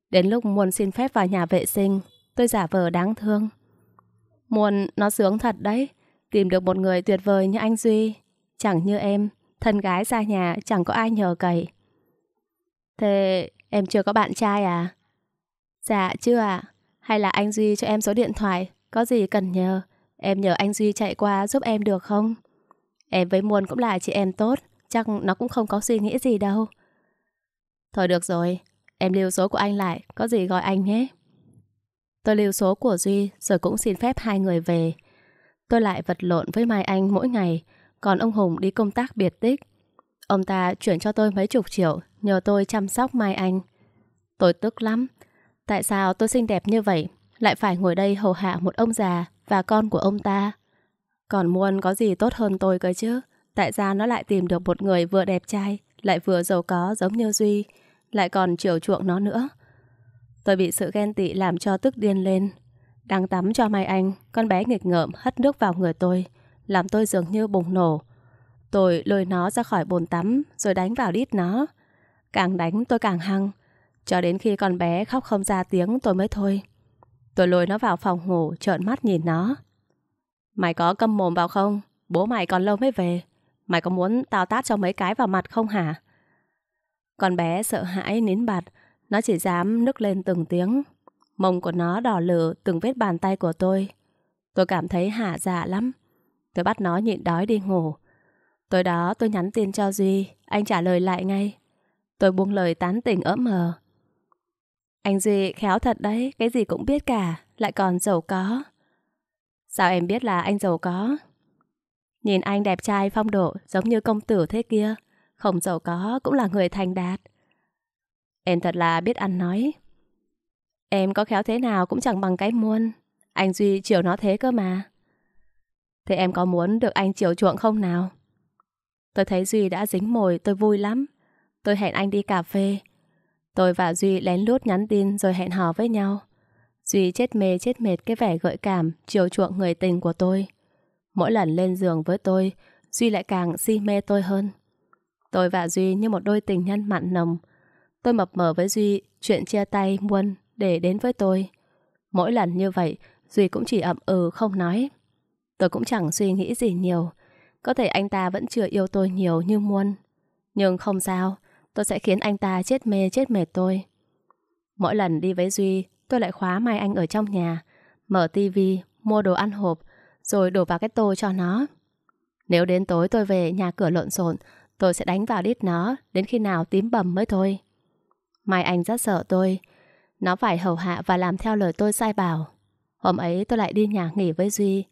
Đến lúc Muôn xin phép vào nhà vệ sinh, tôi giả vờ đáng thương. Muôn, nó sướng thật đấy. Tìm được một người tuyệt vời như anh Duy. Chẳng như em, thân gái ra nhà chẳng có ai nhờ cậy. Thế em chưa có bạn trai à? Dạ chưa ạ. À? Hay là anh Duy cho em số điện thoại, có gì cần nhờ. Em nhờ anh Duy chạy qua giúp em được không? Em với Muôn cũng là chị em tốt, chắc nó cũng không có suy nghĩ gì đâu. Thôi được rồi, em lưu số của anh lại, có gì gọi anh nhé. Tôi lưu số của Duy rồi cũng xin phép hai người về. Tôi lại vật lộn với Mai Anh mỗi ngày, còn ông Hùng đi công tác biệt tích. Ông ta chuyển cho tôi mấy chục triệu nhờ tôi chăm sóc Mai Anh. Tôi tức lắm, Tại sao tôi xinh đẹp như vậy lại phải ngồi đây hầu hạ một ông già và con của ông ta? Còn Muôn có gì tốt hơn tôi cơ chứ? Tại sao nó lại tìm được một người vừa đẹp trai, lại vừa giàu có giống như Duy, lại còn chiều chuộng nó nữa? Tôi bị sự ghen tị làm cho tức điên lên. Đang tắm cho Mai Anh, con bé nghịch ngợm hất nước vào người tôi, làm tôi dường như bùng nổ. Tôi lôi nó ra khỏi bồn tắm rồi đánh vào đít nó. Càng đánh tôi càng hăng, cho đến khi con bé khóc không ra tiếng tôi mới thôi. Tôi lôi nó vào phòng ngủ trợn mắt nhìn nó. Mày có câm mồm vào không? Bố mày còn lâu mới về. Mày có muốn tao tát cho mấy cái vào mặt không hả? Con bé sợ hãi nín bặt, nó chỉ dám nức lên từng tiếng. Mông của nó đỏ lửa từng vết bàn tay của tôi. Tôi cảm thấy hạ dạ lắm. Tôi bắt nó nhịn đói đi ngủ. Tối đó tôi nhắn tin cho Duy, anh trả lời lại ngay. Tôi buông lời tán tỉnh ớm mờ. Anh Duy khéo thật đấy, cái gì cũng biết cả, lại còn giàu có. Sao em biết là anh giàu có? Nhìn anh đẹp trai phong độ giống như công tử thế kia, không giàu có cũng là người thành đạt. Em thật là biết ăn nói. Em có khéo thế nào cũng chẳng bằng cái muôn, anh Duy chiều nó thế cơ mà. Thế em có muốn được anh chiều chuộng không nào? Tôi thấy Duy đã dính mồi, tôi vui lắm. Tôi hẹn anh đi cà phê, Tôi và Duy lén lút nhắn tin rồi hẹn hò với nhau. Duy chết mê chết mệt cái vẻ gợi cảm, chiều chuộng người tình của tôi. Mỗi lần lên giường với tôi, Duy lại càng si mê tôi hơn. Tôi và Duy như một đôi tình nhân mặn nồng. Tôi mập mờ với Duy chuyện chia tay muôn để đến với tôi. Mỗi lần như vậy, Duy cũng chỉ ậm ừ không nói. Tôi cũng chẳng suy nghĩ gì nhiều. Có thể anh ta vẫn chưa yêu tôi nhiều như muôn Nhưng không sao, tôi sẽ khiến anh ta chết mê chết mệt tôi. Mỗi lần đi với Duy, tôi lại khóa mai anh ở trong nhà, mở tivi, mua đồ ăn hộp, rồi đổ vào cái tô cho nó. Nếu đến tối tôi về nhà cửa lộn xộn, tôi sẽ đánh vào đít nó đến khi nào tím bầm mới thôi. Mai anh rất sợ tôi. Nó phải hầu hạ và làm theo lời tôi sai bảo. Hôm ấy tôi lại đi nhà nghỉ với Duy.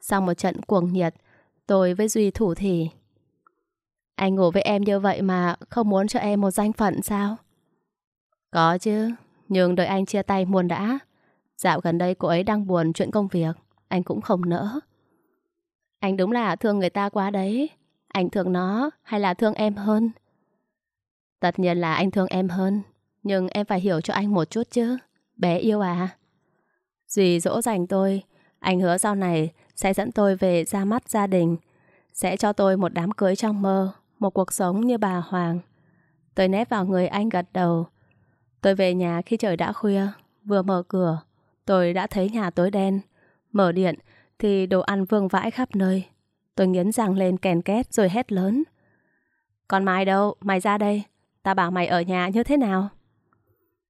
Sau một trận cuồng nhiệt, tôi với Duy thủ thì anh ngủ với em như vậy mà không muốn cho em một danh phận sao? Có chứ, nhưng đợi anh chia tay muôn đã. Dạo gần đây cô ấy đang buồn chuyện công việc, anh cũng không nỡ. Anh đúng là thương người ta quá đấy. Anh thương nó hay là thương em hơn? Tất nhiên là anh thương em hơn, nhưng em phải hiểu cho anh một chút chứ. Bé yêu à? Duy dỗ dành tôi, anh hứa sau này sẽ dẫn tôi về ra mắt gia đình, sẽ cho tôi một đám cưới trong mơ một cuộc sống như bà Hoàng. Tôi nép vào người anh gật đầu. Tôi về nhà khi trời đã khuya, vừa mở cửa, tôi đã thấy nhà tối đen. Mở điện thì đồ ăn vương vãi khắp nơi. Tôi nghiến răng lên kèn két rồi hét lớn. Còn mày đâu, mày ra đây, ta bảo mày ở nhà như thế nào?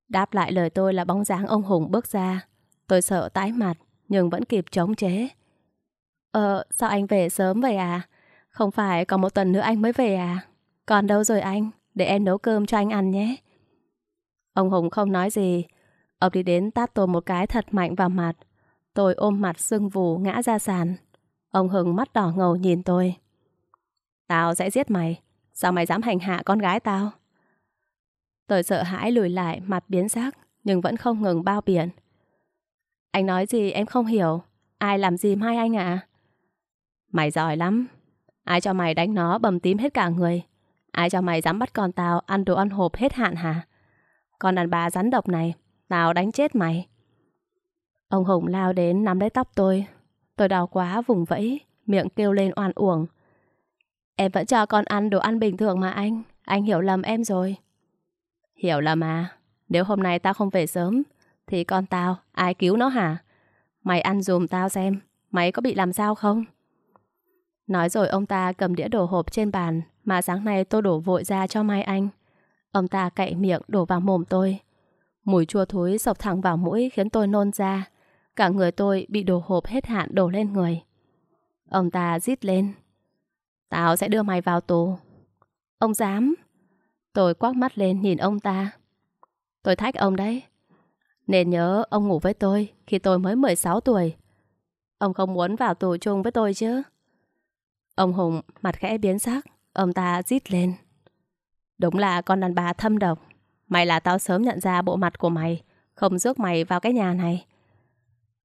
Đáp lại lời tôi là bóng dáng ông Hùng bước ra. Tôi sợ tái mặt, nhưng vẫn kịp chống chế. Ờ, sao anh về sớm vậy à? Không phải còn một tuần nữa anh mới về à? Còn đâu rồi anh? Để em nấu cơm cho anh ăn nhé. Ông Hùng không nói gì. Ông đi đến tát tôi một cái thật mạnh vào mặt. Tôi ôm mặt sưng vù ngã ra sàn. Ông Hùng mắt đỏ ngầu nhìn tôi. Tao sẽ giết mày. Sao mày dám hành hạ con gái tao? Tôi sợ hãi lùi lại mặt biến sắc nhưng vẫn không ngừng bao biển. Anh nói gì em không hiểu. Ai làm gì mai anh ạ? À? Mày giỏi lắm. Ai cho mày đánh nó bầm tím hết cả người? Ai cho mày dám bắt con tao ăn đồ ăn hộp hết hạn hả? Con đàn bà rắn độc này, tao đánh chết mày. Ông Hùng lao đến nắm lấy tóc tôi. Tôi đau quá vùng vẫy, miệng kêu lên oan uổng. Em vẫn cho con ăn đồ ăn bình thường mà anh. Anh hiểu lầm em rồi. Hiểu lầm à? Nếu hôm nay tao không về sớm, thì con tao, ai cứu nó hả? Mày ăn dùm tao xem, mày có bị làm sao không? Nói rồi ông ta cầm đĩa đồ hộp trên bàn mà sáng nay tôi đổ vội ra cho Mai Anh. Ông ta cậy miệng đổ vào mồm tôi. Mùi chua thối sộc thẳng vào mũi khiến tôi nôn ra. Cả người tôi bị đồ hộp hết hạn đổ lên người. Ông ta rít lên. Tao sẽ đưa mày vào tù. Ông dám. Tôi quắc mắt lên nhìn ông ta. Tôi thách ông đấy. Nên nhớ ông ngủ với tôi khi tôi mới 16 tuổi. Ông không muốn vào tù chung với tôi chứ? Ông Hùng mặt khẽ biến sắc, ông ta rít lên. Đúng là con đàn bà thâm độc. mày là tao sớm nhận ra bộ mặt của mày, không rước mày vào cái nhà này.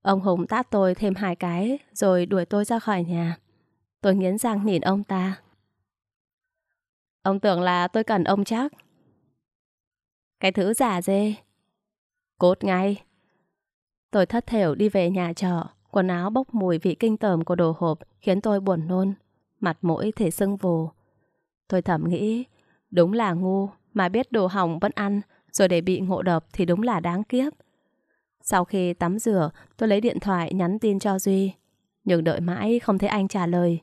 Ông Hùng tát tôi thêm hai cái rồi đuổi tôi ra khỏi nhà. Tôi nghiến răng nhìn ông ta. Ông tưởng là tôi cần ông chắc. Cái thứ giả dê. Cốt ngay. Tôi thất thểu đi về nhà trọ, quần áo bốc mùi vị kinh tởm của đồ hộp khiến tôi buồn nôn mặt mũi thể sưng vồ. Tôi thầm nghĩ, đúng là ngu, mà biết đồ hỏng vẫn ăn, rồi để bị ngộ độc thì đúng là đáng kiếp. Sau khi tắm rửa, tôi lấy điện thoại nhắn tin cho Duy. Nhưng đợi mãi không thấy anh trả lời.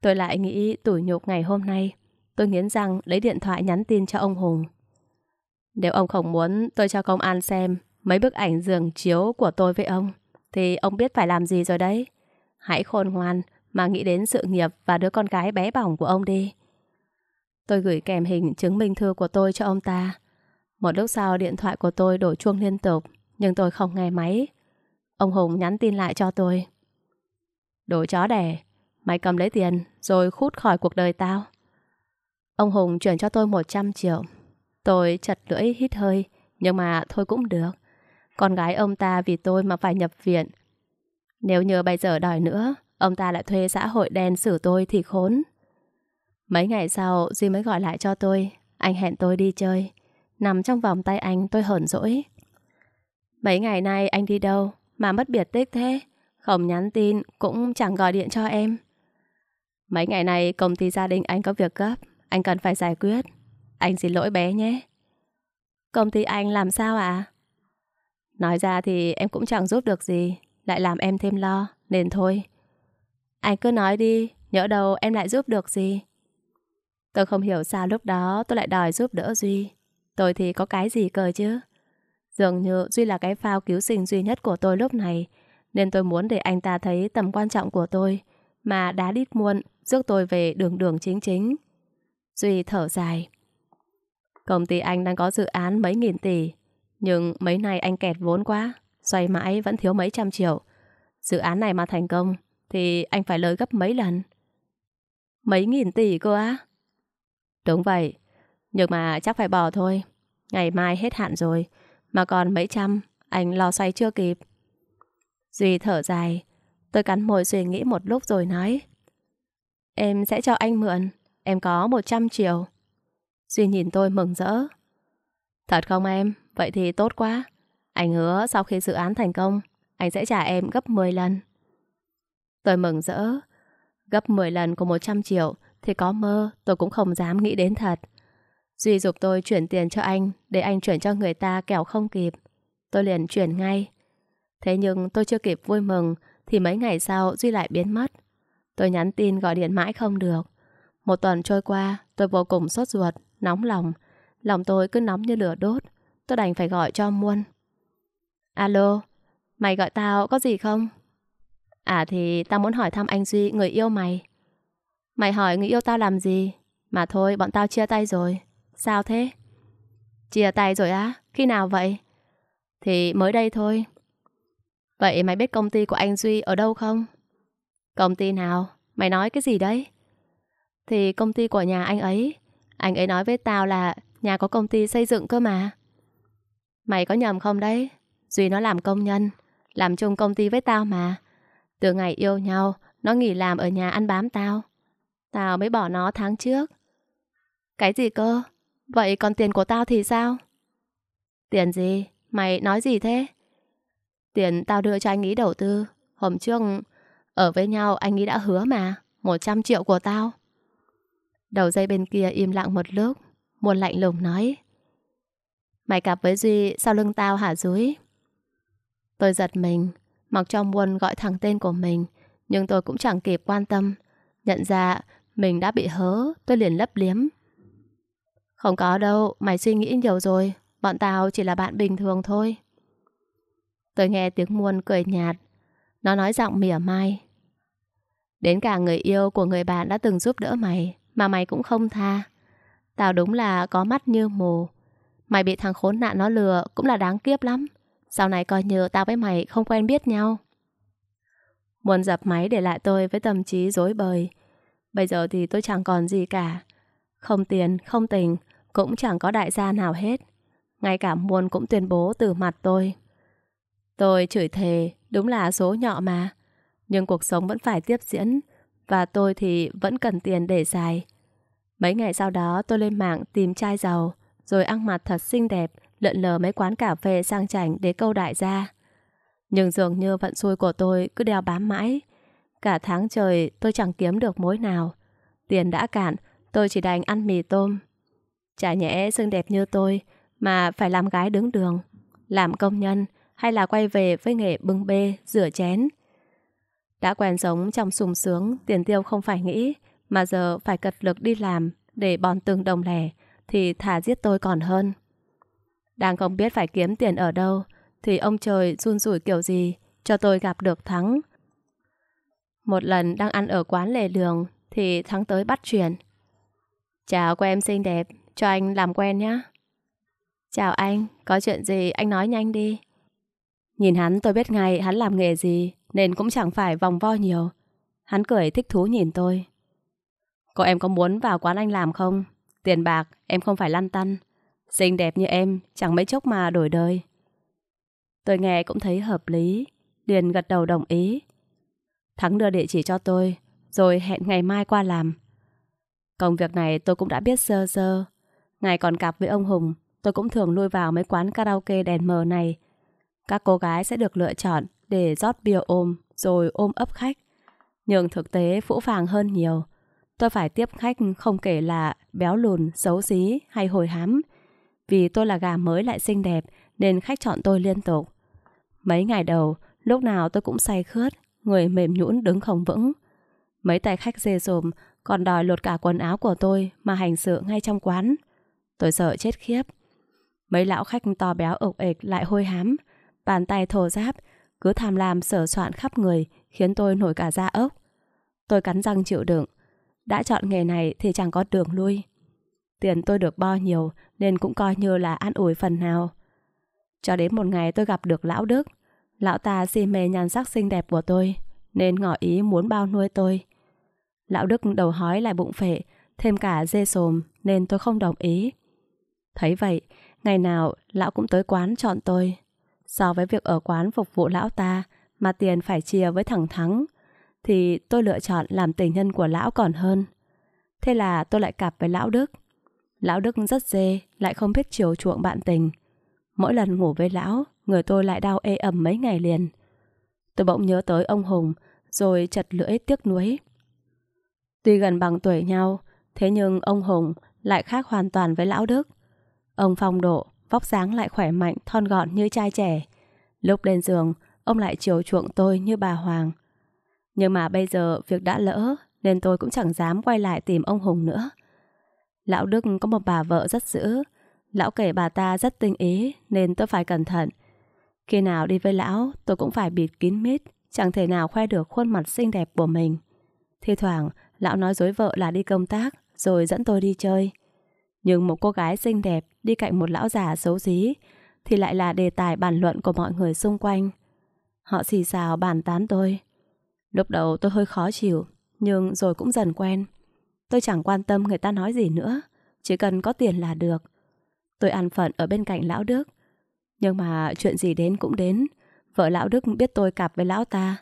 Tôi lại nghĩ tủi nhục ngày hôm nay. Tôi nghiến răng lấy điện thoại nhắn tin cho ông Hùng. Nếu ông không muốn tôi cho công an xem mấy bức ảnh giường chiếu của tôi với ông, thì ông biết phải làm gì rồi đấy. Hãy khôn ngoan, mà nghĩ đến sự nghiệp và đứa con gái bé bỏng của ông đi. Tôi gửi kèm hình chứng minh thư của tôi cho ông ta. Một lúc sau điện thoại của tôi đổ chuông liên tục, nhưng tôi không nghe máy. Ông Hùng nhắn tin lại cho tôi. Đồ chó đẻ, mày cầm lấy tiền rồi khút khỏi cuộc đời tao. Ông Hùng chuyển cho tôi 100 triệu. Tôi chật lưỡi hít hơi, nhưng mà thôi cũng được. Con gái ông ta vì tôi mà phải nhập viện. Nếu như bây giờ đòi nữa, Ông ta lại thuê xã hội đen xử tôi thì khốn Mấy ngày sau Duy mới gọi lại cho tôi Anh hẹn tôi đi chơi Nằm trong vòng tay anh tôi hờn dỗi Mấy ngày nay anh đi đâu Mà mất biệt tích thế Không nhắn tin cũng chẳng gọi điện cho em Mấy ngày nay công ty gia đình anh có việc gấp Anh cần phải giải quyết Anh xin lỗi bé nhé Công ty anh làm sao ạ? À? Nói ra thì em cũng chẳng giúp được gì Lại làm em thêm lo Nên thôi anh cứ nói đi, nhỡ đâu em lại giúp được gì. Tôi không hiểu sao lúc đó tôi lại đòi giúp đỡ Duy. Tôi thì có cái gì cờ chứ. Dường như Duy là cái phao cứu sinh duy nhất của tôi lúc này, nên tôi muốn để anh ta thấy tầm quan trọng của tôi, mà đá đít muộn, rước tôi về đường đường chính chính. Duy thở dài. Công ty anh đang có dự án mấy nghìn tỷ, nhưng mấy nay anh kẹt vốn quá, xoay mãi vẫn thiếu mấy trăm triệu. Dự án này mà thành công, thì anh phải lời gấp mấy lần? Mấy nghìn tỷ cơ á? Đúng vậy, nhưng mà chắc phải bỏ thôi. Ngày mai hết hạn rồi, mà còn mấy trăm, anh lo xoay chưa kịp. Duy thở dài, tôi cắn môi suy nghĩ một lúc rồi nói. Em sẽ cho anh mượn, em có một trăm triệu. Duy nhìn tôi mừng rỡ. Thật không em? Vậy thì tốt quá. Anh hứa sau khi dự án thành công, anh sẽ trả em gấp 10 lần. Tôi mừng rỡ. Gấp 10 lần của 100 triệu thì có mơ tôi cũng không dám nghĩ đến thật. Duy dục tôi chuyển tiền cho anh để anh chuyển cho người ta kẻo không kịp. Tôi liền chuyển ngay. Thế nhưng tôi chưa kịp vui mừng thì mấy ngày sau Duy lại biến mất. Tôi nhắn tin gọi điện mãi không được. Một tuần trôi qua, tôi vô cùng sốt ruột, nóng lòng. Lòng tôi cứ nóng như lửa đốt. Tôi đành phải gọi cho Muôn. Alo, mày gọi tao có gì không? À thì tao muốn hỏi thăm anh Duy, người yêu mày. Mày hỏi người yêu tao làm gì? Mà thôi, bọn tao chia tay rồi. Sao thế? Chia tay rồi á? Khi nào vậy? Thì mới đây thôi. Vậy mày biết công ty của anh Duy ở đâu không? Công ty nào? Mày nói cái gì đấy? Thì công ty của nhà anh ấy. Anh ấy nói với tao là nhà có công ty xây dựng cơ mà. Mày có nhầm không đấy? Duy nó làm công nhân, làm chung công ty với tao mà. Từ ngày yêu nhau, nó nghỉ làm ở nhà ăn bám tao. Tao mới bỏ nó tháng trước. Cái gì cơ? Vậy còn tiền của tao thì sao? Tiền gì? Mày nói gì thế? Tiền tao đưa cho anh ý đầu tư. Hôm trước, ở với nhau anh ấy đã hứa mà. 100 triệu của tao. Đầu dây bên kia im lặng một lúc. Muôn lạnh lùng nói. Mày cặp với Duy sau lưng tao hả Dúi? Tôi giật mình. Mặc cho Muôn gọi thẳng tên của mình Nhưng tôi cũng chẳng kịp quan tâm Nhận ra mình đã bị hớ Tôi liền lấp liếm Không có đâu, mày suy nghĩ nhiều rồi Bọn tao chỉ là bạn bình thường thôi Tôi nghe tiếng Muôn cười nhạt Nó nói giọng mỉa mai Đến cả người yêu của người bạn đã từng giúp đỡ mày Mà mày cũng không tha Tao đúng là có mắt như mù Mày bị thằng khốn nạn nó lừa Cũng là đáng kiếp lắm sau này coi như tao với mày không quen biết nhau. Muốn dập máy để lại tôi với tâm trí dối bời. Bây giờ thì tôi chẳng còn gì cả. Không tiền, không tình, cũng chẳng có đại gia nào hết. Ngay cả muôn cũng tuyên bố từ mặt tôi. Tôi chửi thề, đúng là số nhọ mà. Nhưng cuộc sống vẫn phải tiếp diễn, và tôi thì vẫn cần tiền để xài. Mấy ngày sau đó tôi lên mạng tìm trai giàu, rồi ăn mặt thật xinh đẹp, lượn lờ mấy quán cà phê sang chảnh để câu đại gia. Nhưng dường như vận xui của tôi cứ đeo bám mãi. Cả tháng trời tôi chẳng kiếm được mối nào. Tiền đã cạn, tôi chỉ đành ăn mì tôm. Chả nhẽ xinh đẹp như tôi mà phải làm gái đứng đường, làm công nhân hay là quay về với nghề bưng bê, rửa chén. Đã quen sống trong sùng sướng, tiền tiêu không phải nghĩ, mà giờ phải cật lực đi làm để bòn từng đồng lẻ thì thả giết tôi còn hơn. Đang không biết phải kiếm tiền ở đâu Thì ông trời run rủi kiểu gì Cho tôi gặp được Thắng Một lần đang ăn ở quán lề đường Thì Thắng tới bắt chuyện Chào cô em xinh đẹp Cho anh làm quen nhé Chào anh, có chuyện gì anh nói nhanh đi Nhìn hắn tôi biết ngay hắn làm nghề gì Nên cũng chẳng phải vòng vo nhiều Hắn cười thích thú nhìn tôi Cô em có muốn vào quán anh làm không? Tiền bạc em không phải lăn tăn Xinh đẹp như em, chẳng mấy chốc mà đổi đời. Tôi nghe cũng thấy hợp lý, liền gật đầu đồng ý. Thắng đưa địa chỉ cho tôi, rồi hẹn ngày mai qua làm. Công việc này tôi cũng đã biết sơ sơ. Ngày còn cặp với ông Hùng, tôi cũng thường lui vào mấy quán karaoke đèn mờ này. Các cô gái sẽ được lựa chọn để rót bia ôm rồi ôm ấp khách. Nhưng thực tế phũ phàng hơn nhiều. Tôi phải tiếp khách không kể là béo lùn, xấu xí hay hồi hám, vì tôi là gà mới lại xinh đẹp nên khách chọn tôi liên tục. Mấy ngày đầu, lúc nào tôi cũng say khướt, người mềm nhũn đứng không vững. Mấy tay khách dê dồm còn đòi lột cả quần áo của tôi mà hành sự ngay trong quán. Tôi sợ chết khiếp. Mấy lão khách to béo ộc ệch lại hôi hám, bàn tay thô ráp, cứ tham lam sở soạn khắp người khiến tôi nổi cả da ốc. Tôi cắn răng chịu đựng. Đã chọn nghề này thì chẳng có đường lui. Tiền tôi được bo nhiều nên cũng coi như là an ủi phần nào. Cho đến một ngày tôi gặp được lão Đức. Lão ta si mê nhan sắc xinh đẹp của tôi nên ngỏ ý muốn bao nuôi tôi. Lão Đức đầu hói lại bụng phệ, thêm cả dê sồm nên tôi không đồng ý. Thấy vậy, ngày nào lão cũng tới quán chọn tôi. So với việc ở quán phục vụ lão ta mà tiền phải chia với thẳng Thắng thì tôi lựa chọn làm tình nhân của lão còn hơn. Thế là tôi lại cặp với lão Đức. Lão Đức rất dê, lại không biết chiều chuộng bạn tình. Mỗi lần ngủ với lão, người tôi lại đau ê ẩm mấy ngày liền. Tôi bỗng nhớ tới ông Hùng, rồi chật lưỡi tiếc nuối. Tuy gần bằng tuổi nhau, thế nhưng ông Hùng lại khác hoàn toàn với lão Đức. Ông phong độ, vóc dáng lại khỏe mạnh, thon gọn như trai trẻ. Lúc lên giường, ông lại chiều chuộng tôi như bà Hoàng. Nhưng mà bây giờ việc đã lỡ, nên tôi cũng chẳng dám quay lại tìm ông Hùng nữa. Lão Đức có một bà vợ rất dữ. Lão kể bà ta rất tinh ý nên tôi phải cẩn thận. Khi nào đi với lão, tôi cũng phải bịt kín mít, chẳng thể nào khoe được khuôn mặt xinh đẹp của mình. Thì thoảng, lão nói dối vợ là đi công tác, rồi dẫn tôi đi chơi. Nhưng một cô gái xinh đẹp đi cạnh một lão già xấu xí thì lại là đề tài bàn luận của mọi người xung quanh. Họ xì xào bàn tán tôi. Lúc đầu tôi hơi khó chịu, nhưng rồi cũng dần quen. Tôi chẳng quan tâm người ta nói gì nữa, chỉ cần có tiền là được. Tôi ăn phận ở bên cạnh Lão Đức. Nhưng mà chuyện gì đến cũng đến, vợ Lão Đức biết tôi cặp với Lão ta.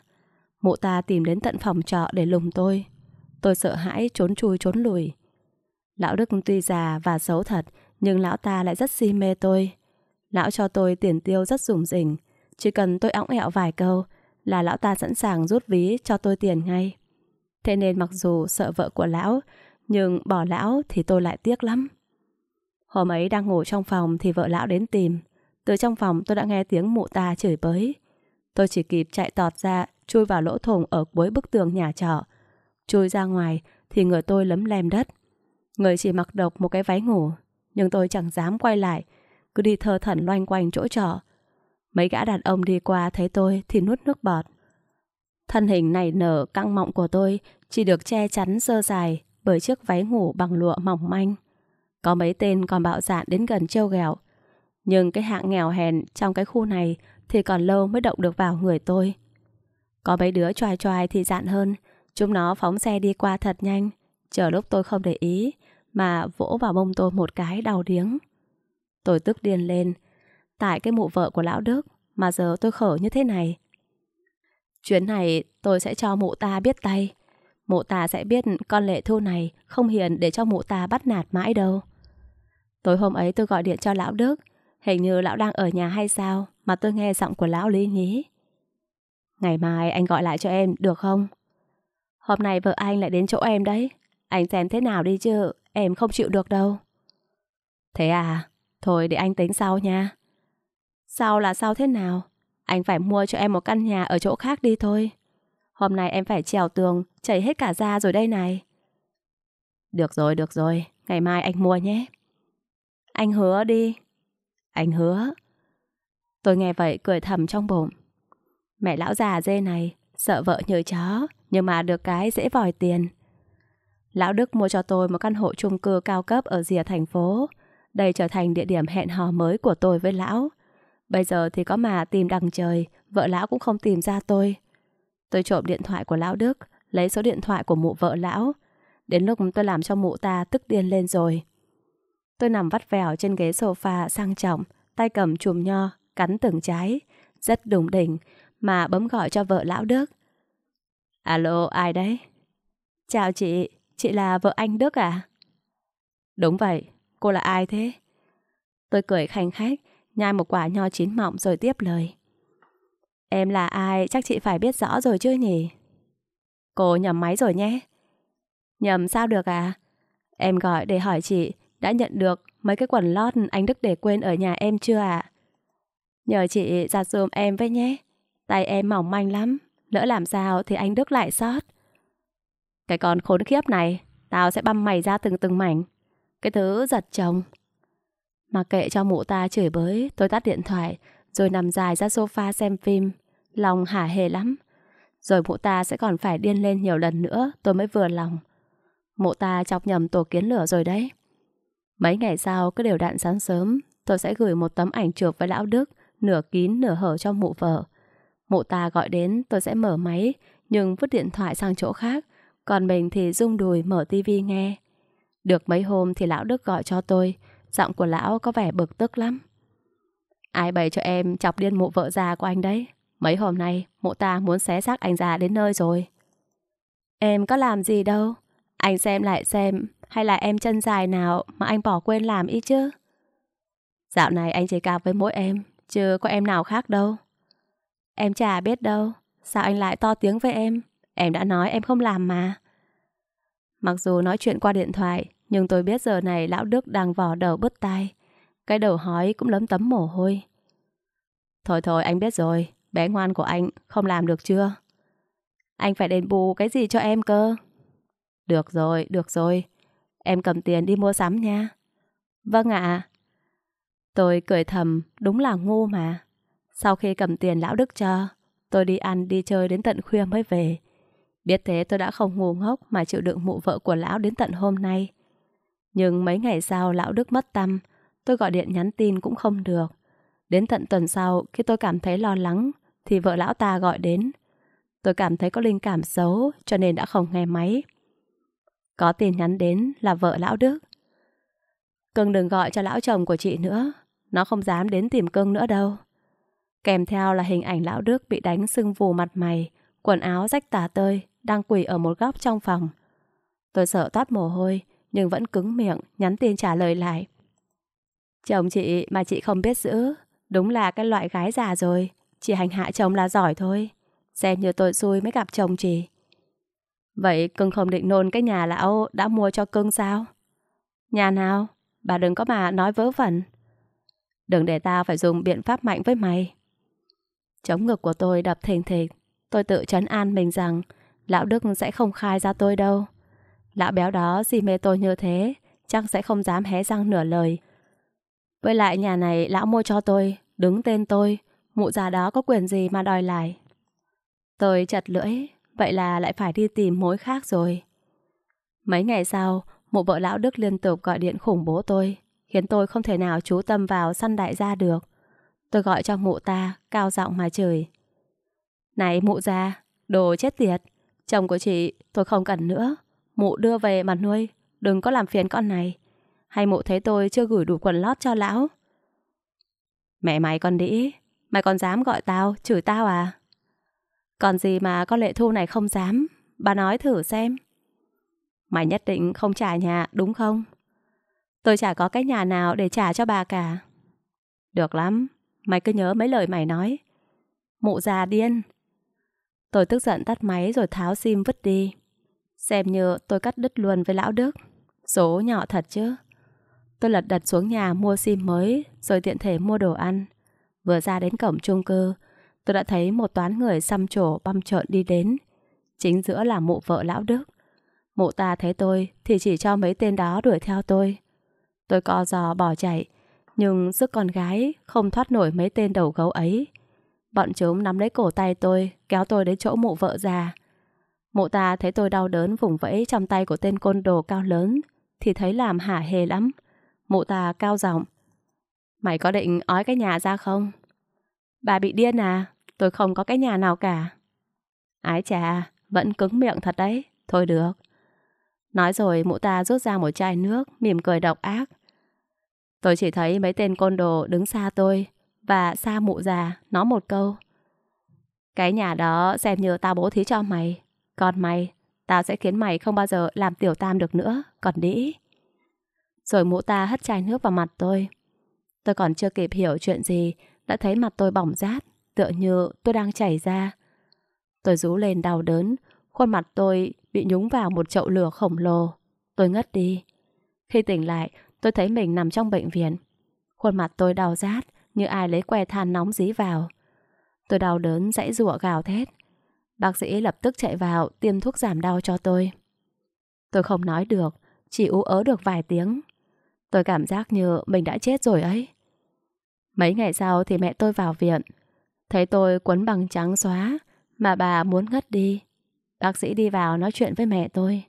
Mụ ta tìm đến tận phòng trọ để lùng tôi. Tôi sợ hãi trốn chui trốn lùi. Lão Đức tuy già và xấu thật, nhưng lão ta lại rất si mê tôi. Lão cho tôi tiền tiêu rất rủng rỉnh, chỉ cần tôi õng ẹo vài câu là lão ta sẵn sàng rút ví cho tôi tiền ngay. Thế nên mặc dù sợ vợ của lão, nhưng bỏ lão thì tôi lại tiếc lắm. Hôm ấy đang ngủ trong phòng thì vợ lão đến tìm. Từ trong phòng tôi đã nghe tiếng mụ ta chửi bới. Tôi chỉ kịp chạy tọt ra, chui vào lỗ thủng ở cuối bức tường nhà trọ. Chui ra ngoài thì người tôi lấm lem đất. Người chỉ mặc độc một cái váy ngủ, nhưng tôi chẳng dám quay lại, cứ đi thơ thẩn loanh quanh chỗ trọ. Mấy gã đàn ông đi qua thấy tôi thì nuốt nước bọt. Thân hình này nở căng mọng của tôi chỉ được che chắn sơ dài bởi chiếc váy ngủ bằng lụa mỏng manh. Có mấy tên còn bạo dạn đến gần trêu ghẹo. Nhưng cái hạng nghèo hèn trong cái khu này thì còn lâu mới động được vào người tôi. Có mấy đứa choài choài thì dạn hơn, chúng nó phóng xe đi qua thật nhanh, chờ lúc tôi không để ý mà vỗ vào bông tôi một cái đau điếng. Tôi tức điên lên, tại cái mụ vợ của lão Đức mà giờ tôi khở như thế này. Chuyến này tôi sẽ cho mụ ta biết tay, mụ ta sẽ biết con lệ thu này không hiền để cho mụ ta bắt nạt mãi đâu. Tối hôm ấy tôi gọi điện cho lão Đức, hình như lão đang ở nhà hay sao mà tôi nghe giọng của lão lý nhí. Ngày mai anh gọi lại cho em được không? Hôm nay vợ anh lại đến chỗ em đấy, anh xem thế nào đi chứ, em không chịu được đâu. Thế à, thôi để anh tính sau nha. Sau là sau thế nào? Anh phải mua cho em một căn nhà ở chỗ khác đi thôi. Hôm nay em phải trèo tường, chảy hết cả da rồi đây này. Được rồi, được rồi, ngày mai anh mua nhé. Anh hứa đi. Anh hứa. Tôi nghe vậy cười thầm trong bụng. Mẹ lão già dê này, sợ vợ như chó, nhưng mà được cái dễ vòi tiền. Lão Đức mua cho tôi một căn hộ chung cư cao cấp ở rìa thành phố. Đây trở thành địa điểm hẹn hò mới của tôi với lão. Bây giờ thì có mà tìm đằng trời, vợ lão cũng không tìm ra tôi. Tôi trộm điện thoại của Lão Đức, lấy số điện thoại của mụ vợ Lão. Đến lúc tôi làm cho mụ ta tức điên lên rồi. Tôi nằm vắt vẻo trên ghế sofa sang trọng, tay cầm chùm nho, cắn từng trái, rất đùng đỉnh, mà bấm gọi cho vợ Lão Đức. Alo, ai đấy? Chào chị, chị là vợ anh Đức à? Đúng vậy, cô là ai thế? Tôi cười khanh khách, nhai một quả nho chín mọng rồi tiếp lời. Em là ai chắc chị phải biết rõ rồi chứ nhỉ? Cô nhầm máy rồi nhé. Nhầm sao được à? Em gọi để hỏi chị đã nhận được mấy cái quần lót anh Đức để quên ở nhà em chưa ạ? À? Nhờ chị giặt giùm em với nhé. Tay em mỏng manh lắm. Lỡ làm sao thì anh Đức lại sót. Cái con khốn khiếp này, tao sẽ băm mày ra từng từng mảnh. Cái thứ giật chồng. Mặc kệ cho mụ ta chửi bới, tôi tắt điện thoại, rồi nằm dài ra sofa xem phim. Lòng hả hề lắm. Rồi mụ ta sẽ còn phải điên lên nhiều lần nữa tôi mới vừa lòng. Mụ ta chọc nhầm tổ kiến lửa rồi đấy. Mấy ngày sau cứ đều đặn sáng sớm, tôi sẽ gửi một tấm ảnh chụp với lão Đức, nửa kín nửa hở cho mụ vợ. Mụ ta gọi đến tôi sẽ mở máy, nhưng vứt điện thoại sang chỗ khác, còn mình thì rung đùi mở tivi nghe. Được mấy hôm thì lão Đức gọi cho tôi, giọng của lão có vẻ bực tức lắm. Ai bày cho em chọc điên mụ vợ già của anh đấy? Mấy hôm nay, mụ ta muốn xé xác anh già đến nơi rồi. Em có làm gì đâu. Anh xem lại xem, hay là em chân dài nào mà anh bỏ quên làm ý chứ? Dạo này anh chỉ cao với mỗi em, chứ có em nào khác đâu. Em chả biết đâu, sao anh lại to tiếng với em? Em đã nói em không làm mà. Mặc dù nói chuyện qua điện thoại, nhưng tôi biết giờ này lão Đức đang vò đầu bứt tai. Cái đầu hói cũng lấm tấm mồ hôi. Thôi thôi anh biết rồi, Bé ngoan của anh không làm được chưa? Anh phải đền bù cái gì cho em cơ? Được rồi, được rồi. Em cầm tiền đi mua sắm nha. Vâng ạ. À. Tôi cười thầm, đúng là ngu mà. Sau khi cầm tiền lão Đức cho, tôi đi ăn đi chơi đến tận khuya mới về. Biết thế tôi đã không ngu ngốc mà chịu đựng mụ vợ của lão đến tận hôm nay. Nhưng mấy ngày sau lão Đức mất tâm, tôi gọi điện nhắn tin cũng không được. Đến tận tuần sau, khi tôi cảm thấy lo lắng, thì vợ lão ta gọi đến. Tôi cảm thấy có linh cảm xấu cho nên đã không nghe máy. Có tin nhắn đến là vợ lão Đức. Cưng đừng gọi cho lão chồng của chị nữa, nó không dám đến tìm cưng nữa đâu. Kèm theo là hình ảnh lão Đức bị đánh sưng vù mặt mày, quần áo rách tả tơi, đang quỳ ở một góc trong phòng. Tôi sợ toát mồ hôi, nhưng vẫn cứng miệng, nhắn tin trả lời lại. Chồng chị mà chị không biết giữ, đúng là cái loại gái già rồi, chỉ hành hạ chồng là giỏi thôi Xem như tôi xui mới gặp chồng chị Vậy cưng không định nôn cái nhà lão đã mua cho cưng sao? Nhà nào? Bà đừng có mà nói vớ vẩn Đừng để tao phải dùng biện pháp mạnh với mày Chống ngực của tôi đập thình thịch Tôi tự chấn an mình rằng Lão Đức sẽ không khai ra tôi đâu Lão béo đó gì mê tôi như thế Chắc sẽ không dám hé răng nửa lời Với lại nhà này lão mua cho tôi Đứng tên tôi mụ già đó có quyền gì mà đòi lại. Tôi chặt lưỡi, vậy là lại phải đi tìm mối khác rồi. Mấy ngày sau, mụ vợ lão Đức liên tục gọi điện khủng bố tôi, khiến tôi không thể nào chú tâm vào săn đại gia được. Tôi gọi cho mụ ta, cao giọng mà chửi. Này mụ già, đồ chết tiệt, chồng của chị tôi không cần nữa, mụ đưa về mà nuôi, đừng có làm phiền con này. Hay mụ thấy tôi chưa gửi đủ quần lót cho lão? Mẹ mày con đĩ, Mày còn dám gọi tao, chửi tao à? Còn gì mà con lệ thu này không dám? Bà nói thử xem. Mày nhất định không trả nhà, đúng không? Tôi chả có cái nhà nào để trả cho bà cả. Được lắm, mày cứ nhớ mấy lời mày nói. Mụ già điên. Tôi tức giận tắt máy rồi tháo sim vứt đi. Xem như tôi cắt đứt luôn với lão Đức. Số nhỏ thật chứ. Tôi lật đật xuống nhà mua sim mới rồi tiện thể mua đồ ăn. Vừa ra đến cổng chung cư, tôi đã thấy một toán người xăm trổ băm trợn đi đến. Chính giữa là mụ vợ lão Đức. Mụ ta thấy tôi thì chỉ cho mấy tên đó đuổi theo tôi. Tôi co giò bỏ chạy, nhưng sức con gái không thoát nổi mấy tên đầu gấu ấy. Bọn chúng nắm lấy cổ tay tôi, kéo tôi đến chỗ mụ vợ già. Mụ ta thấy tôi đau đớn vùng vẫy trong tay của tên côn đồ cao lớn, thì thấy làm hả hề lắm. Mụ ta cao giọng, Mày có định ói cái nhà ra không? Bà bị điên à? Tôi không có cái nhà nào cả. Ái chà, vẫn cứng miệng thật đấy. Thôi được. Nói rồi mụ ta rút ra một chai nước, mỉm cười độc ác. Tôi chỉ thấy mấy tên côn đồ đứng xa tôi và xa mụ già nói một câu. Cái nhà đó xem như tao bố thí cho mày. Còn mày, tao sẽ khiến mày không bao giờ làm tiểu tam được nữa, còn đĩ. Rồi mụ ta hất chai nước vào mặt tôi, Tôi còn chưa kịp hiểu chuyện gì, đã thấy mặt tôi bỏng rát, tựa như tôi đang chảy ra. Tôi rú lên đau đớn, khuôn mặt tôi bị nhúng vào một chậu lửa khổng lồ. Tôi ngất đi. Khi tỉnh lại, tôi thấy mình nằm trong bệnh viện. Khuôn mặt tôi đau rát, như ai lấy que than nóng dí vào. Tôi đau đớn, dãy rủa gào thét. Bác sĩ lập tức chạy vào tiêm thuốc giảm đau cho tôi. Tôi không nói được, chỉ ú ớ được vài tiếng. Tôi cảm giác như mình đã chết rồi ấy. Mấy ngày sau thì mẹ tôi vào viện. Thấy tôi quấn bằng trắng xóa, mà bà muốn ngất đi. Bác sĩ đi vào nói chuyện với mẹ tôi.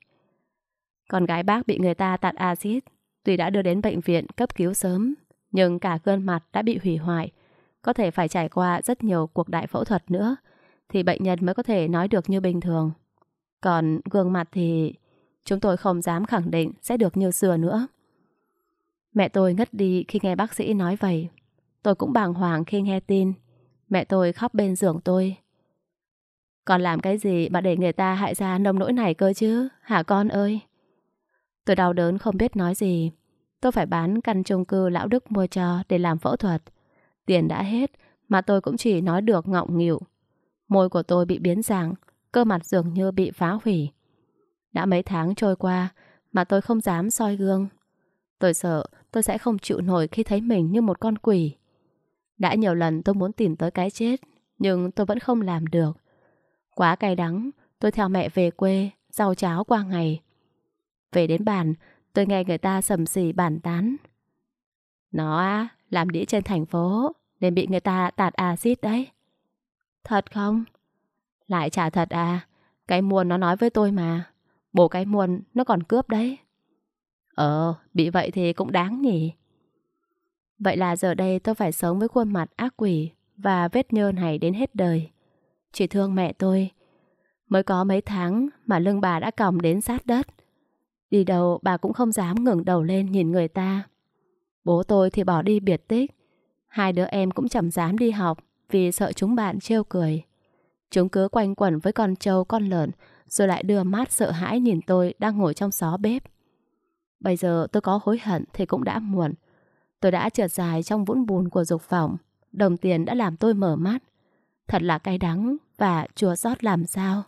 Con gái bác bị người ta tạt axit, tuy đã đưa đến bệnh viện cấp cứu sớm, nhưng cả gương mặt đã bị hủy hoại, có thể phải trải qua rất nhiều cuộc đại phẫu thuật nữa, thì bệnh nhân mới có thể nói được như bình thường. Còn gương mặt thì chúng tôi không dám khẳng định sẽ được như xưa nữa. Mẹ tôi ngất đi khi nghe bác sĩ nói vậy. Tôi cũng bàng hoàng khi nghe tin. Mẹ tôi khóc bên giường tôi. còn làm cái gì mà để người ta hại ra nông nỗi này cơ chứ, hả con ơi? Tôi đau đớn không biết nói gì. Tôi phải bán căn chung cư lão Đức mua cho để làm phẫu thuật. Tiền đã hết mà tôi cũng chỉ nói được ngọng nghịu. Môi của tôi bị biến dạng, cơ mặt dường như bị phá hủy. Đã mấy tháng trôi qua mà tôi không dám soi gương. Tôi sợ tôi sẽ không chịu nổi khi thấy mình như một con quỷ. Đã nhiều lần tôi muốn tìm tới cái chết, nhưng tôi vẫn không làm được. Quá cay đắng, tôi theo mẹ về quê, rau cháo qua ngày. Về đến bàn, tôi nghe người ta sầm xì bàn tán. Nó á, làm đĩa trên thành phố, nên bị người ta tạt axit đấy. Thật không? Lại chả thật à, cái muôn nó nói với tôi mà. bộ cái muôn nó còn cướp đấy. Ờ, bị vậy thì cũng đáng nhỉ. Vậy là giờ đây tôi phải sống với khuôn mặt ác quỷ và vết nhơ này đến hết đời. Chỉ thương mẹ tôi. Mới có mấy tháng mà lưng bà đã còng đến sát đất. Đi đâu bà cũng không dám ngẩng đầu lên nhìn người ta. Bố tôi thì bỏ đi biệt tích. Hai đứa em cũng chẳng dám đi học vì sợ chúng bạn trêu cười. Chúng cứ quanh quẩn với con trâu con lợn rồi lại đưa mắt sợ hãi nhìn tôi đang ngồi trong xó bếp. Bây giờ tôi có hối hận thì cũng đã muộn. Tôi đã trượt dài trong vũng bùn của dục vọng Đồng tiền đã làm tôi mở mắt Thật là cay đắng và chua xót làm sao